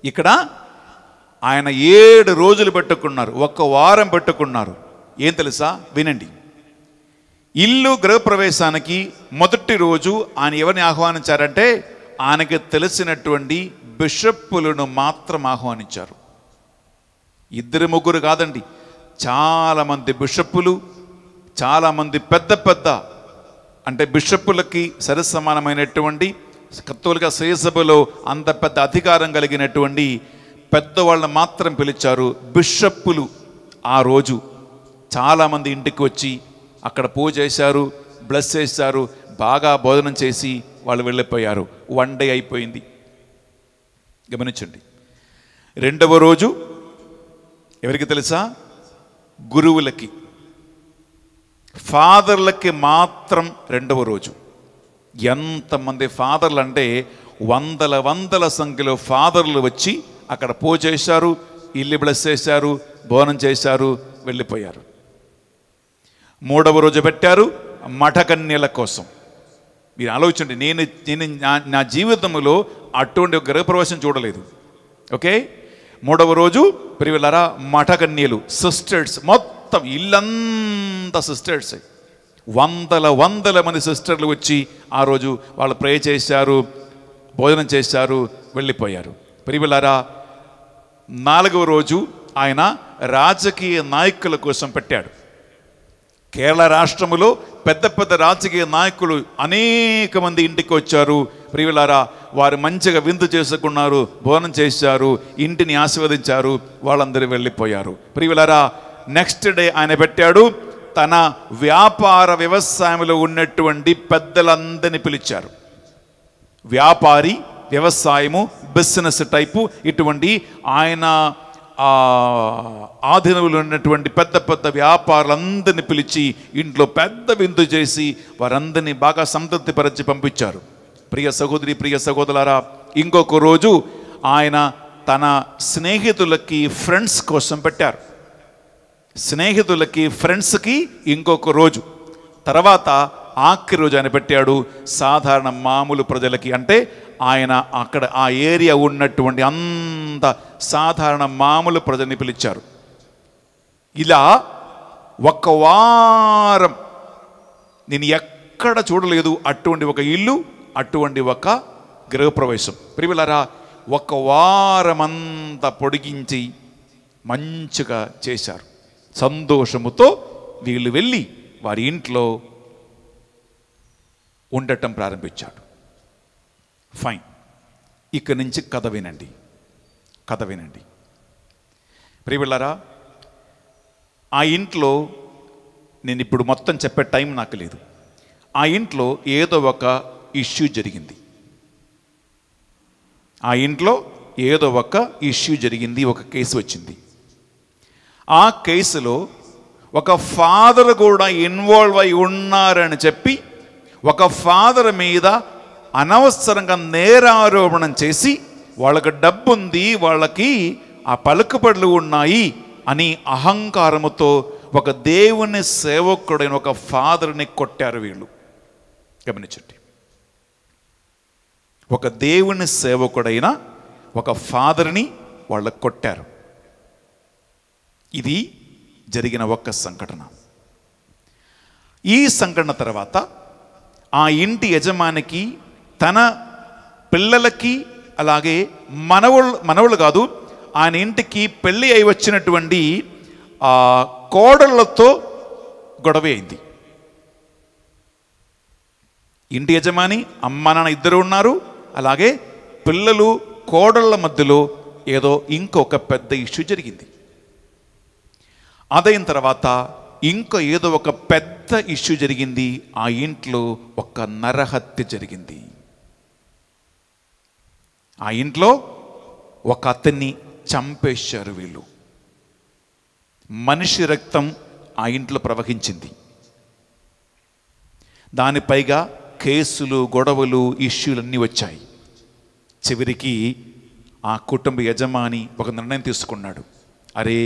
ఇక్కడ ఆయన ఏడు రోజులు పెట్టుకున్నారు ఒక్క వారం పెట్టుకున్నారు ఏం తెలుసా వినండి ఇల్లు గృహప్రవేశానికి మొదటి రోజు ఆయన ఎవరిని ఆహ్వానించారంటే ఆయనకి తెలిసినటువంటి బిషప్పులను మాత్రం ఆహ్వానించారు ఇద్దరు ముగ్గురు కాదండి చాలామంది బిషప్పులు చాలామంది పెద్ద పెద్ద అంటే బిషప్పులకి సరిసమానమైనటువంటి కత్తోలిక సేసభలో అంత పెద్ద అధికారం కలిగినటువంటి పెద్దవాళ్ళని మాత్రం పిలిచారు బిషప్పులు ఆ రోజు చాలామంది ఇంటికి వచ్చి అక్కడ పూజ చేశారు బ్లెస్ చేశారు బాగా భోజనం చేసి వాళ్ళు వెళ్ళిపోయారు వన్ డే అయిపోయింది గమనించండి రెండవ రోజు ఎవరికి తెలుసా గురువులకి ఫాదర్లకి మాత్రం రెండవ రోజు ఎంతమంది ఫాదర్లు అంటే వందల వందల సంఖ్యలో ఫాదర్లు వచ్చి అక్కడ పూజ చేశారు ఇల్లు బ్లెస్ చేశారు భోనం చేశారు వెళ్ళిపోయారు మూడవ రోజు పెట్టారు మఠకన్యల కోసం మీరు ఆలోచించండి నేను నేను నా జీవితంలో అటువంటి గృహప్రవేశం చూడలేదు ఓకే మూడవ రోజు ప్రియులరా మఠకన్యలు సిస్టర్స్ మొత్తం ఇల్లంతా సిస్టర్స్ వందల వందల మంది సిస్టర్లు వచ్చి ఆ రోజు వాళ్ళు ప్రే చేశారు భోజనం చేశారు వెళ్ళిపోయారు ప్రియులారా నాలుగవ రోజు ఆయన రాజకీయ నాయకుల కోసం పెట్టాడు కేరళ రాష్ట్రములో పెద్ద పెద్ద రాజకీయ నాయకులు అనేక మంది ఇంటికి వచ్చారు ప్రియులారా వారు మంచిగా విందు చేసుకున్నారు భోజనం చేశారు ఇంటిని ఆశీర్వదించారు వాళ్ళందరూ వెళ్ళిపోయారు ప్రియులారా నెక్స్ట్ డే ఆయన పెట్టాడు తన వ్యాపార వ్యవసాయంలో ఉన్నటువంటి పెద్దలందరిని పిలిచారు వ్యాపారి వ్యవసాయము బిజినెస్ టైపు ఇటువంటి ఆయన ఆధీనంలో ఉన్నటువంటి పెద్ద పెద్ద వ్యాపారులందరిని పిలిచి ఇంట్లో పెద్ద విందు చేసి వారందరినీ బాగా సంతృప్తిపరచి పంపించారు ప్రియ సహోదరి ప్రియ సహోదరులారా ఇంకొక రోజు ఆయన తన స్నేహితులకి ఫ్రెండ్స్ కోసం పెట్టారు స్నేహితులకి ఫ్రెండ్స్కి ఇంకొక రోజు తర్వాత ఆఖరి రోజు ఆయన పెట్టాడు సాధారణ మామూలు ప్రజలకి అంటే ఆయన అక్కడ ఆ ఏరియా ఉన్నటువంటి అంత సాధారణ మామూలు ప్రజల్ని పిలిచారు ఇలా ఒక వారం నేను ఎక్కడ చూడలేదు అటువంటి ఒక ఇల్లు అటువంటి ఒక గృహప్రవేశం ప్రియులరా ఒక వారమంతా పొడిగించి మంచిగా చేశారు సంతోషముతో వీళ్ళు వెళ్ళి వారి ఇంట్లో ఉండటం ప్రారంభించాడు ఫైన్ ఇక్కడ నుంచి కథ వినండి కథ వినండి ప్రియవిళ్ళారా ఆ ఇంట్లో నేను ఇప్పుడు మొత్తం చెప్పే టైం నాకు లేదు ఆ ఇంట్లో ఏదో ఒక ఇష్యూ జరిగింది ఆ ఇంట్లో ఏదో ఒక ఇష్యూ జరిగింది ఒక కేసు వచ్చింది ఆ కేసులో ఒక ఫాదర్ కూడా ఇన్వాల్వ్ అయి ఉన్నారని చెప్పి ఒక ఫాదర్ మీద అనవసరంగా నేరారోపణం చేసి వాళ్ళకి డబ్బుంది వాళ్ళకి ఆ పలుకుబడులు ఉన్నాయి అని అహంకారముతో ఒక దేవుని సేవకుడైన ఒక ఫాదర్ని కొట్టారు వీళ్ళు గమనించండి ఒక దేవుని సేవకుడైన ఒక ఫాదర్ని వాళ్ళకు కొట్టారు ఇది జరిగిన ఒక్క సంఘటన ఈ సంఘటన తర్వాత ఆ ఇంటి యజమానికి తన పిల్లలకి అలాగే మనవళ్ళు మనవళ్ళు కాదు ఆయన ఇంటికి పెళ్ళి అయి వచ్చినటువంటి కోడళ్ళతో గొడవ అయింది ఇంటి యజమాని అమ్మ నాన్న ఇద్దరు ఉన్నారు అలాగే పిల్లలు కోడళ్ళ మధ్యలో ఏదో ఇంకొక పెద్ద ఇష్యూ జరిగింది అదైన తర్వాత ఇంకా ఏదో ఒక పెద్ద ఇష్యూ జరిగింది ఆ ఇంట్లో ఒక నరహత్య జరిగింది ఆ ఇంట్లో ఒక అతన్ని చంపేశారు వీళ్ళు మనిషి రక్తం ఆ ఇంట్లో ప్రవహించింది దానిపైగా కేసులు గొడవలు ఇష్యూలన్నీ వచ్చాయి చివరికి ఆ కుటుంబ యజమాని ఒక నిర్ణయం తీసుకున్నాడు అరే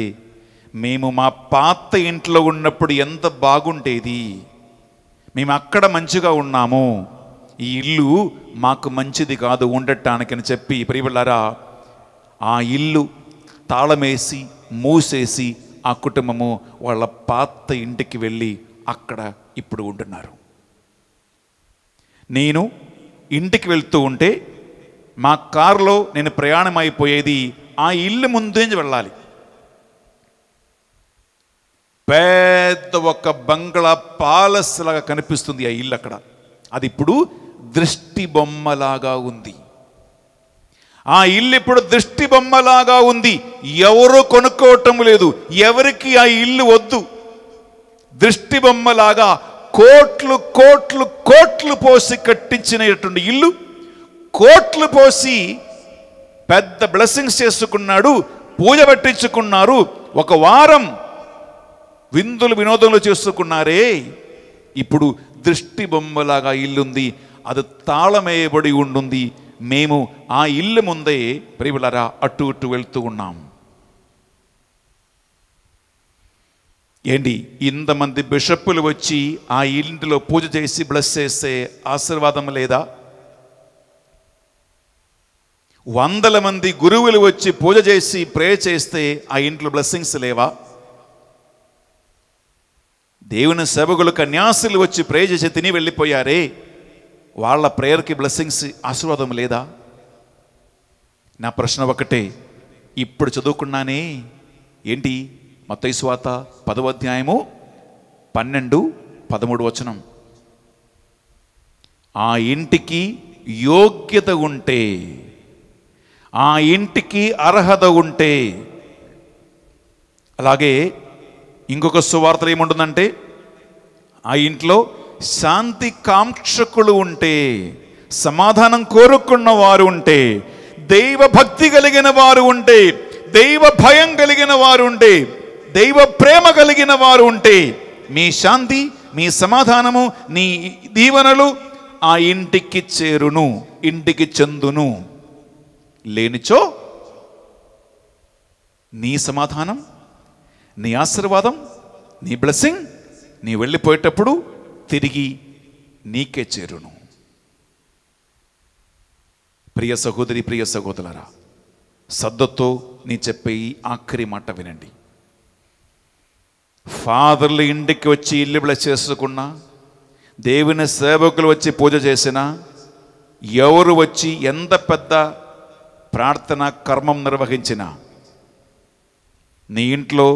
మేము మా పాత ఇంట్లో ఉన్నప్పుడు ఎంత బాగుండేది మేము అక్కడ మంచిగా ఉన్నాము ఈ ఇల్లు మాకు మంచిది కాదు ఉండటానికని చెప్పి ప్రియులారా ఆ ఇల్లు తాళమేసి మూసేసి ఆ కుటుంబము వాళ్ళ పాత ఇంటికి వెళ్ళి అక్కడ ఇప్పుడు ఉంటున్నారు నేను ఇంటికి వెళ్తూ ఉంటే మా కారులో నేను ప్రయాణం అయిపోయేది ఆ ఇల్లు ముందు వెళ్ళాలి పెద్ద ఒక బంగ్లా పాలస్ లాగా కనిపిస్తుంది ఆ ఇల్లు అక్కడ అది ఇప్పుడు దృష్టి బొమ్మలాగా ఉంది ఆ ఇల్లు ఇప్పుడు దృష్టి బొమ్మలాగా ఉంది ఎవరు కొనుక్కోవటం లేదు ఎవరికి ఆ ఇల్లు వద్దు దృష్టి బొమ్మలాగా కోట్లు కోట్లు కోట్లు పోసి కట్టించినటువంటి ఇల్లు కోట్లు పోసి పెద్ద బ్లెస్సింగ్స్ చేసుకున్నాడు పూజ పట్టించుకున్నారు ఒక వారం విందులు వినోదంలో చేసుకున్నారే ఇప్పుడు దృష్టి బొమ్మలాగా ఇల్లుంది అది తాళమేయబడి ఉండుంది మేము ఆ ఇల్లు ముందే ప్రియులరా అటు ఇటు వెళ్తూ ఉన్నాం ఏంటి ఇంతమంది బిషప్పులు వచ్చి ఆ ఇంటిలో పూజ చేసి బ్లస్ చేస్తే ఆశీర్వాదం లేదా వందల మంది గురువులు వచ్చి పూజ చేసి ప్రే చేస్తే ఆ ఇంట్లో బ్లెస్సింగ్స్ లేవా దేవుని సేవకులు కన్యాసులు వచ్చి ప్రే చేసి తిని వెళ్ళిపోయారే వాళ్ళ ప్రేయర్కి బ్లెస్సింగ్స్ ఆశీర్వాదం లేదా నా ప్రశ్న ఒకటే ఇప్పుడు చదువుకున్నానే ఏంటి మతైస్వాత పదవ అధ్యాయము పన్నెండు పదమూడు వచనం ఆ ఇంటికి యోగ్యత ఉంటే ఆ ఇంటికి అర్హత ఉంటే అలాగే ఇంకొక సువార్తలు ఏముంటుందంటే ఆ ఇంట్లో శాంతి కాంక్షకులు ఉంటే సమాధానం కోరుకున్న వారు ఉంటే దైవ భక్తి కలిగిన వారు ఉంటే దైవ భయం కలిగిన వారు ఉంటే దైవ ప్రేమ కలిగిన వారు ఉంటే మీ శాంతి మీ సమాధానము నీ దీవెనలు ఆ ఇంటికి చేరును ఇంటికి చెందును లేనిచో నీ సమాధానం నీ ఆశీర్వాదం నీ బ్లెస్సింగ్ నీ వెళ్ళిపోయేటప్పుడు తిరిగి నీకే చేరును ప్రియ సహోదరి ప్రియ సహోదరులరా సద్దతో నీ చెప్పే ఈ ఆఖరి మాట వినండి ఫాదర్లు ఇంటికి వచ్చి ఇల్లు బ్లెస్ చేసుకున్నా దేవుని సేవకులు వచ్చి పూజ చేసినా ఎవరు వచ్చి ఎంత పెద్ద ప్రార్థన కర్మం నిర్వహించినా నీ ఇంట్లో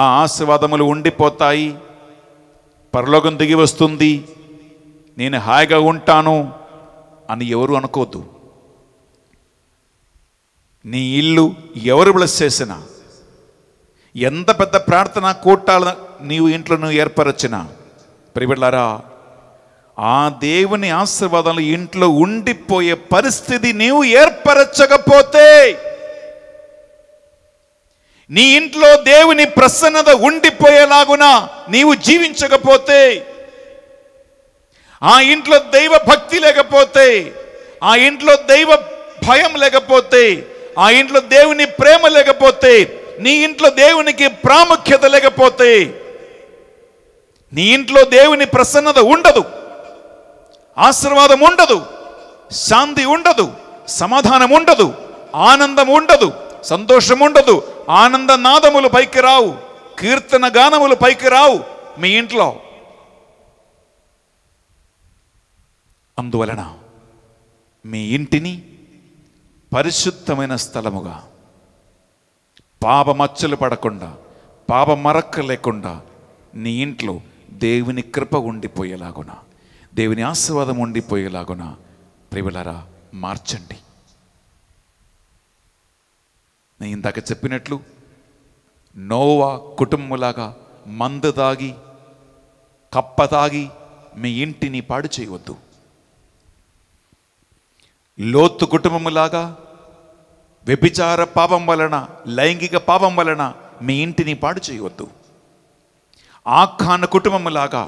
ఆ ఆశీర్వాదములు ఉండిపోతాయి పరలోకం దిగి వస్తుంది నేను హాయిగా ఉంటాను అని ఎవరు అనుకోద్దు నీ ఇల్లు ఎవరు బ్లెస్ చేసినా ఎంత పెద్ద ప్రార్థన కూటాల నీవు ఇంట్లో నువ్వు ఏర్పరచిన ప్రిబిళ్ళారా ఆ దేవుని ఆశీర్వాదాలు ఇంట్లో ఉండిపోయే పరిస్థితి నీవు ఏర్పరచకపోతే నీ ఇంట్లో దేవుని ప్రసన్నత ఉండిపోయేలాగున నీవు జీవించకపోతే ఆ ఇంట్లో దైవ భక్తి లేకపోతే ఆ ఇంట్లో దైవ భయం లేకపోతే ఆ ఇంట్లో దేవుని ప్రేమ లేకపోతే నీ ఇంట్లో దేవునికి ప్రాముఖ్యత లేకపోతే నీ ఇంట్లో దేవుని ప్రసన్నత ఉండదు ఆశీర్వాదం ఉండదు శాంతి ఉండదు సమాధానం ఉండదు ఆనందం ఉండదు సంతోషం ఉండదు ఆనందనాదములు పైకి రావు కీర్తన గానములు పైకి రావు మీ ఇంట్లో అందువలన మీ ఇంటిని పరిశుద్ధమైన స్థలముగా పాపమచ్చలు పడకుండా మరక్క లేకుండా నీ ఇంట్లో దేవుని కృప ఉండిపోయేలాగున దేవుని ఆశీర్వాదం ఉండిపోయేలాగున ప్రియులరా మార్చండి నేను ఇందాక చెప్పినట్లు నోవా కుటుంబలాగా మందు తాగి కప్ప తాగి మీ ఇంటిని పాడు చేయవద్దు లోతు కుటుంబములాగా వ్యభిచార పాపం వలన లైంగిక పాపం వలన మీ ఇంటిని పాడు చేయవద్దు ఆఖాన కుటుంబములాగా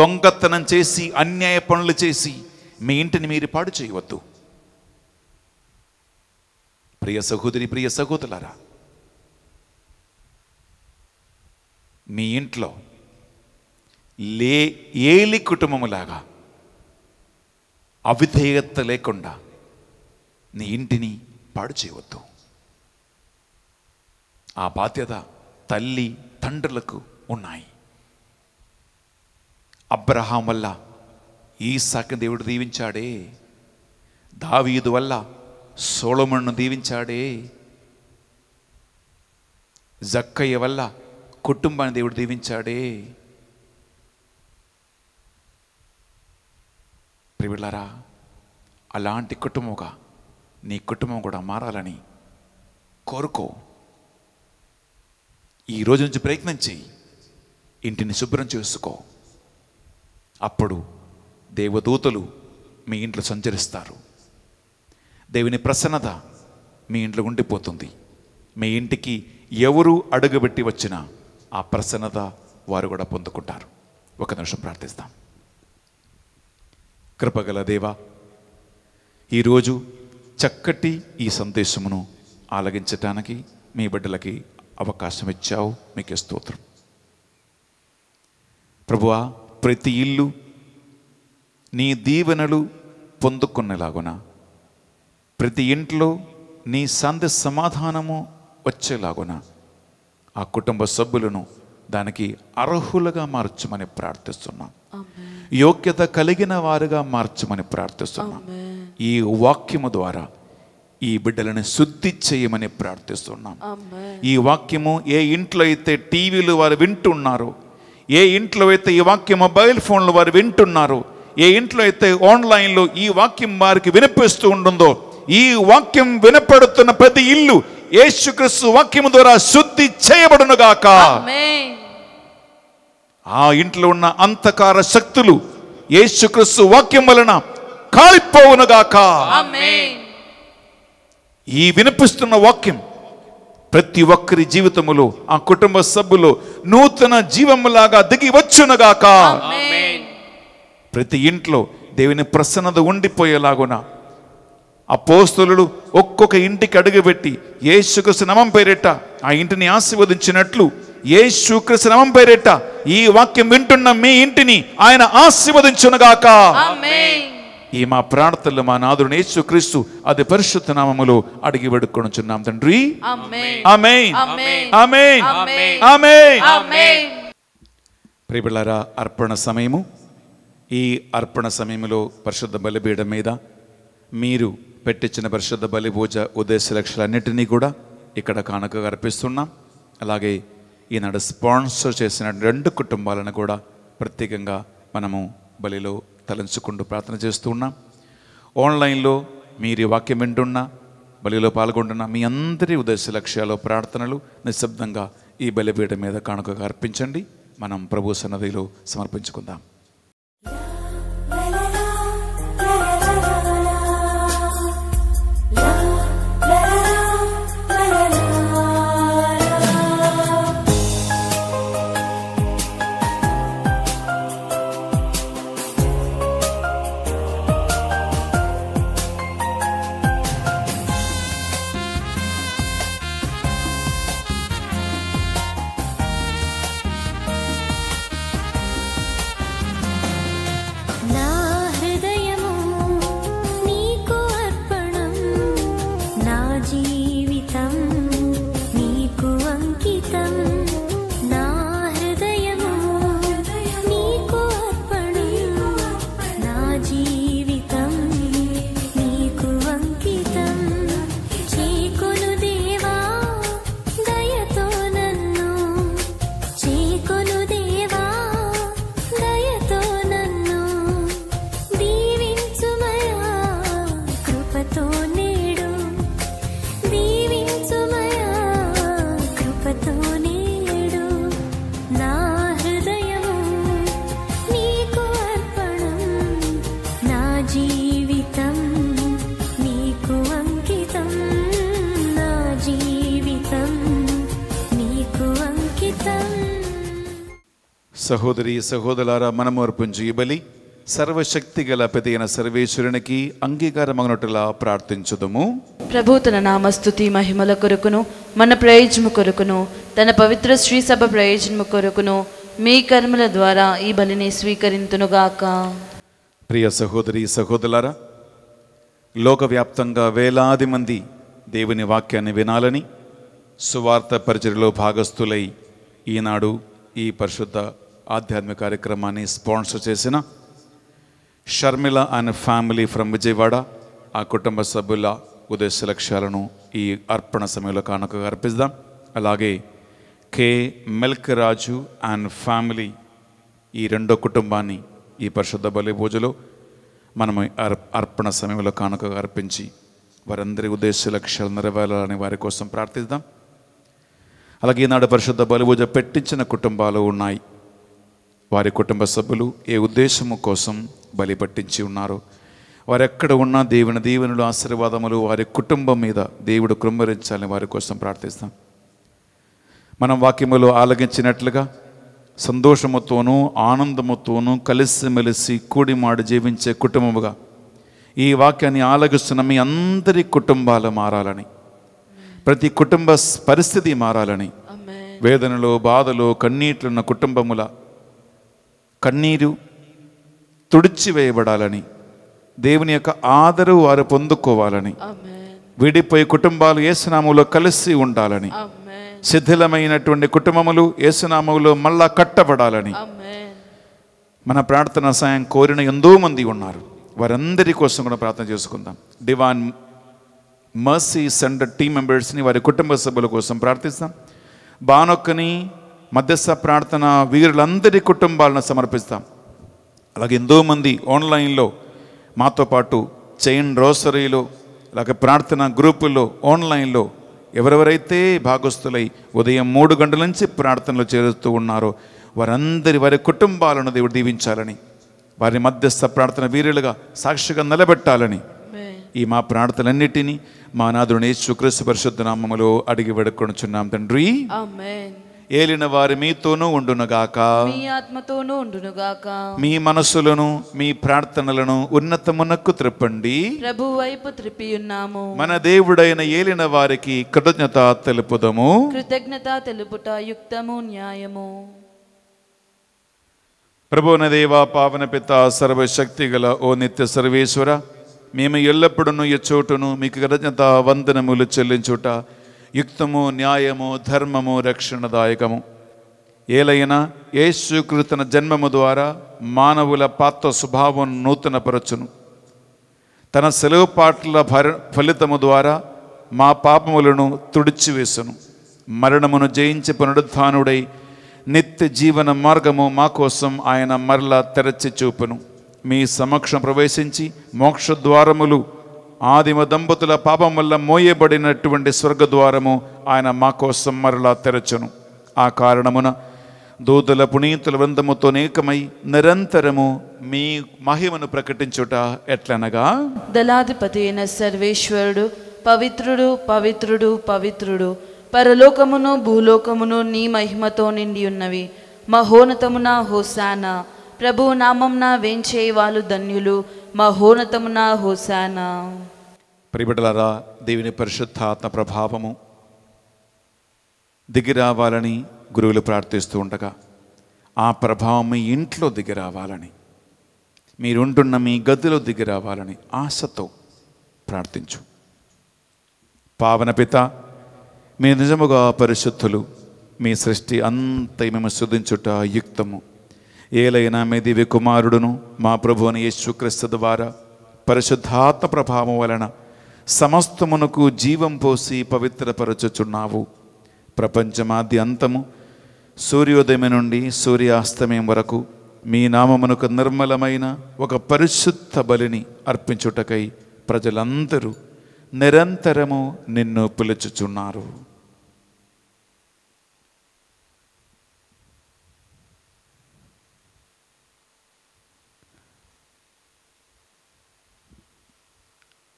దొంగతనం చేసి అన్యాయ పనులు చేసి మీ ఇంటిని మీరు పాడు చేయవద్దు ప్రియ సహోదరి ప్రియ సహోదరులారా మీ ఇంట్లో లే ఏలి కుటుంబములాగా అవిధేయత లేకుండా నీ ఇంటిని పాడు చేయవద్దు ఆ బాధ్యత తల్లి తండ్రులకు ఉన్నాయి అబ్రహాం వల్ల ఈ శాఖ దేవుడు దీవించాడే దావీదు వల్ల సోళమును దీవించాడే జక్కయ్య వల్ల కుటుంబాన్ని దేవుడు దీవించాడే ప్రివిళ్ళారా అలాంటి కుటుంబంగా నీ కుటుంబం కూడా మారాలని కోరుకో ఈ రోజు నుంచి ప్రయత్నం చేయి ఇంటిని శుభ్రం చేసుకో అప్పుడు దేవదూతలు మీ ఇంట్లో సంచరిస్తారు దేవుని ప్రసన్నత మీ ఇంట్లో ఉండిపోతుంది మీ ఇంటికి ఎవరు అడుగుబెట్టి వచ్చినా ఆ ప్రసన్నత వారు కూడా పొందుకుంటారు ఒక నిమిషం ప్రార్థిస్తాం కృపగల దేవా ఈరోజు చక్కటి ఈ సందేశమును ఆలగించటానికి మీ బిడ్డలకి అవకాశం ఇచ్చావు మీకు స్తోత్రం ప్రభువా ప్రతి ఇల్లు నీ దీవెనలు పొందుకునేలాగునా ప్రతి ఇంట్లో నీ సంధి సమాధానము వచ్చేలాగున ఆ కుటుంబ సభ్యులను దానికి అర్హులుగా మార్చమని ప్రార్థిస్తున్నాం యోగ్యత కలిగిన వారుగా మార్చమని ప్రార్థిస్తున్నాం ఈ వాక్యము ద్వారా ఈ బిడ్డలను శుద్ధి చేయమని ప్రార్థిస్తున్నాం ఈ వాక్యము ఏ ఇంట్లో అయితే టీవీలు వారు వింటున్నారో ఏ ఇంట్లో అయితే ఈ వాక్యం మొబైల్ ఫోన్లు వారు వింటున్నారో ఏ ఇంట్లో అయితే ఆన్లైన్లో ఈ వాక్యం వారికి వినిపిస్తూ ఉంటుందో ఈ వాక్యం వినపడుతున్న ప్రతి ఇల్లు యేసుక్రీస్తు వాక్యం ద్వారా శుద్ధి చేయబడునుగాక ఆ ఇంట్లో ఉన్న అంతకార శక్తులు యేసుక్రీస్తు వాక్యం వలన కాలిపోవునుగాక ఈ వినిపిస్తున్న వాక్యం ప్రతి ఒక్కరి జీవితములో ఆ కుటుంబ సభ్యులు నూతన జీవములాగా దిగి వచ్చునగాక ప్రతి ఇంట్లో దేవుని ప్రసన్నత ఉండిపోయేలాగున అపోస్తులు ఒక్కొక్క ఇంటికి అడుగుపెట్టి ఏసుక్రీస్తు నమం పేరిట ఆ ఇంటిని ఆశీర్వదించినట్లు ఏసుక్రీస్తు నమం పేరిట ఈ వాక్యం వింటున్న మీ ఇంటిని ఆయన ఆశీర్వదించునుగాక ఈ మా ప్రార్థనలు మా నాదుడు యేసుక్రీస్తు అది పరిశుద్ధ నామములు అడిగి వేడుకొనుచున్నాం తండ్రి ప్రియబిళ్ళారా అర్పణ సమయము ఈ అర్పణ సమయంలో పరిశుద్ధ బలిపీఠం మీద మీరు పెట్టించిన పరిశుద్ధ బలి పూజ ఉద్దేశ లక్ష్యాలన్నింటినీ కూడా ఇక్కడ కానుకగా అర్పిస్తున్నాం అలాగే ఈనాడు స్పాన్సర్ చేసిన రెండు కుటుంబాలను కూడా ప్రత్యేకంగా మనము బలిలో తలంచుకుంటూ ప్రార్థన చేస్తూ ఉన్నాం ఆన్లైన్లో మీరు వాక్యం వింటున్నా బలిలో పాల్గొంటున్న మీ అందరి ఉద్దేశ లక్ష్యాలు ప్రార్థనలు నిశ్శబ్దంగా ఈ బలిపీఠ మీద కానుకగా అర్పించండి మనం ప్రభు సన్నదిలో సమర్పించుకుందాం సహోదరి సహోదరారా మనము ఈ బలి సర్వశక్తి గల పెదైన సర్వేశ్వరునికి అంగీకారమగినట్టులా ప్రార్థించుదము ప్రభు తన నామస్తుతి మహిమల కొరకును మన ప్రయోజనము కొరకును తన పవిత్ర శ్రీ సభ ప్రయోజనము కొరకును మీ కర్మల ద్వారా ఈ బలిని స్వీకరింతునుగాక ప్రియ సహోదరి సహోదరులారా లోకవ్యాప్తంగా వేలాది మంది దేవుని వాక్యాన్ని వినాలని సువార్త పరిచయలో భాగస్థులై ఈనాడు ఈ పరిశుద్ధ ఆధ్యాత్మిక కార్యక్రమాన్ని స్పాన్సర్ చేసిన Sharmila and family from Vijayawada ఆ కుటుంబ సభ్యుల ఉద్దేశ లక్ష్యాలను ఈ అర్పణ సమయంలో కానుకగా అర్పిస్తాం అలాగే కే మెల్క్ రాజు అండ్ ఫ్యామిలీ ఈ రెండో కుటుంబాన్ని ఈ పరిశుద్ధ బలి పూజలో మనం అర్పణ సమయంలో కానుకగా అర్పించి వారందరి ఉద్దేశ లక్ష్యాలు నెరవేరాలని వారి కోసం ప్రార్థిద్దాం అలాగే ఈనాడు పరిశుద్ధ బలి పూజ పెట్టించిన కుటుంబాలు ఉన్నాయి వారి కుటుంబ సభ్యులు ఏ ఉద్దేశము కోసం బలిపట్టించి ఉన్నారు వారెక్కడ ఉన్నా దేవుని దీవెనులు ఆశీర్వాదములు వారి కుటుంబం మీద దేవుడు కృంభరించాలని వారి కోసం ప్రార్థిస్తాం మనం వాక్యములో ఆలగించినట్లుగా సంతోషముతోనూ ఆనందముతోనూ కలిసిమెలిసి కూడిమాడి జీవించే కుటుంబముగా ఈ వాక్యాన్ని ఆలగిస్తున్న మీ అందరి కుటుంబాలు మారాలని ప్రతి కుటుంబ పరిస్థితి మారాలని వేదనలో బాధలో కన్నీట్లున్న కుటుంబముల కన్నీరు తుడిచివేయబడాలని దేవుని యొక్క ఆదరవు వారు పొందుకోవాలని విడిపోయి కుటుంబాలు ఏసునామంలో కలిసి ఉండాలని శిథిలమైనటువంటి కుటుంబములు ఏసునామంలో మళ్ళా కట్టబడాలని మన ప్రార్థన సాయం కోరిన ఎంతో మంది ఉన్నారు వారందరి కోసం కూడా ప్రార్థన చేసుకుందాం డివాన్ మర్సీ సెంటర్ టీమ్ మెంబర్స్ని వారి కుటుంబ సభ్యుల కోసం ప్రార్థిస్తాం బానొక్కని మధ్యస్థ ప్రార్థన వీరులందరి కుటుంబాలను సమర్పిస్తాం అలాగే ఎంతోమంది ఆన్లైన్లో మాతో పాటు చైన్ రోసరీలో అలాగే ప్రార్థన గ్రూపుల్లో ఆన్లైన్లో ఎవరెవరైతే భాగస్థులై ఉదయం మూడు గంటల నుంచి ప్రార్థనలు చేరుస్తూ ఉన్నారో వారందరి వారి కుటుంబాలను దేవుడు దీవించాలని వారి మధ్యస్థ ప్రార్థన వీరులుగా సాక్షిగా నిలబెట్టాలని ఈ మా ప్రార్థనలన్నిటినీ మా నాదుని యేసుక్రీస్తు పరిశుద్ధ నామములో అడిగి వేడుకొనుచున్నాం తండ్రి ఏలిన వారి మీతోనూ ఉండునుగాక మీ ఆత్మతోనూ ఉండునుగాక మీ మనసులను మీ ప్రార్థనలను ఉన్నతమునకు త్రిప్పండి ప్రభు వైపు త్రిప్పి ఉన్నాము మన దేవుడైన ఏలిన వారికి కృతజ్ఞత తెలుపుదము కృతజ్ఞత తెలుపుట యుక్తము న్యాయము ప్రభువున దేవ పావన పిత సర్వశక్తి గల ఓ నిత్య సర్వేశ్వర మేము ఎల్లప్పుడూ ఎచ్చోటును మీకు కృతజ్ఞత వందనములు చెల్లించుట యుక్తము న్యాయము ధర్మము రక్షణదాయకము ఏలైనా యేసుకృతన జన్మము ద్వారా మానవుల పాత్ర స్వభావం నూతనపరచును తన సెలవు పాటల ఫలితము ద్వారా మా పాపములను తుడిచివేసును మరణమును జయించి పునరుద్ధానుడై నిత్య జీవన మార్గము మా కోసం ఆయన మరలా తెరచి చూపును మీ సమక్షం ప్రవేశించి మోక్షద్వారములు ఆదిమ దంపతుల పాపం వల్ల మోయబడినటువంటి స్వర్గద్వారము ఆయన మా కోసం మరలా తెరచును ఆ కారణమున దూతల పునీతుల వృందముతో నేకమై నిరంతరము మీ మహిమను ప్రకటించుట ఎట్లనగా దళాధిపతి అయిన సర్వేశ్వరుడు పవిత్రుడు పవిత్రుడు పవిత్రుడు పరలోకమును భూలోకమును నీ మహిమతో నిండి ఉన్నవి మహోనతమున హోసానా ప్రభు నామంన వేంచేవాళ్ళు ధన్యులు మహోన్నతమున హోసానా ప్రిబిడలరా దేవుని పరిశుద్ధాత్మ ప్రభావము దిగిరావాలని గురువులు ప్రార్థిస్తూ ఉండగా ఆ ప్రభావం మీ ఇంట్లో దిగిరావాలని మీరుంటున్న మీ గదిలో దిగిరావాలని ఆశతో ప్రార్థించు పావన పిత మీ నిజముగా పరిశుద్ధులు మీ సృష్టి అంత మేము శుద్ధించుట యుక్తము ఏలైనా మీ దివ్య కుమారుడును మా ప్రభువుని యేసుక్రీస్తు ద్వారా పరిశుద్ధాత్మ ప్రభావం వలన సమస్తమునకు జీవం పోసి పవిత్రపరచుచున్నావు ప్రపంచమాది అంతము సూర్యోదయం నుండి సూర్యాస్తమయం వరకు మీ నామమునకు నిర్మలమైన ఒక పరిశుద్ధ బలిని అర్పించుటకై ప్రజలందరూ నిరంతరము నిన్ను పిలుచుచున్నారు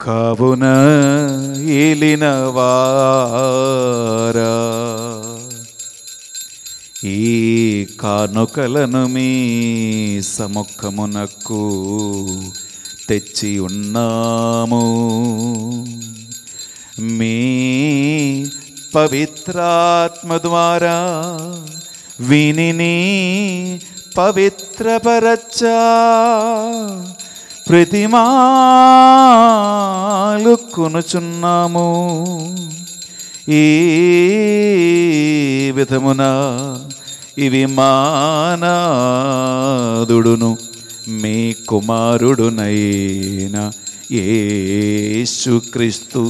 కావున వారా ఈ కానుకలను మీ సముఖమునకు తెచ్చి ఉన్నాము మీ పవిత్రాత్మ ద్వారా వినినీ పవిత్రపరచా ప్రతిమాలు కొనుచున్నాము ఈ విధమున ఇవి మానాదుడును మీ కుమారుడునైనా ఏసుక్రీస్తు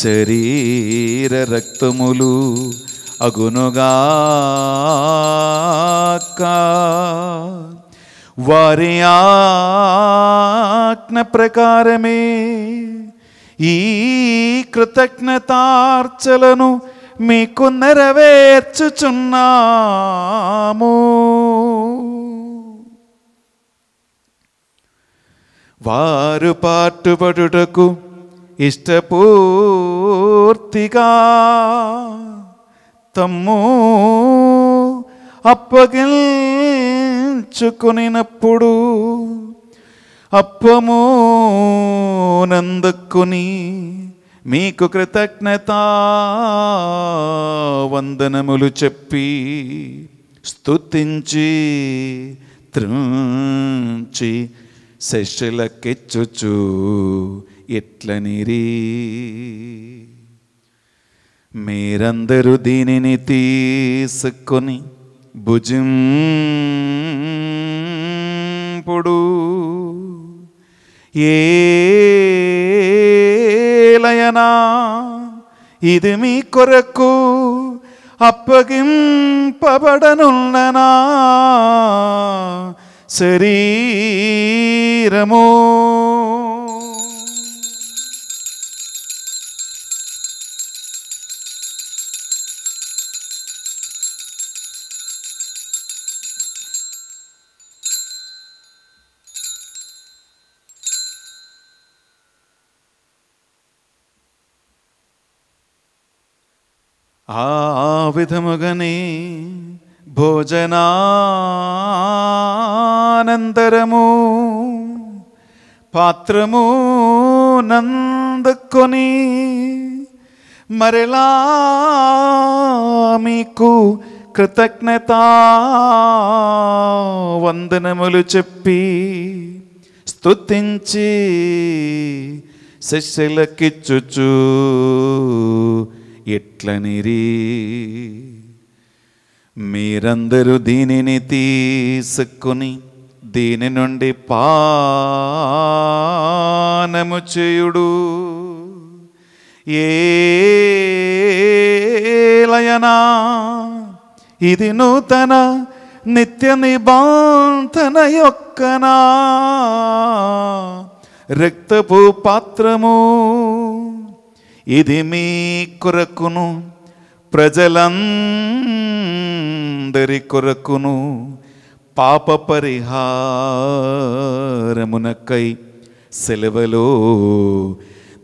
శరీర రక్తములు అగునుగా వార్యాజ్ఞప్రకారమే ఈ కృతజ్ఞతార్చలను మీకు నెరవేర్చుచున్నాము వారు పాటుపడుటకు ఇష్టపూర్తిగా తమ్ము అప్పగిల్ అప్పము నందుకుని మీకు కృతజ్ఞత వందనములు చెప్పి స్తుతించి త్రుంచి ఎట్లని ఎట్లనిరి మీరందరూ దీనిని తీసుకొని భుజింపుడు ఏలయనా ఇది మీ కొరకు అప్పగింపబడనున్ననా శరీరమో ఆ విధముగనే భోజనానంతరము పాత్రము నందుకొని మరలా మీకు కృతజ్ఞత వందనములు చెప్పి స్తుతించి శిష్యులకిచ్చుచూ ఎట్లనిరి మీరందరూ దీనిని తీసుకుని దీని నుండి పానము చేయుడు ఏలయనా ఇది నూతన నిత్య నిబంధన యొక్కనా రక్తపు పాత్రము ఇది మీ కొరకును ప్రజలందరి కొరకును పాప పరిహారమునకై సెలవలో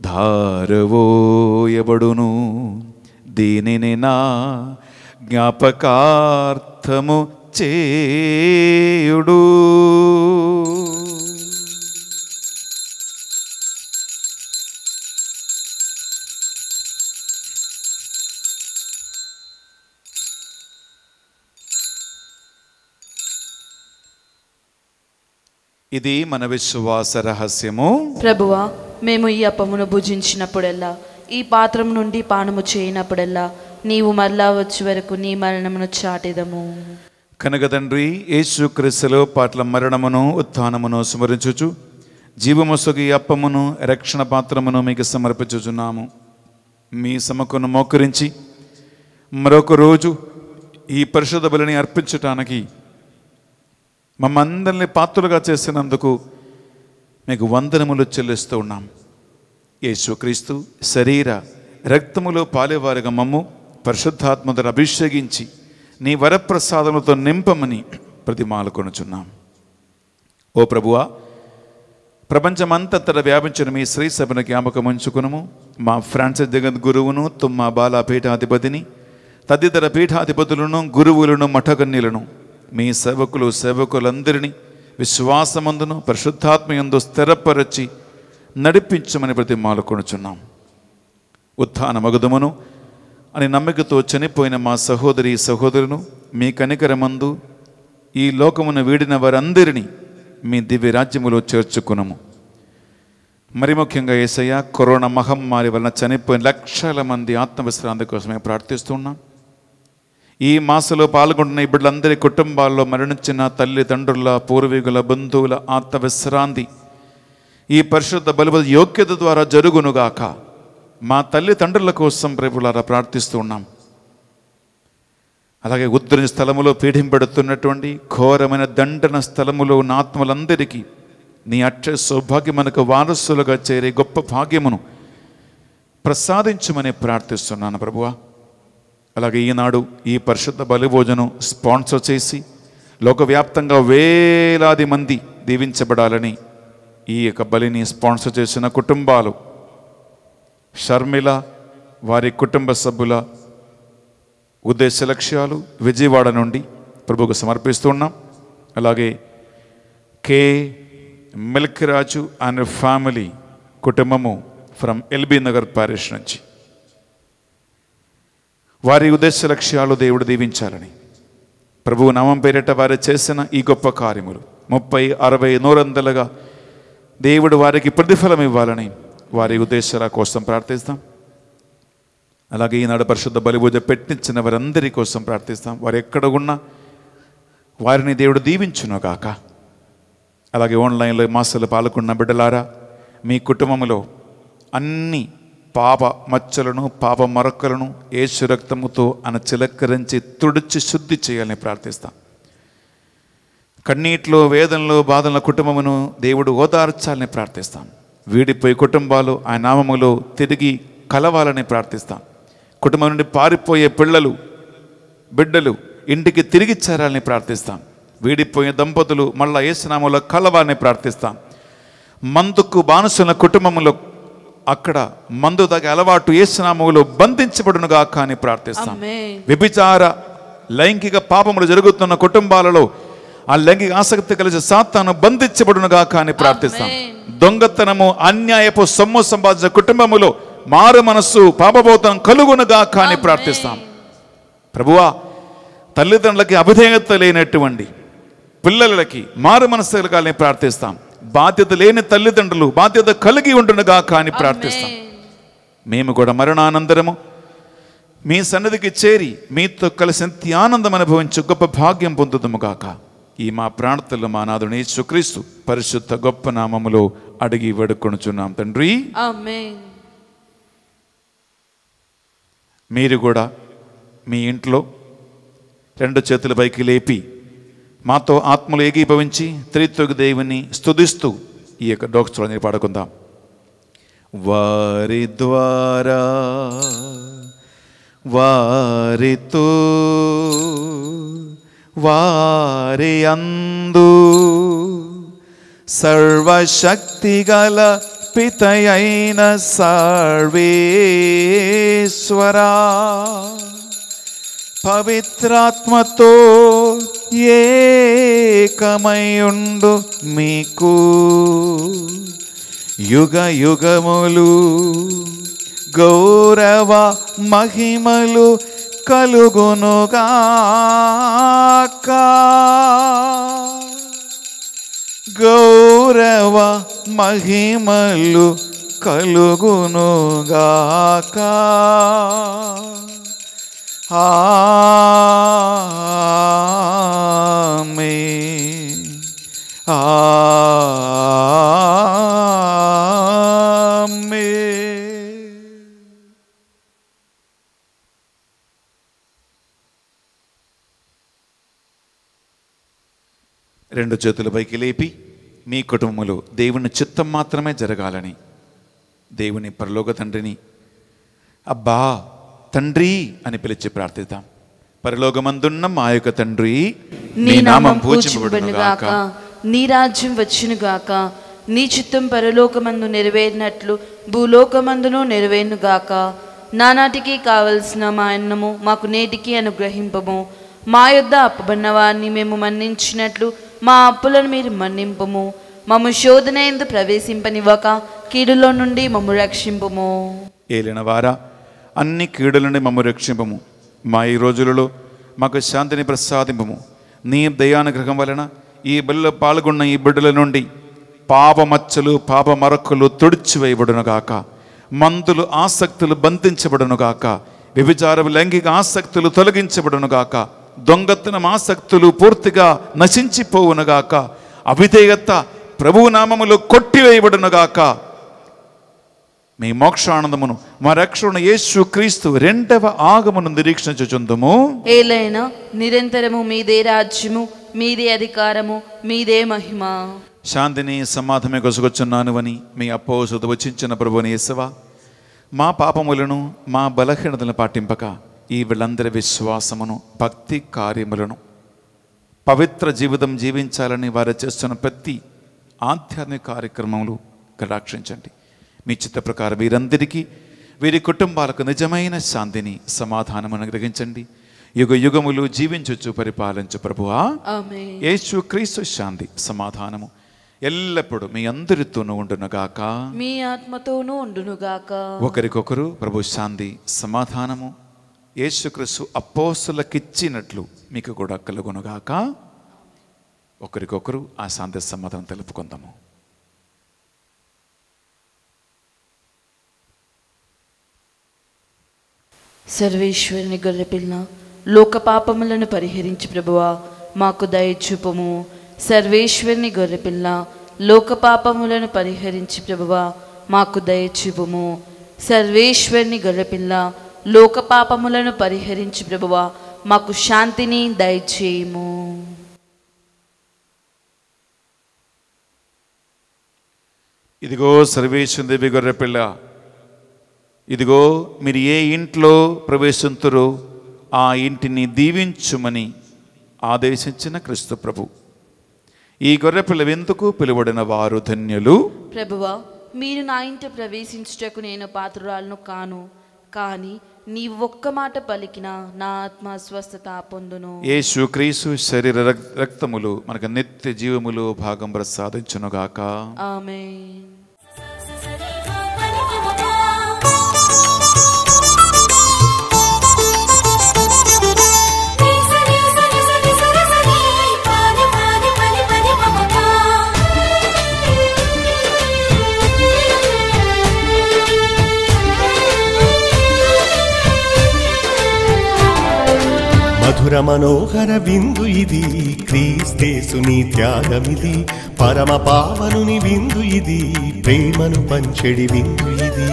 ధారవోయబడును దీనిని నా జ్ఞాపకార్థము చేయుడు ఇది మన విశ్వాస రహస్యము ప్రభువా మేము ఈ అప్పమును భుజించినప్పుడెల్లా ఈ పాత్రం నుండి పానము చేయనప్పుడెల్లా నీవు మరలా వచ్చే వరకు నీ మరణమును చాటిదము కనుక తండ్రి యేసు యేసుక్రీస్తులో పాటల మరణమును ఉత్థానమును స్మరించుచు జీవముసుగి అప్పమును రక్షణ పాత్రమును మీకు సమర్పించుచున్నాము మీ సమకును మోకరించి మరొక రోజు ఈ పరిశుధ బలిని అర్పించటానికి మమ్మందరిని పాత్రలుగా చేసినందుకు మీకు వందనములు చెల్లిస్తూ ఉన్నాం యేసుక్రీస్తు శరీర రక్తములో పాలేవారుగా మమ్ము పరిశుద్ధాత్మతను అభిషేకించి నీ వరప్రసాదములతో నింపమని ప్రతి మాలకొనుచున్నాం ఓ ప్రభువా ప్రపంచమంతటా వ్యాపించిన మీ శ్రీ సభను జ్ఞాపకం ఉంచుకును మా ఫ్రాన్సిస్ గురువును తుమ్మ బాల పీఠాధిపతిని తదితర పీఠాధిపతులను గురువులను మఠగన్యులను మీ సేవకులు సేవకులందరినీ విశ్వాసమందును పరిశుద్ధాత్మయందు స్థిరపరచి నడిపించమని ప్రతి మాలకొనుచున్నాం ఉత్థాన మగుదమును అని నమ్మికతో చనిపోయిన మా సహోదరి సహోదరును మీ కనికరమందు ఈ లోకమును వీడిన వారందరినీ మీ దివ్య రాజ్యములో చేర్చుకునము మరి ముఖ్యంగా ఏసయ్య కరోనా మహమ్మారి వలన చనిపోయిన లక్షల మంది ఆత్మవిశ్రాంతి కోసమే ప్రార్థిస్తున్నాం ఈ మాసలో పాల్గొంటున్న బిడ్డలందరి కుటుంబాల్లో మరణించిన తల్లిదండ్రుల పూర్వీకుల బంధువుల ఆత్మ విశ్రాంతి ఈ పరిశుద్ధ బలువ యోగ్యత ద్వారా జరుగునుగాక మా తల్లిదండ్రుల కోసం ప్రభులారా ప్రార్థిస్తూ ఉన్నాం అలాగే ఉద్రని స్థలములో పీడింపడుతున్నటువంటి ఘోరమైన దండన స్థలములో ఉన్న ఆత్మలందరికీ నీ అక్ష సౌభాగ్యం మనకు వారసులుగా చేరే గొప్ప భాగ్యమును ప్రసాదించమని ప్రార్థిస్తున్నాను ప్రభువా అలాగే ఈనాడు ఈ పరిశుద్ధ భోజనం స్పాన్సర్ చేసి లోకవ్యాప్తంగా వేలాది మంది దీవించబడాలని ఈ యొక్క బలిని స్పాన్సర్ చేసిన కుటుంబాలు షర్మిల వారి కుటుంబ సభ్యుల ఉద్దేశ లక్ష్యాలు విజయవాడ నుండి ప్రభుకు సమర్పిస్తున్నాం అలాగే K Melki Raju and family కుటుంబము ఫ్రమ్ ఎల్బీ నగర్ ప్యారిస్ నుంచి వారి ఉద్దేశ లక్ష్యాలు దేవుడు దీవించాలని ప్రభువు నామం పేరిట వారు చేసిన ఈ గొప్ప కార్యములు ముప్పై అరవై నూరందలుగా దేవుడు వారికి ప్రతిఫలం ఇవ్వాలని వారి ఉద్దేశాల కోసం ప్రార్థిస్తాం అలాగే ఈనాడు పరిశుద్ధ బలిపూజ పెట్టించిన వారందరి కోసం ప్రార్థిస్తాం వారు ఎక్కడ ఉన్నా వారిని దేవుడు దీవించును గాక అలాగే ఆన్లైన్లో మాసలు పాల్గొన్న బిడ్డలారా మీ కుటుంబంలో అన్నీ పాప మచ్చలను పాప మరొకలను ఏసు రక్తముతో అని చిలక్కరించి తుడిచి శుద్ధి చేయాలని ప్రార్థిస్తాం కన్నీటిలో వేదనలో బాధల కుటుంబమును దేవుడు ఓదార్చాలని ప్రార్థిస్తాం వీడిపోయి కుటుంబాలు ఆ నామములో తిరిగి కలవాలని ప్రార్థిస్తాం కుటుంబం నుండి పారిపోయే పిల్లలు బిడ్డలు ఇంటికి తిరిగి చేరాలని ప్రార్థిస్తాం వీడిపోయే దంపతులు మళ్ళా ఏసునామంలో కలవాలని ప్రార్థిస్తాం మందుకు బానుసుల కుటుంబంలో అక్కడ మందు తగ అలవాటు ఏసునామములో బంధించబడునుగా కానీ ప్రార్థిస్తాం విభిచార లైంగిక పాపములు జరుగుతున్న కుటుంబాలలో ఆ లైంగిక ఆసక్తి కలిసి సాత్తాను బంధించబడునుగా కానీ ప్రార్థిస్తాం దొంగతనము అన్యాయపు సొమ్ము సంపాదించిన కుటుంబములో మారు మనస్సు పాపబోతం కలుగునుగా కానీ ప్రార్థిస్తాం ప్రభువా తల్లిదండ్రులకి అభిధేయత లేనటువంటి పిల్లలకి మారు మనస్సు కలగాలని ప్రార్థిస్తాం బాధ్యత లేని తల్లిదండ్రులు బాధ్యత కలిగి ఉండునుగా కానీ ప్రార్థిస్తాం మేము కూడా మరణానందరము మీ సన్నిధికి చేరి మీతో కలిసి ఆనందం అనుభవించి గొప్ప భాగ్యం పొందుదముగాక ఈ మా ప్రాణతలు మా నాదుని యేసుక్రీస్తు పరిశుద్ధ గొప్ప నామములో అడిగి వేడుకొనుచున్నాం తండ్రి మీరు కూడా మీ ఇంట్లో రెండు చేతుల పైకి లేపి మాతో ఆత్మలు ఏకీభవించి త్రిత్వకు దేవుని స్తుతిస్తూ ఈ యొక్క డోక్స్లో పాడుకుందాం వారి ద్వారా వారితో వారి అందు గల పితయైన సర్వేశ్వరా పవిత్రాత్మతో ఏకమయుండు మీకు యుగ యుగములు గౌరవ మహిమలు కలుగునుగాక గౌరవ మహిమలు కలుగునుగాక ఆమె రెండు చేతుల పైకి లేపి మీ కుటుంబంలో దేవుని చిత్తం మాత్రమే జరగాలని దేవుని పరలోక తండ్రిని అబ్బా తండ్రి అని పిలిచి ప్రార్థిద్దాం పరలోకమందున్న మా యొక్క తండ్రి నీ నామం పూజింపబడునుగాక నీ రాజ్యం వచ్చునుగాక నీ చిత్తం పరలోకమందు నెరవేరినట్లు భూలోకమందును నెరవేరునుగాక నానాటికి కావలసిన మా అన్నము మాకు నేటికి అనుగ్రహింపము మా యొద్ద అప్పబడిన వారిని మేము మన్నించినట్లు మా అప్పులను మీరు మన్నింపము మము శోధన ఎందు ప్రవేశింపనివ్వక కీడులో నుండి మమ్ము రక్షింపము ఏలినవారా అన్ని కీడుల నుండి మమ్మ రక్షింపము మా ఈ రోజులలో మాకు శాంతిని ప్రసాదింపము నీ దయానుగ్రహం వలన ఈ బలిలో పాల్గొన్న ఈ బిడ్డల నుండి పాపమచ్చలు పాపమరకులు తుడిచివేయబడునుగాక మందులు ఆసక్తులు బంధించబడునుగాక వ్యభిచారపు లైంగిక ఆసక్తులు తొలగించబడునుగాక దొంగతనం ఆసక్తులు పూర్తిగా నశించిపోవునుగాక అవిధేయత నామములు కొట్టివేయబడునుగాక మీ మోక్షానందమును మా రక్షణ యేసు క్రీస్తు రెండవ ఆగమును నిరీక్షించుచుందుము ఏలైనా నిరంతరము మీదే రాజ్యము మీదే అధికారము మీదే మహిమ శాంతిని సమాధమే కొసుకొచ్చున్నాను అని మీ అప్పోసుత వచ్చించిన ప్రభుని యేసవా మా పాపములను మా బలహీనతలను పాటింపక ఈ వీళ్ళందరి విశ్వాసమును భక్తి కార్యములను పవిత్ర జీవితం జీవించాలని వారు చేస్తున్న ప్రతి ఆధ్యాత్మిక కార్యక్రమములు కటాక్షించండి మీ చిత్త ప్రకారం వీరందరికీ వీరి కుటుంబాలకు నిజమైన శాంతిని సమాధానం అనుగ్రహించండి యుగ యుగములు జీవించొచ్చు పరిపాలించు ప్రభువా యేసు క్రీస్తు శాంతి సమాధానము ఎల్లప్పుడూ మీ అందరితోనూ ఉండునుగాక మీ ఆత్మతోనూ ఉండునుగాక ఒకరికొకరు ప్రభు శాంతి సమాధానము యేసుక్రీస్తు అపోసులకిచ్చినట్లు మీకు కూడా కలుగునుగాక ఒకరికొకరు ఆ శాంతి సమాధానం తెలుపుకుందాము సర్వేశ్వరుని గొర్రెపిల్ల లోక పాపములను పరిహరించి ప్రభువా మాకు దయచూపము సర్వేశ్వరుని గొర్రెపిల్ల లోక పాపములను పరిహరించి ప్రభువా మాకు దయచూపము సర్వేశ్వరుని గొర్రెపిల్ల లోక పాపములను పరిహరించి ప్రభువా మాకు శాంతిని దయచేయము ఇదిగో సర్వేశ్వరుని దేవి గొర్రెపిల్ల ఇదిగో మీరు ఏ ఇంట్లో ప్రవేశించరో ఆ ఇంటిని దీవించుమని ఆదేశించిన క్రీస్తు ప్రభు ఈ గొర్రె పిల్లవెందుకు పిలువడిన వారు ధన్యులు ప్రభువా మీరు నా ఇంట ప్రవేశించుటకు నేను పాత్రురాలను కాను కానీ నీ ఒక్క మాట పలికిన నా ఆత్మ స్వస్థత పొందును ఏ క్రీసు శరీర రక్తములు మనకు నిత్య జీవములు భాగం ప్రసాదించునుగాక ఆమె మధుర మనోహర విందు ఇది క్రీస్తేసుని త్యాగమిది పరమ పావనుని విందు ఇది ప్రేమను పంచెడి విందు ఇది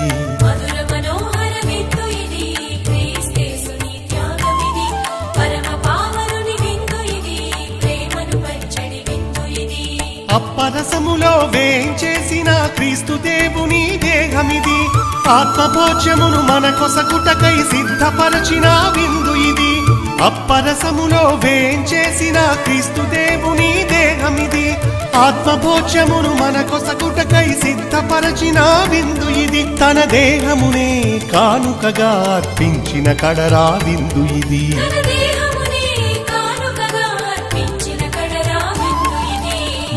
అప్పరసములో వేంచేసిన క్రీస్తు దేవుని దేహమిది ఆత్మభోజ్యమును మన కొసకుటకై సిద్ధపరచిన విందు ఇది అప్పరసములో వేంచేసిన క్రీస్తు దేవుని దేహమిది ఆత్మభోజ్యమును మన కొసకుటకై సిద్ధపరచిన విందు ఇది తన దేహమునే కానుకగా అర్పించిన కడరా విందు ఇది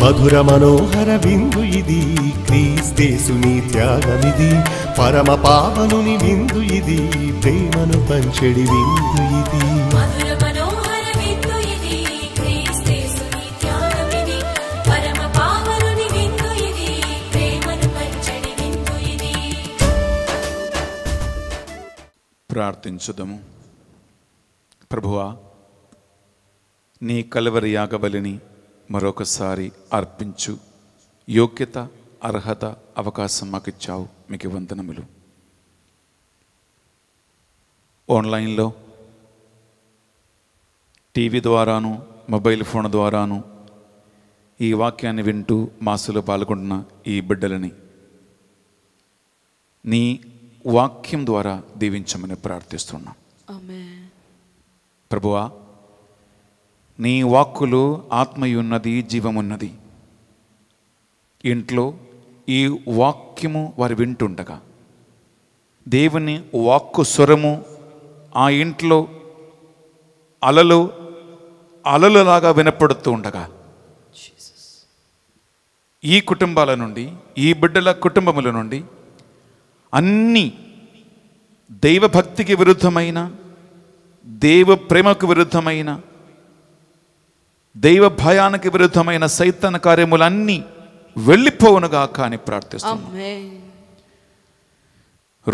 మధుర మనోహర విందు ఇది క్రీస్తేసుని త్యాగమిది పరమ పావనుని విందు ఇది ప్రేమను పంచడి విందు ఇది ప్రార్థించుదము ప్రభువా నీ కలవరి యాగబలిని మరొకసారి అర్పించు యోగ్యత అర్హత అవకాశం మాకు ఇచ్చావు మీకు వందనములు ఆన్లైన్లో టీవీ ద్వారాను మొబైల్ ఫోన్ ద్వారాను ఈ వాక్యాన్ని వింటూ మాసులో పాల్గొంటున్న ఈ బిడ్డలని నీ వాక్యం ద్వారా దీవించమని ప్రార్థిస్తున్నాం ప్రభువా నీ వాక్కులు ఆత్మయున్నది జీవమున్నది ఇంట్లో ఈ వాక్యము వారు వింటుండగా దేవుని వాక్కు స్వరము ఆ ఇంట్లో అలలు అలలులాగా వినపడుతూ ఉండగా ఈ కుటుంబాల నుండి ఈ బిడ్డల కుటుంబముల నుండి అన్ని దైవభక్తికి విరుద్ధమైన దేవ ప్రేమకు విరుద్ధమైన దైవ భయానికి విరుద్ధమైన సైతన కార్యములన్నీ వెళ్ళిపోవునుగా కానీ ప్రార్థిస్తున్నాం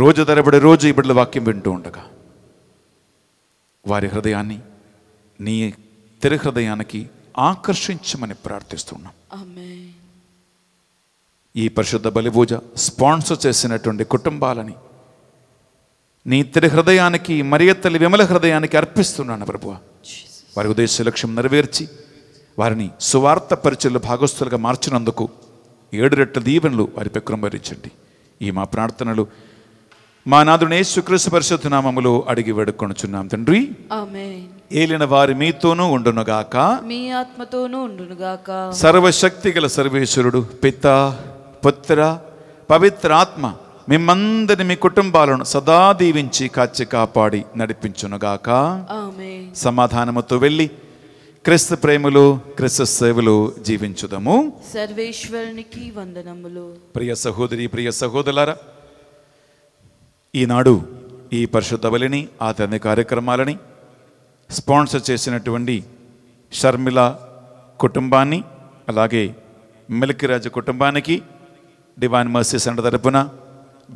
రోజు తరబడి రోజు ఈ బిడ్డల వాక్యం వింటూ ఉండగా వారి హృదయాన్ని నీ తెర హృదయానికి ఆకర్షించమని ప్రార్థిస్తున్నాం ఈ పరిశుద్ధ బలిపూజ స్పాన్సర్ చేసినటువంటి కుటుంబాలని నీ ఇద్దరి హృదయానికి మరియత్తలి విమల హృదయానికి అర్పిస్తున్నాను ప్రభు వారి ఉద్దేశ లక్ష్యం నెరవేర్చి వారిని సువార్త పరిచయలు భాగస్థులుగా మార్చినందుకు ఏడు రెట్ల దీవెనలు వారిపై కురంభరించండి ఈ మా ప్రార్థనలు మా నాదునే శుక్రస్ పరిశుద్ధ నామములో అడిగి వేడుకొనుచున్నాం తండ్రి ఏలిన వారి మీతోనూ ఉండునుగాక మీ ఆత్మతోనూ ఉండునుగాక సర్వశక్తి గల సర్వేశ్వరుడు పిత పుత్ర పవిత్రాత్మ మిమ్మందరి మీ కుటుంబాలను సదా దీవించి కాచి కాపాడి నడిపించునుగాక సమాధానముతో వెళ్ళి క్రీస్తు ప్రేమలు క్రీస్తు సేవలు జీవించుదము సర్వేశ్వరునికి వందనములు ప్రియ సహోదరి ప్రియ సహోదరులారా ఈనాడు ఈ పరిశుద్ధ బలిని ఆదరణ కార్యక్రమాలని స్పాన్సర్ చేసినటువంటి షర్మిల కుటుంబాన్ని అలాగే మిల్కిరాజు కుటుంబానికి డివైన్ మర్సీ సెంటర్ తరపున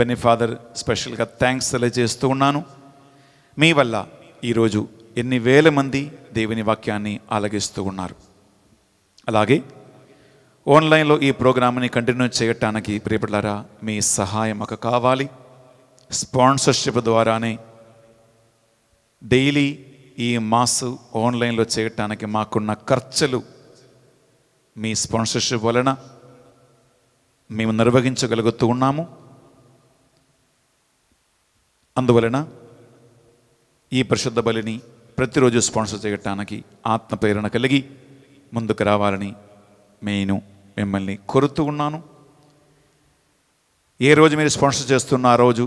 బెనిఫాదర్ స్పెషల్గా థ్యాంక్స్ తెలియజేస్తూ ఉన్నాను మీ వల్ల ఈరోజు ఎన్ని వేల మంది దేవుని వాక్యాన్ని ఆలగిస్తూ ఉన్నారు అలాగే ఆన్లైన్లో ఈ ప్రోగ్రామ్ని కంటిన్యూ చేయటానికి ప్రియపడ్లారా మీ సహాయం ఒక కావాలి స్పాన్సర్షిప్ ద్వారానే డైలీ ఈ మాసు ఆన్లైన్లో చేయటానికి మాకున్న ఖర్చులు మీ స్పాన్సర్షిప్ వలన మేము నిర్వహించగలుగుతూ ఉన్నాము అందువలన ఈ పరిశుద్ధ బలిని ప్రతిరోజు స్పాన్సర్ చేయటానికి ఆత్మ ప్రేరణ కలిగి ముందుకు రావాలని నేను మిమ్మల్ని కోరుతూ ఉన్నాను ఏ రోజు మీరు స్పాన్సర్ చేస్తున్న ఆ రోజు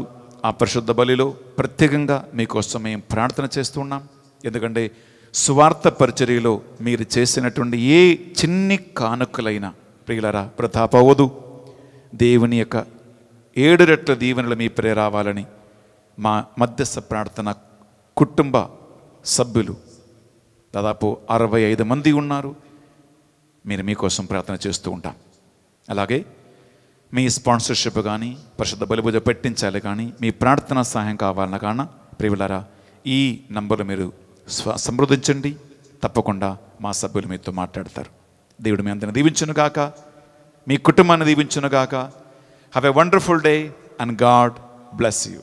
ఆ పరిశుద్ధ బలిలో ప్రత్యేకంగా మీకోసం మేము ప్రార్థన చేస్తున్నాం ఎందుకంటే స్వార్థ పరిచర్యలో మీరు చేసినటువంటి ఏ చిన్ని కానుకలైనా ప్రియులరా ప్రతాపవదు దేవుని యొక్క ఏడు రెట్ల దీవెనలు మీ ప్రే రావాలని మా మధ్యస్థ ప్రార్థన కుటుంబ సభ్యులు దాదాపు అరవై ఐదు మంది ఉన్నారు మీరు మీకోసం ప్రార్థన చేస్తూ ఉంటాం అలాగే మీ స్పాన్సర్షిప్ కానీ పరిశుద్ధ బలిపూజ పెట్టించాలి కానీ మీ ప్రార్థన సహాయం కావాలన్న కాన ప్రియులారా ఈ నంబర్లు మీరు స్వ సంప్రదించండి తప్పకుండా మా సభ్యులు మీతో మాట్లాడతారు దేవుడు మీ అందరిని దీవించునుగాక మీ కుటుంబాన్ని దీవించునుగాక have a wonderful day and God bless you